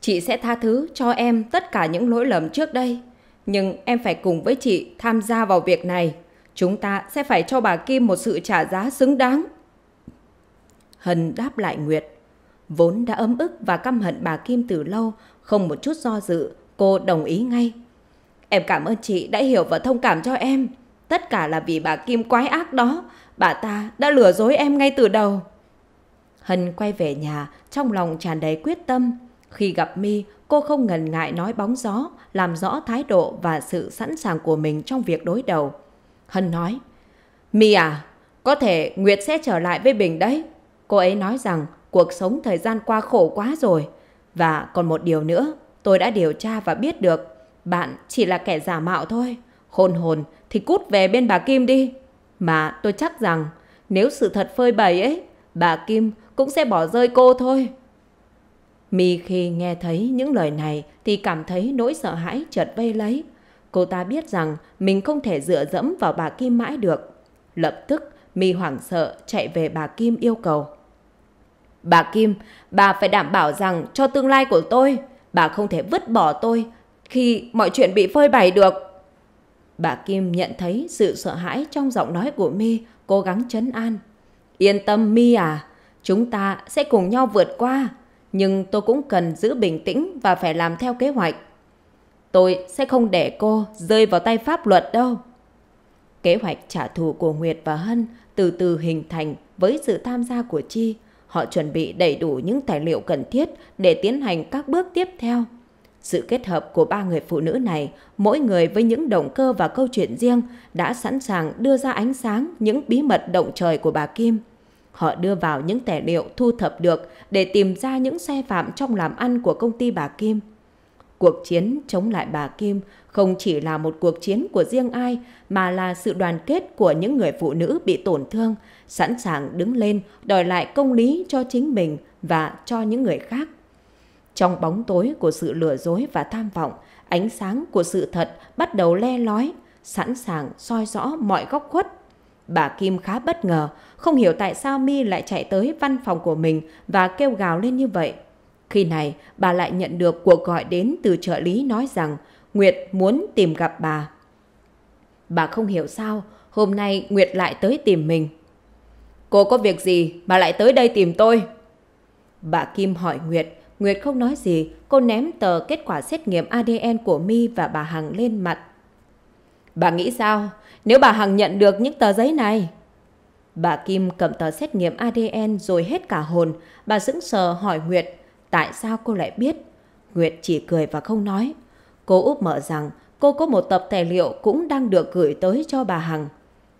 chị sẽ tha thứ cho em tất cả những lỗi lầm trước đây. Nhưng em phải cùng với chị tham gia vào việc này. Chúng ta sẽ phải cho bà Kim một sự trả giá xứng đáng. Hân đáp lại Nguyệt. Vốn đã ấm ức và căm hận bà Kim từ lâu, không một chút do dự, cô đồng ý ngay. Em cảm ơn chị đã hiểu và thông cảm cho em. Tất cả là vì bà Kim quái ác đó, bà ta đã lừa dối em ngay từ đầu. Hân quay về nhà, trong lòng tràn đầy quyết tâm. Khi gặp Mi, cô không ngần ngại nói bóng gió, làm rõ thái độ và sự sẵn sàng của mình trong việc đối đầu. Hân nói, Mi à, có thể Nguyệt sẽ trở lại với Bình đấy. Cô ấy nói rằng cuộc sống thời gian qua khổ quá rồi. Và còn một điều nữa, tôi đã điều tra và biết được. Bạn chỉ là kẻ giả mạo thôi. Khôn hồn thì cút về bên bà Kim đi. Mà tôi chắc rằng nếu sự thật phơi bày ấy, bà Kim cũng sẽ bỏ rơi cô thôi. Mi khi nghe thấy những lời này thì cảm thấy nỗi sợ hãi chợt vây lấy. Cô ta biết rằng mình không thể dựa dẫm vào bà Kim mãi được. Lập tức Mi hoảng sợ chạy về bà Kim yêu cầu. Bà Kim, bà phải đảm bảo rằng cho tương lai của tôi, bà không thể vứt bỏ tôi khi mọi chuyện bị phơi bày được. Bà Kim nhận thấy sự sợ hãi trong giọng nói của Mi, cố gắng chấn an. Yên tâm Mi à, chúng ta sẽ cùng nhau vượt qua, nhưng tôi cũng cần giữ bình tĩnh và phải làm theo kế hoạch. Tôi sẽ không để cô rơi vào tay pháp luật đâu. Kế hoạch trả thù của Nguyệt và Hân từ từ hình thành với sự tham gia của Chi. Họ chuẩn bị đầy đủ những tài liệu cần thiết để tiến hành các bước tiếp theo. Sự kết hợp của ba người phụ nữ này, mỗi người với những động cơ và câu chuyện riêng, đã sẵn sàng đưa ra ánh sáng những bí mật động trời của bà Kim. Họ đưa vào những tài liệu thu thập được để tìm ra những sai phạm trong làm ăn của công ty bà Kim – Cuộc chiến chống lại bà Kim không chỉ là một cuộc chiến của riêng ai mà là sự đoàn kết của những người phụ nữ bị tổn thương, sẵn sàng đứng lên đòi lại công lý cho chính mình và cho những người khác. Trong bóng tối của sự lừa dối và tham vọng, ánh sáng của sự thật bắt đầu le lói, sẵn sàng soi rõ mọi góc khuất. Bà Kim khá bất ngờ, không hiểu tại sao Mi lại chạy tới văn phòng của mình và kêu gào lên như vậy. Khi này, bà lại nhận được cuộc gọi đến từ trợ lý nói rằng Nguyệt muốn tìm gặp bà. Bà không hiểu sao, hôm nay Nguyệt lại tới tìm mình. Cô có việc gì mà lại tới đây tìm tôi? Bà Kim hỏi Nguyệt, Nguyệt không nói gì, cô ném tờ kết quả xét nghiệm ADN của Mi và bà Hằng lên mặt. Bà nghĩ sao nếu bà Hằng nhận được những tờ giấy này? Bà Kim cầm tờ xét nghiệm ADN rồi hết cả hồn, bà sững sờ hỏi Nguyệt. Tại sao cô lại biết? Nguyệt chỉ cười và không nói. Cô úp mở rằng cô có một tập tài liệu cũng đang được gửi tới cho bà Hằng.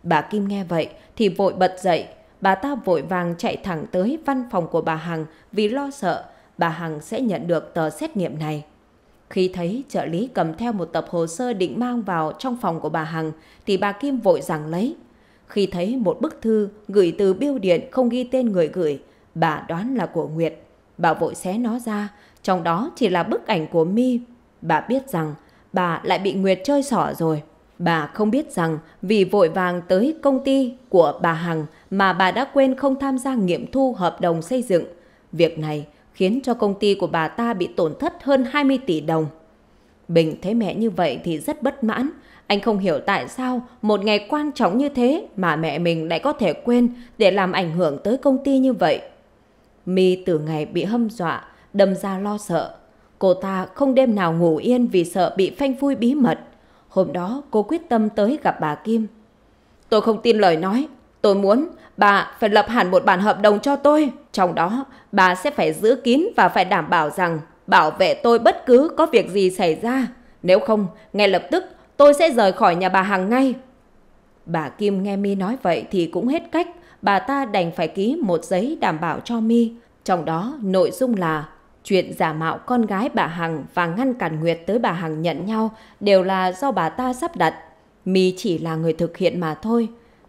Bà Kim nghe vậy thì vội bật dậy. Bà ta vội vàng chạy thẳng tới văn phòng của bà Hằng vì lo sợ bà Hằng sẽ nhận được tờ xét nghiệm này. Khi thấy trợ lý cầm theo một tập hồ sơ định mang vào trong phòng của bà Hằng thì bà Kim vội rằng lấy. Khi thấy một bức thư gửi từ biêu điện không ghi tên người gửi, bà đoán là của Nguyệt bà vội xé nó ra, trong đó chỉ là bức ảnh của Mi. Bà biết rằng bà lại bị Nguyệt chơi xỏ rồi. Bà không biết rằng vì vội vàng tới công ty của bà Hằng mà bà đã quên không tham gia nghiệm thu hợp đồng xây dựng. Việc này khiến cho công ty của bà ta bị tổn thất hơn 20 tỷ đồng. Bình thấy mẹ như vậy thì rất bất mãn. Anh không hiểu tại sao một ngày quan trọng như thế mà mẹ mình lại có thể quên để làm ảnh hưởng tới công ty như vậy. Mi từ ngày bị hâm dọa, đâm ra lo sợ. Cô ta không đêm nào ngủ yên vì sợ bị phanh phui bí mật. Hôm đó cô quyết tâm tới gặp bà Kim. Tôi không tin lời nói. Tôi muốn bà phải lập hẳn một bản hợp đồng cho tôi. Trong đó bà sẽ phải giữ kín và phải đảm bảo rằng bảo vệ tôi bất cứ có việc gì xảy ra. Nếu không, ngay lập tức tôi sẽ rời khỏi nhà bà hàng ngay. Bà Kim nghe Mi nói vậy thì cũng hết cách bà ta đành phải ký một giấy đảm bảo cho mi trong đó nội dung là chuyện giả mạo con gái bà hằng và ngăn cản nguyệt tới bà hằng nhận nhau đều là do bà ta sắp đặt mi chỉ là người thực hiện mà thôi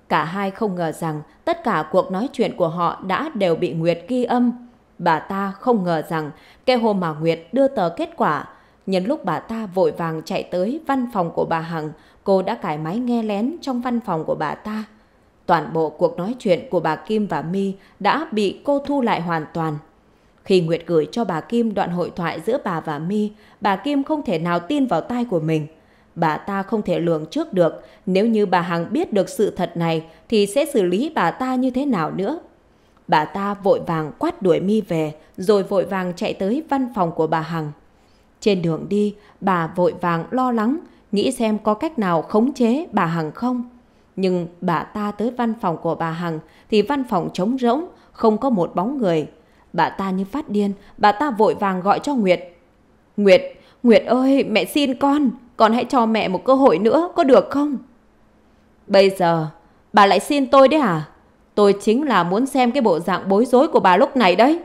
cả hai không ngờ rằng tất cả cuộc nói chuyện của họ đã đều bị nguyệt ghi âm bà ta không ngờ rằng cái hôm mà nguyệt đưa tờ kết quả nhân lúc bà ta vội vàng chạy tới văn phòng của bà hằng cô đã cài máy nghe lén trong văn phòng của bà ta Toàn bộ cuộc nói chuyện của bà Kim và Mi đã bị cô thu lại hoàn toàn. Khi Nguyệt gửi cho bà Kim đoạn hội thoại giữa bà và Mi, bà Kim không thể nào tin vào tai của mình. Bà ta không thể lường trước được, nếu như bà Hằng biết được sự thật này thì sẽ xử lý bà ta như thế nào nữa. Bà ta vội vàng quát đuổi Mi về, rồi vội vàng chạy tới văn phòng của bà Hằng. Trên đường đi, bà vội vàng lo lắng, nghĩ xem có cách nào khống chế bà Hằng không. Nhưng bà ta tới văn phòng của bà Hằng thì văn phòng trống rỗng, không có một bóng người. Bà ta như phát điên, bà ta vội vàng gọi cho Nguyệt. Nguyệt, Nguyệt ơi, mẹ xin con, con hãy cho mẹ một cơ hội nữa, có được không? Bây giờ, bà lại xin tôi đấy à? Tôi chính là muốn xem cái bộ dạng bối rối của bà lúc này đấy.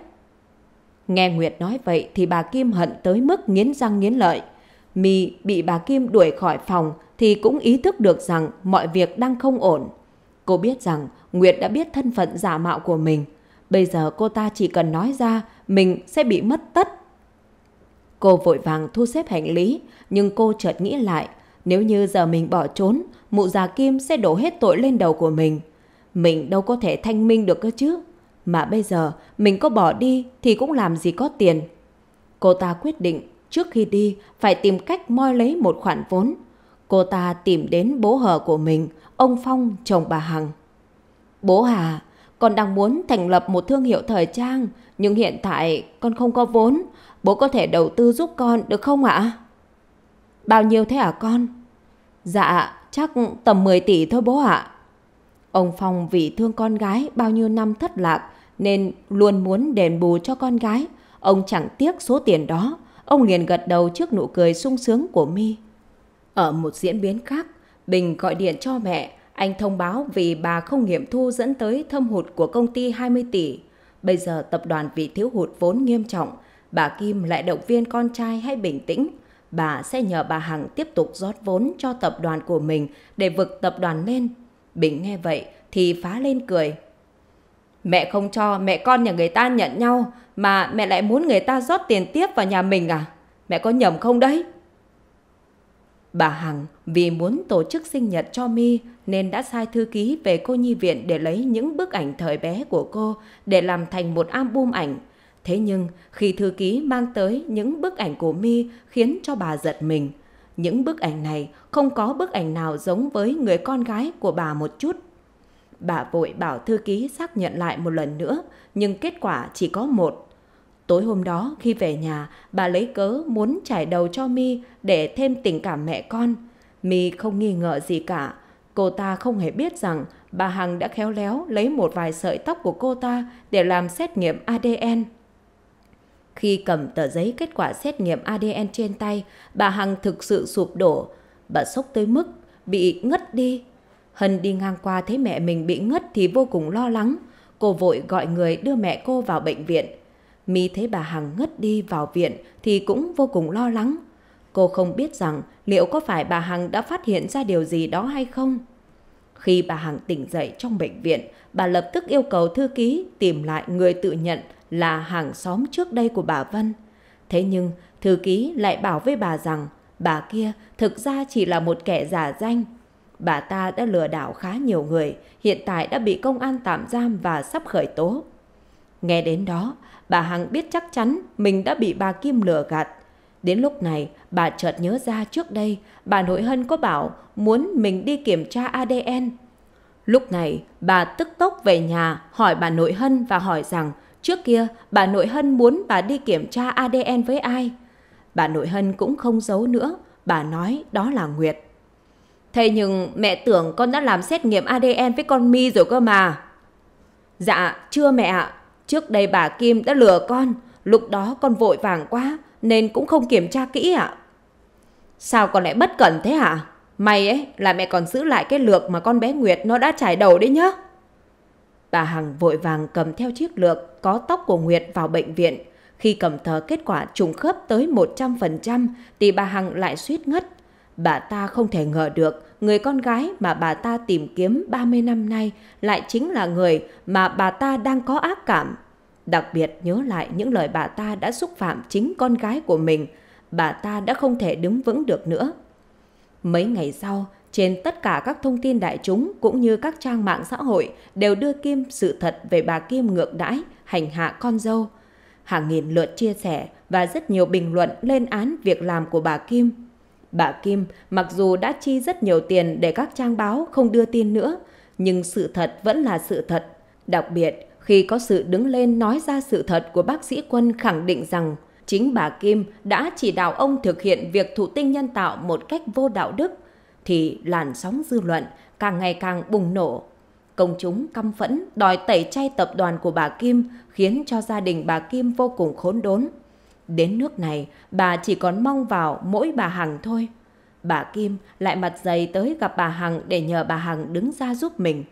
Nghe Nguyệt nói vậy thì bà Kim hận tới mức nghiến răng nghiến lợi. My bị bà Kim đuổi khỏi phòng thì cũng ý thức được rằng mọi việc đang không ổn. Cô biết rằng Nguyệt đã biết thân phận giả mạo của mình. Bây giờ cô ta chỉ cần nói ra mình sẽ bị mất tất. Cô vội vàng thu xếp hành lý, nhưng cô chợt nghĩ lại, nếu như giờ mình bỏ trốn, mụ già Kim sẽ đổ hết tội lên đầu của mình. Mình đâu có thể thanh minh được cơ chứ. Mà bây giờ mình có bỏ đi thì cũng làm gì có tiền. Cô ta quyết định Trước khi đi, phải tìm cách moi lấy một khoản vốn. Cô ta tìm đến bố hờ của mình, ông Phong, chồng bà Hằng. Bố Hà, con đang muốn thành lập một thương hiệu thời trang, nhưng hiện tại con không có vốn. Bố có thể đầu tư giúp con được không ạ? Bao nhiêu thế hả con? Dạ, chắc tầm 10 tỷ thôi bố ạ. Ông Phong vì thương con gái bao nhiêu năm thất lạc nên luôn muốn đền bù cho con gái. Ông chẳng tiếc số tiền đó Ông liền gật đầu trước nụ cười sung sướng của Mi. Ở một diễn biến khác, Bình gọi điện cho mẹ, anh thông báo vì bà không nghiệm thu dẫn tới thâm hụt của công ty 20 tỷ. Bây giờ tập đoàn bị thiếu hụt vốn nghiêm trọng, bà Kim lại động viên con trai hãy bình tĩnh. Bà sẽ nhờ bà Hằng tiếp tục rót vốn cho tập đoàn của mình để vực tập đoàn lên. Bình nghe vậy thì phá lên cười. Mẹ không cho mẹ con nhà người ta nhận nhau, mà mẹ lại muốn người ta rót tiền tiếp vào nhà mình à? Mẹ có nhầm không đấy? Bà Hằng vì muốn tổ chức sinh nhật cho Mi nên đã sai thư ký về cô nhi viện để lấy những bức ảnh thời bé của cô để làm thành một album ảnh. Thế nhưng khi thư ký mang tới những bức ảnh của Mi khiến cho bà giật mình. Những bức ảnh này không có bức ảnh nào giống với người con gái của bà một chút. Bà vội bảo thư ký xác nhận lại một lần nữa, nhưng kết quả chỉ có một. Tối hôm đó khi về nhà, bà lấy cớ muốn trải đầu cho Mi để thêm tình cảm mẹ con. Mi không nghi ngờ gì cả. Cô ta không hề biết rằng bà Hằng đã khéo léo lấy một vài sợi tóc của cô ta để làm xét nghiệm ADN. Khi cầm tờ giấy kết quả xét nghiệm ADN trên tay, bà Hằng thực sự sụp đổ. Bà sốc tới mức bị ngất đi. Hân đi ngang qua thấy mẹ mình bị ngất thì vô cùng lo lắng. Cô vội gọi người đưa mẹ cô vào bệnh viện. Mi thấy bà Hằng ngất đi vào viện thì cũng vô cùng lo lắng. Cô không biết rằng liệu có phải bà Hằng đã phát hiện ra điều gì đó hay không. Khi bà Hằng tỉnh dậy trong bệnh viện, bà lập tức yêu cầu thư ký tìm lại người tự nhận là hàng xóm trước đây của bà Vân. Thế nhưng, thư ký lại bảo với bà rằng bà kia thực ra chỉ là một kẻ giả danh. Bà ta đã lừa đảo khá nhiều người, hiện tại đã bị công an tạm giam và sắp khởi tố. Nghe đến đó, bà Hằng biết chắc chắn mình đã bị bà Kim lừa gạt. Đến lúc này, bà chợt nhớ ra trước đây, bà nội hân có bảo muốn mình đi kiểm tra ADN. Lúc này, bà tức tốc về nhà hỏi bà nội hân và hỏi rằng trước kia bà nội hân muốn bà đi kiểm tra ADN với ai. Bà nội hân cũng không giấu nữa, bà nói đó là Nguyệt. Thế nhưng mẹ tưởng con đã làm xét nghiệm ADN với con mi rồi cơ mà. Dạ, chưa mẹ ạ. Trước đây bà Kim đã lừa con, lúc đó con vội vàng quá nên cũng không kiểm tra kỹ ạ. À. Sao con lại bất cẩn thế hả? May ấy là mẹ còn giữ lại cái lược mà con bé Nguyệt nó đã trải đầu đấy nhá. Bà Hằng vội vàng cầm theo chiếc lược có tóc của Nguyệt vào bệnh viện. Khi cầm thờ kết quả trùng khớp tới 100% thì bà Hằng lại suýt ngất. Bà ta không thể ngờ được người con gái mà bà ta tìm kiếm 30 năm nay lại chính là người mà bà ta đang có ác cảm. Đặc biệt nhớ lại những lời bà ta đã xúc phạm chính con gái của mình, bà ta đã không thể đứng vững được nữa. Mấy ngày sau, trên tất cả các thông tin đại chúng cũng như các trang mạng xã hội đều đưa Kim sự thật về bà Kim ngược đãi, hành hạ con dâu. Hàng nghìn lượt chia sẻ và rất nhiều bình luận lên án việc làm của bà Kim Bà Kim mặc dù đã chi rất nhiều tiền để các trang báo không đưa tin nữa, nhưng sự thật vẫn là sự thật. Đặc biệt, khi có sự đứng lên nói ra sự thật của bác sĩ Quân khẳng định rằng chính bà Kim đã chỉ đạo ông thực hiện việc thụ tinh nhân tạo một cách vô đạo đức, thì làn sóng dư luận càng ngày càng bùng nổ. Công chúng căm phẫn đòi tẩy chay tập đoàn của bà Kim khiến cho gia đình bà Kim vô cùng khốn đốn. Đến nước này, bà chỉ còn mong vào mỗi bà Hằng thôi. Bà Kim lại mặt dày tới gặp bà Hằng để nhờ bà Hằng đứng ra giúp mình.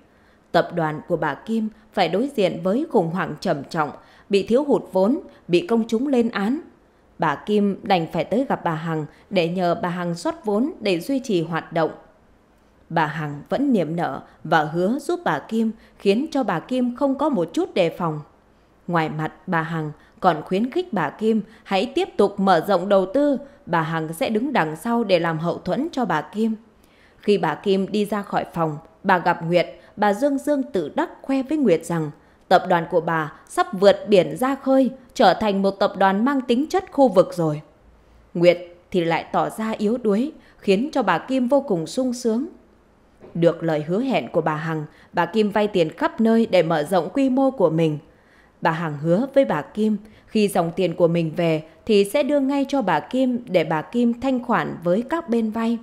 Tập đoàn của bà Kim phải đối diện với khủng hoảng trầm trọng, bị thiếu hụt vốn, bị công chúng lên án. Bà Kim đành phải tới gặp bà Hằng để nhờ bà Hằng rót vốn để duy trì hoạt động. Bà Hằng vẫn niềm nợ và hứa giúp bà Kim khiến cho bà Kim không có một chút đề phòng. Ngoài mặt bà Hằng, còn khuyến khích bà Kim hãy tiếp tục mở rộng đầu tư, bà Hằng sẽ đứng đằng sau để làm hậu thuẫn cho bà Kim. Khi bà Kim đi ra khỏi phòng, bà gặp Nguyệt, bà Dương Dương tự đắc khoe với Nguyệt rằng tập đoàn của bà sắp vượt biển ra khơi, trở thành một tập đoàn mang tính chất khu vực rồi. Nguyệt thì lại tỏ ra yếu đuối, khiến cho bà Kim vô cùng sung sướng. Được lời hứa hẹn của bà Hằng, bà Kim vay tiền khắp nơi để mở rộng quy mô của mình bà Hằng hứa với bà Kim khi dòng tiền của mình về thì sẽ đưa ngay cho bà Kim để bà Kim thanh khoản với các bên vay.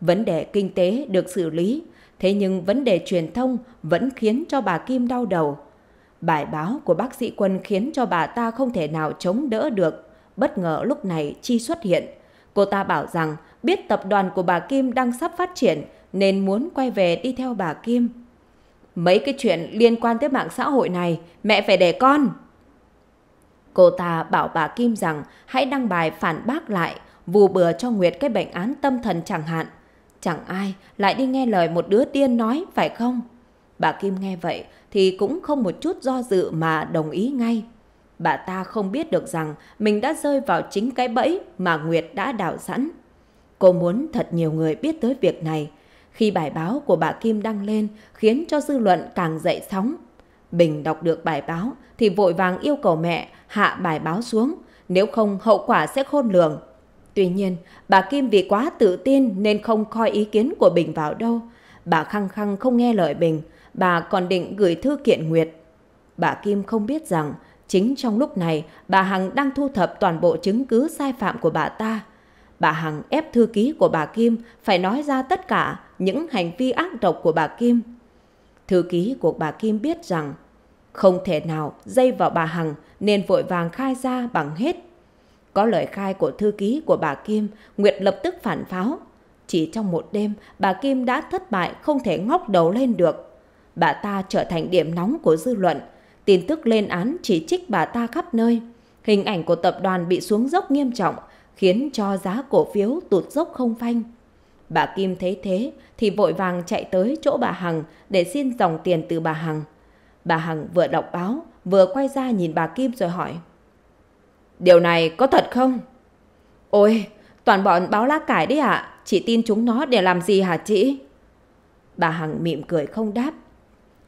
Vấn đề kinh tế được xử lý, thế nhưng vấn đề truyền thông vẫn khiến cho bà Kim đau đầu. Bài báo của bác sĩ Quân khiến cho bà ta không thể nào chống đỡ được. Bất ngờ lúc này Chi xuất hiện. Cô ta bảo rằng biết tập đoàn của bà Kim đang sắp phát triển nên muốn quay về đi theo bà Kim. Mấy cái chuyện liên quan tới mạng xã hội này, mẹ phải để con. Cô ta bảo bà Kim rằng hãy đăng bài phản bác lại, vù bừa cho Nguyệt cái bệnh án tâm thần chẳng hạn. Chẳng ai lại đi nghe lời một đứa tiên nói, phải không? Bà Kim nghe vậy thì cũng không một chút do dự mà đồng ý ngay. Bà ta không biết được rằng mình đã rơi vào chính cái bẫy mà Nguyệt đã đào sẵn. Cô muốn thật nhiều người biết tới việc này, khi bài báo của bà Kim đăng lên khiến cho dư luận càng dậy sóng. Bình đọc được bài báo thì vội vàng yêu cầu mẹ hạ bài báo xuống, nếu không hậu quả sẽ khôn lường. Tuy nhiên, bà Kim vì quá tự tin nên không coi ý kiến của Bình vào đâu. Bà khăng khăng không nghe lời Bình, bà còn định gửi thư kiện Nguyệt. Bà Kim không biết rằng chính trong lúc này bà Hằng đang thu thập toàn bộ chứng cứ sai phạm của bà ta. Bà Hằng ép thư ký của bà Kim phải nói ra tất cả những hành vi ác độc của bà Kim. Thư ký của bà Kim biết rằng không thể nào dây vào bà Hằng nên vội vàng khai ra bằng hết. Có lời khai của thư ký của bà Kim, Nguyệt lập tức phản pháo. Chỉ trong một đêm, bà Kim đã thất bại không thể ngóc đầu lên được. Bà ta trở thành điểm nóng của dư luận. Tin tức lên án chỉ trích bà ta khắp nơi. Hình ảnh của tập đoàn bị xuống dốc nghiêm trọng, khiến cho giá cổ phiếu tụt dốc không phanh. Bà Kim thấy thế thì vội vàng chạy tới chỗ bà Hằng để xin dòng tiền từ bà Hằng. Bà Hằng vừa đọc báo, vừa quay ra nhìn bà Kim rồi hỏi. Điều này có thật không? Ôi, toàn bọn báo lá cải đấy ạ, à? chị tin chúng nó để làm gì hả chị? Bà Hằng mỉm cười không đáp.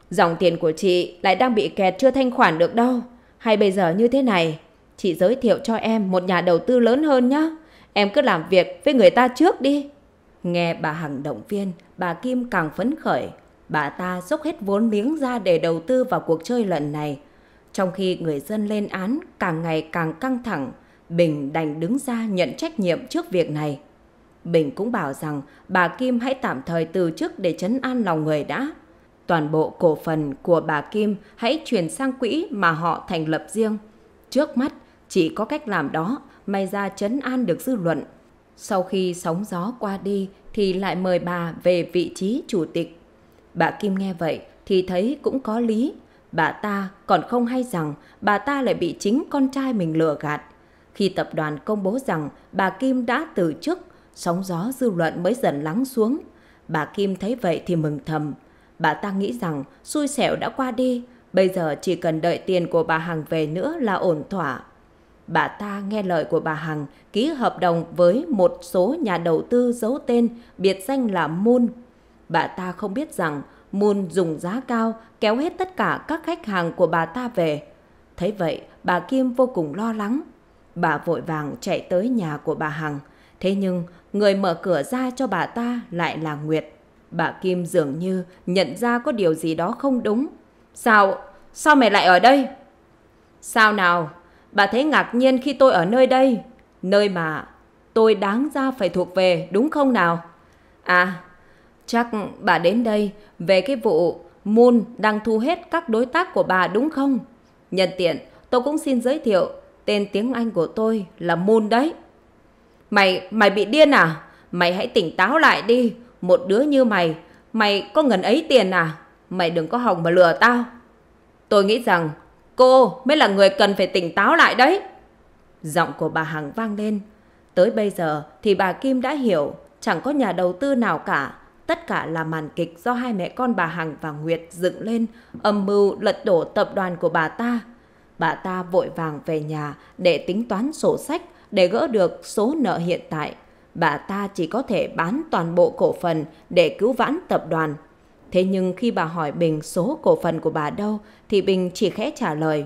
Dòng tiền của chị lại đang bị kẹt chưa thanh khoản được đâu. Hay bây giờ như thế này, chị giới thiệu cho em một nhà đầu tư lớn hơn nhá. Em cứ làm việc với người ta trước đi. Nghe bà Hằng động viên, bà Kim càng phấn khởi. Bà ta dốc hết vốn miếng ra để đầu tư vào cuộc chơi lần này. Trong khi người dân lên án càng ngày càng căng thẳng, Bình đành đứng ra nhận trách nhiệm trước việc này. Bình cũng bảo rằng bà Kim hãy tạm thời từ chức để chấn an lòng người đã. Toàn bộ cổ phần của bà Kim hãy chuyển sang quỹ mà họ thành lập riêng. Trước mắt, chỉ có cách làm đó may ra chấn an được dư luận sau khi sóng gió qua đi thì lại mời bà về vị trí chủ tịch. Bà Kim nghe vậy thì thấy cũng có lý. Bà ta còn không hay rằng bà ta lại bị chính con trai mình lừa gạt. Khi tập đoàn công bố rằng bà Kim đã từ chức, sóng gió dư luận mới dần lắng xuống. Bà Kim thấy vậy thì mừng thầm. Bà ta nghĩ rằng xui xẻo đã qua đi, bây giờ chỉ cần đợi tiền của bà Hằng về nữa là ổn thỏa bà ta nghe lời của bà Hằng ký hợp đồng với một số nhà đầu tư giấu tên, biệt danh là Moon. Bà ta không biết rằng Moon dùng giá cao kéo hết tất cả các khách hàng của bà ta về. Thấy vậy, bà Kim vô cùng lo lắng. Bà vội vàng chạy tới nhà của bà Hằng. Thế nhưng, người mở cửa ra cho bà ta lại là Nguyệt. Bà Kim dường như nhận ra có điều gì đó không đúng. Sao? Sao mày lại ở đây? Sao nào? Bà thấy ngạc nhiên khi tôi ở nơi đây, nơi mà tôi đáng ra phải thuộc về, đúng không nào? À, chắc bà đến đây về cái vụ Moon đang thu hết các đối tác của bà đúng không? Nhân tiện, tôi cũng xin giới thiệu, tên tiếng Anh của tôi là Moon đấy. Mày, mày bị điên à? Mày hãy tỉnh táo lại đi, một đứa như mày, mày có ngần ấy tiền à? Mày đừng có hòng mà lừa tao. Tôi nghĩ rằng Cô mới là người cần phải tỉnh táo lại đấy. Giọng của bà Hằng vang lên. Tới bây giờ thì bà Kim đã hiểu chẳng có nhà đầu tư nào cả. Tất cả là màn kịch do hai mẹ con bà Hằng và Nguyệt dựng lên âm mưu lật đổ tập đoàn của bà ta. Bà ta vội vàng về nhà để tính toán sổ sách để gỡ được số nợ hiện tại. Bà ta chỉ có thể bán toàn bộ cổ phần để cứu vãn tập đoàn Thế nhưng khi bà hỏi Bình số cổ phần của bà đâu thì Bình chỉ khẽ trả lời.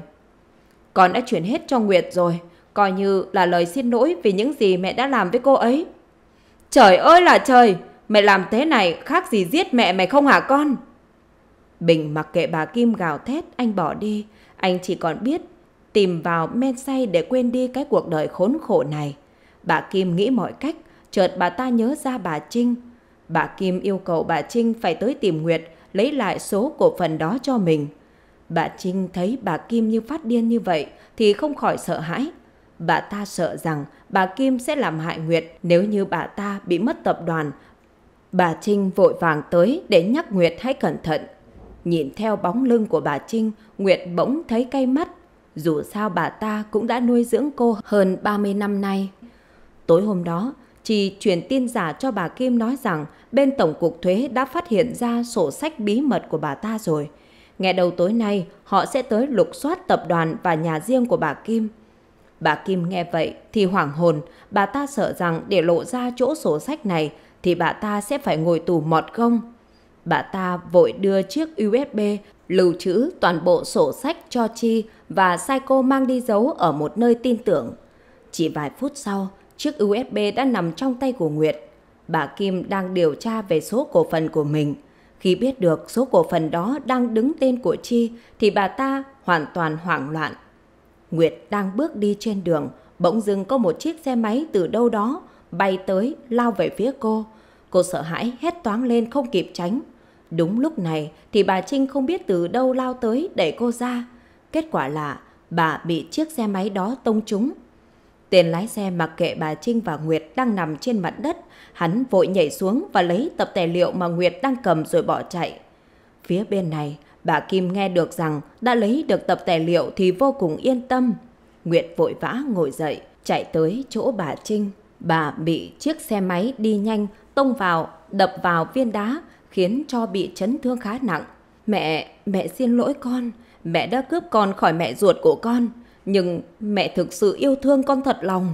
Con đã chuyển hết cho Nguyệt rồi, coi như là lời xin lỗi vì những gì mẹ đã làm với cô ấy. Trời ơi là trời, mẹ làm thế này khác gì giết mẹ mày không hả con? Bình mặc kệ bà Kim gào thét, anh bỏ đi. Anh chỉ còn biết tìm vào men say để quên đi cái cuộc đời khốn khổ này. Bà Kim nghĩ mọi cách, chợt bà ta nhớ ra bà Trinh bà Kim yêu cầu bà Trinh phải tới tìm Nguyệt lấy lại số cổ phần đó cho mình. Bà Trinh thấy bà Kim như phát điên như vậy thì không khỏi sợ hãi. Bà ta sợ rằng bà Kim sẽ làm hại Nguyệt nếu như bà ta bị mất tập đoàn. Bà Trinh vội vàng tới để nhắc Nguyệt hãy cẩn thận. Nhìn theo bóng lưng của bà Trinh, Nguyệt bỗng thấy cay mắt. Dù sao bà ta cũng đã nuôi dưỡng cô hơn 30 năm nay. Tối hôm đó, Chi truyền tin giả cho bà Kim nói rằng bên Tổng cục Thuế đã phát hiện ra sổ sách bí mật của bà ta rồi. Nghe đầu tối nay, họ sẽ tới lục soát tập đoàn và nhà riêng của bà Kim. Bà Kim nghe vậy thì hoảng hồn, bà ta sợ rằng để lộ ra chỗ sổ sách này thì bà ta sẽ phải ngồi tù mọt không. Bà ta vội đưa chiếc USB lưu trữ toàn bộ sổ sách cho Chi và sai cô mang đi giấu ở một nơi tin tưởng. Chỉ vài phút sau, chiếc USB đã nằm trong tay của Nguyệt. Bà Kim đang điều tra về số cổ phần của mình. Khi biết được số cổ phần đó đang đứng tên của Chi thì bà ta hoàn toàn hoảng loạn. Nguyệt đang bước đi trên đường, bỗng dưng có một chiếc xe máy từ đâu đó bay tới lao về phía cô. Cô sợ hãi hét toáng lên không kịp tránh. Đúng lúc này thì bà Trinh không biết từ đâu lao tới đẩy cô ra. Kết quả là bà bị chiếc xe máy đó tông trúng Tên lái xe mặc kệ bà Trinh và Nguyệt đang nằm trên mặt đất, hắn vội nhảy xuống và lấy tập tài liệu mà Nguyệt đang cầm rồi bỏ chạy. Phía bên này, bà Kim nghe được rằng đã lấy được tập tài liệu thì vô cùng yên tâm. Nguyệt vội vã ngồi dậy, chạy tới chỗ bà Trinh. Bà bị chiếc xe máy đi nhanh, tông vào, đập vào viên đá, khiến cho bị chấn thương khá nặng. Mẹ, mẹ xin lỗi con, mẹ đã cướp con khỏi mẹ ruột của con nhưng mẹ thực sự yêu thương con thật lòng.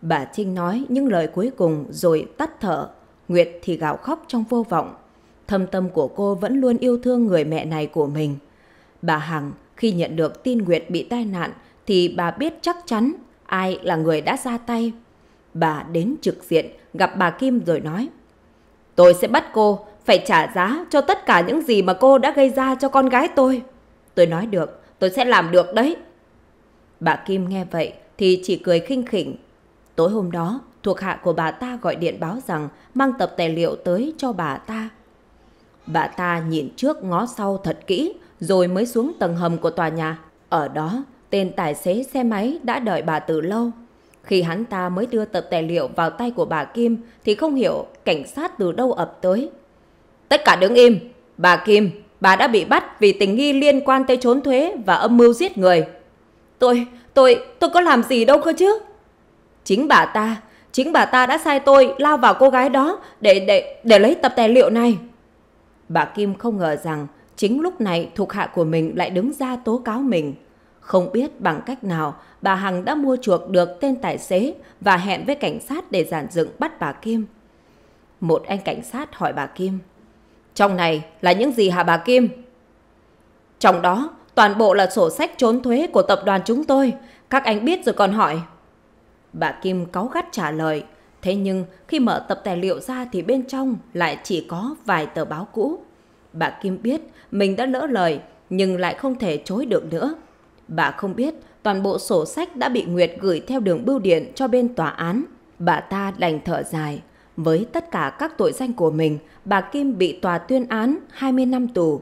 Bà Trinh nói những lời cuối cùng rồi tắt thở, Nguyệt thì gào khóc trong vô vọng. Thâm tâm của cô vẫn luôn yêu thương người mẹ này của mình. Bà Hằng khi nhận được tin Nguyệt bị tai nạn thì bà biết chắc chắn ai là người đã ra tay. Bà đến trực diện gặp bà Kim rồi nói Tôi sẽ bắt cô phải trả giá cho tất cả những gì mà cô đã gây ra cho con gái tôi. Tôi nói được tôi sẽ làm được đấy. Bà Kim nghe vậy thì chỉ cười khinh khỉnh. Tối hôm đó, thuộc hạ của bà ta gọi điện báo rằng mang tập tài liệu tới cho bà ta. Bà ta nhìn trước ngó sau thật kỹ rồi mới xuống tầng hầm của tòa nhà. Ở đó, tên tài xế xe máy đã đợi bà từ lâu. Khi hắn ta mới đưa tập tài liệu vào tay của bà Kim thì không hiểu cảnh sát từ đâu ập tới. Tất cả đứng im, bà Kim, bà đã bị bắt vì tình nghi liên quan tới trốn thuế và âm mưu giết người. Tôi, tôi, tôi có làm gì đâu cơ chứ? Chính bà ta, chính bà ta đã sai tôi lao vào cô gái đó để để để lấy tập tài liệu này. Bà Kim không ngờ rằng chính lúc này thuộc hạ của mình lại đứng ra tố cáo mình. Không biết bằng cách nào bà Hằng đã mua chuộc được tên tài xế và hẹn với cảnh sát để giản dựng bắt bà Kim. Một anh cảnh sát hỏi bà Kim. Trong này là những gì hả bà Kim? Trong đó, toàn bộ là sổ sách trốn thuế của tập đoàn chúng tôi. Các anh biết rồi còn hỏi. Bà Kim cáu gắt trả lời. Thế nhưng khi mở tập tài liệu ra thì bên trong lại chỉ có vài tờ báo cũ. Bà Kim biết mình đã lỡ lời nhưng lại không thể chối được nữa. Bà không biết toàn bộ sổ sách đã bị Nguyệt gửi theo đường bưu điện cho bên tòa án. Bà ta đành thở dài. Với tất cả các tội danh của mình, bà Kim bị tòa tuyên án 20 năm tù.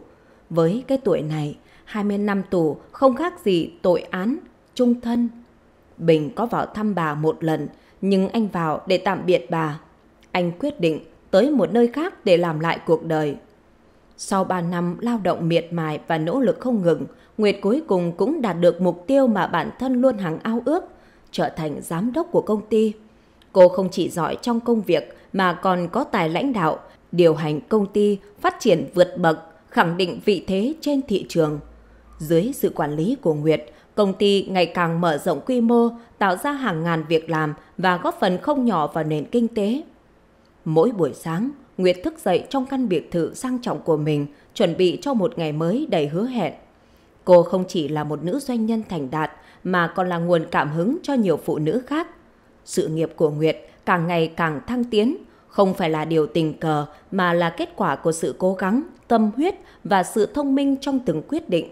Với cái tuổi này, 20 năm tù không khác gì tội án trung thân. Bình có vào thăm bà một lần, nhưng anh vào để tạm biệt bà. Anh quyết định tới một nơi khác để làm lại cuộc đời. Sau 3 năm lao động miệt mài và nỗ lực không ngừng, Nguyệt cuối cùng cũng đạt được mục tiêu mà bản thân luôn hằng ao ước, trở thành giám đốc của công ty. Cô không chỉ giỏi trong công việc mà còn có tài lãnh đạo, điều hành công ty, phát triển vượt bậc, khẳng định vị thế trên thị trường. Dưới sự quản lý của Nguyệt, công ty ngày càng mở rộng quy mô, tạo ra hàng ngàn việc làm và góp phần không nhỏ vào nền kinh tế. Mỗi buổi sáng, Nguyệt thức dậy trong căn biệt thự sang trọng của mình, chuẩn bị cho một ngày mới đầy hứa hẹn. Cô không chỉ là một nữ doanh nhân thành đạt mà còn là nguồn cảm hứng cho nhiều phụ nữ khác. Sự nghiệp của Nguyệt càng ngày càng thăng tiến, không phải là điều tình cờ mà là kết quả của sự cố gắng, tâm huyết và sự thông minh trong từng quyết định.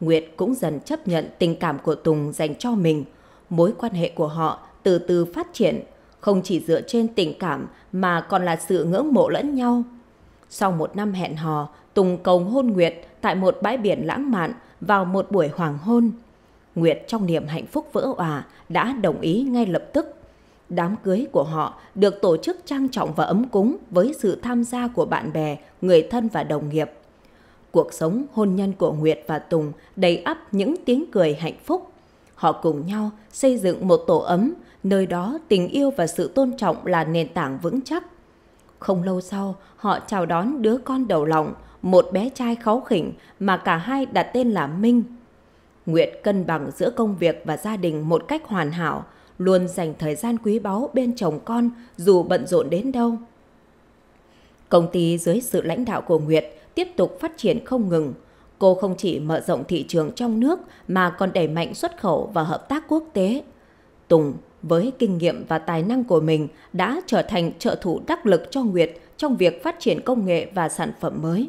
Nguyệt cũng dần chấp nhận tình cảm của Tùng dành cho mình. Mối quan hệ của họ từ từ phát triển, không chỉ dựa trên tình cảm mà còn là sự ngưỡng mộ lẫn nhau. Sau một năm hẹn hò, Tùng cầu hôn Nguyệt tại một bãi biển lãng mạn vào một buổi hoàng hôn. Nguyệt trong niềm hạnh phúc vỡ òa đã đồng ý ngay lập tức. Đám cưới của họ được tổ chức trang trọng và ấm cúng với sự tham gia của bạn bè, người thân và đồng nghiệp. Cuộc sống hôn nhân của Nguyệt và Tùng đầy ắp những tiếng cười hạnh phúc. Họ cùng nhau xây dựng một tổ ấm, nơi đó tình yêu và sự tôn trọng là nền tảng vững chắc. Không lâu sau, họ chào đón đứa con đầu lòng, một bé trai kháu khỉnh mà cả hai đặt tên là Minh. Nguyệt cân bằng giữa công việc và gia đình một cách hoàn hảo – luôn dành thời gian quý báu bên chồng con dù bận rộn đến đâu. Công ty dưới sự lãnh đạo của Nguyệt tiếp tục phát triển không ngừng. Cô không chỉ mở rộng thị trường trong nước mà còn đẩy mạnh xuất khẩu và hợp tác quốc tế. Tùng, với kinh nghiệm và tài năng của mình, đã trở thành trợ thủ đắc lực cho Nguyệt trong việc phát triển công nghệ và sản phẩm mới.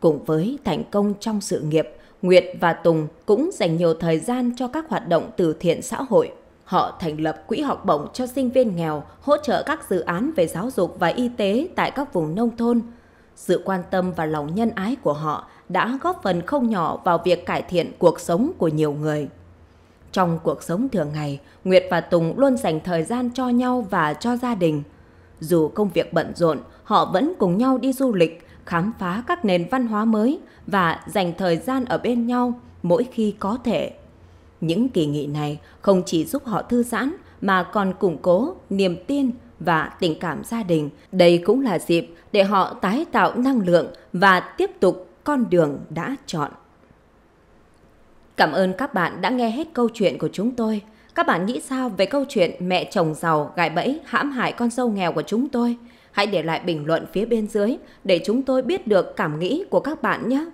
Cùng với thành công trong sự nghiệp, Nguyệt và Tùng cũng dành nhiều thời gian cho các hoạt động từ thiện xã hội. Họ thành lập quỹ học bổng cho sinh viên nghèo, hỗ trợ các dự án về giáo dục và y tế tại các vùng nông thôn. Sự quan tâm và lòng nhân ái của họ đã góp phần không nhỏ vào việc cải thiện cuộc sống của nhiều người. Trong cuộc sống thường ngày, Nguyệt và Tùng luôn dành thời gian cho nhau và cho gia đình. Dù công việc bận rộn, họ vẫn cùng nhau đi du lịch, khám phá các nền văn hóa mới và dành thời gian ở bên nhau mỗi khi có thể. Những kỳ nghỉ này không chỉ giúp họ thư giãn mà còn củng cố niềm tin và tình cảm gia đình. Đây cũng là dịp để họ tái tạo năng lượng và tiếp tục con đường đã chọn. Cảm ơn các bạn đã nghe hết câu chuyện của chúng tôi. Các bạn nghĩ sao về câu chuyện mẹ chồng giàu gài bẫy hãm hại con dâu nghèo của chúng tôi? Hãy để lại bình luận phía bên dưới để chúng tôi biết được cảm nghĩ của các bạn nhé.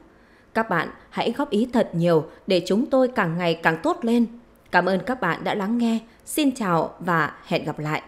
Các bạn hãy góp ý thật nhiều để chúng tôi càng ngày càng tốt lên. Cảm ơn các bạn đã lắng nghe. Xin chào và hẹn gặp lại.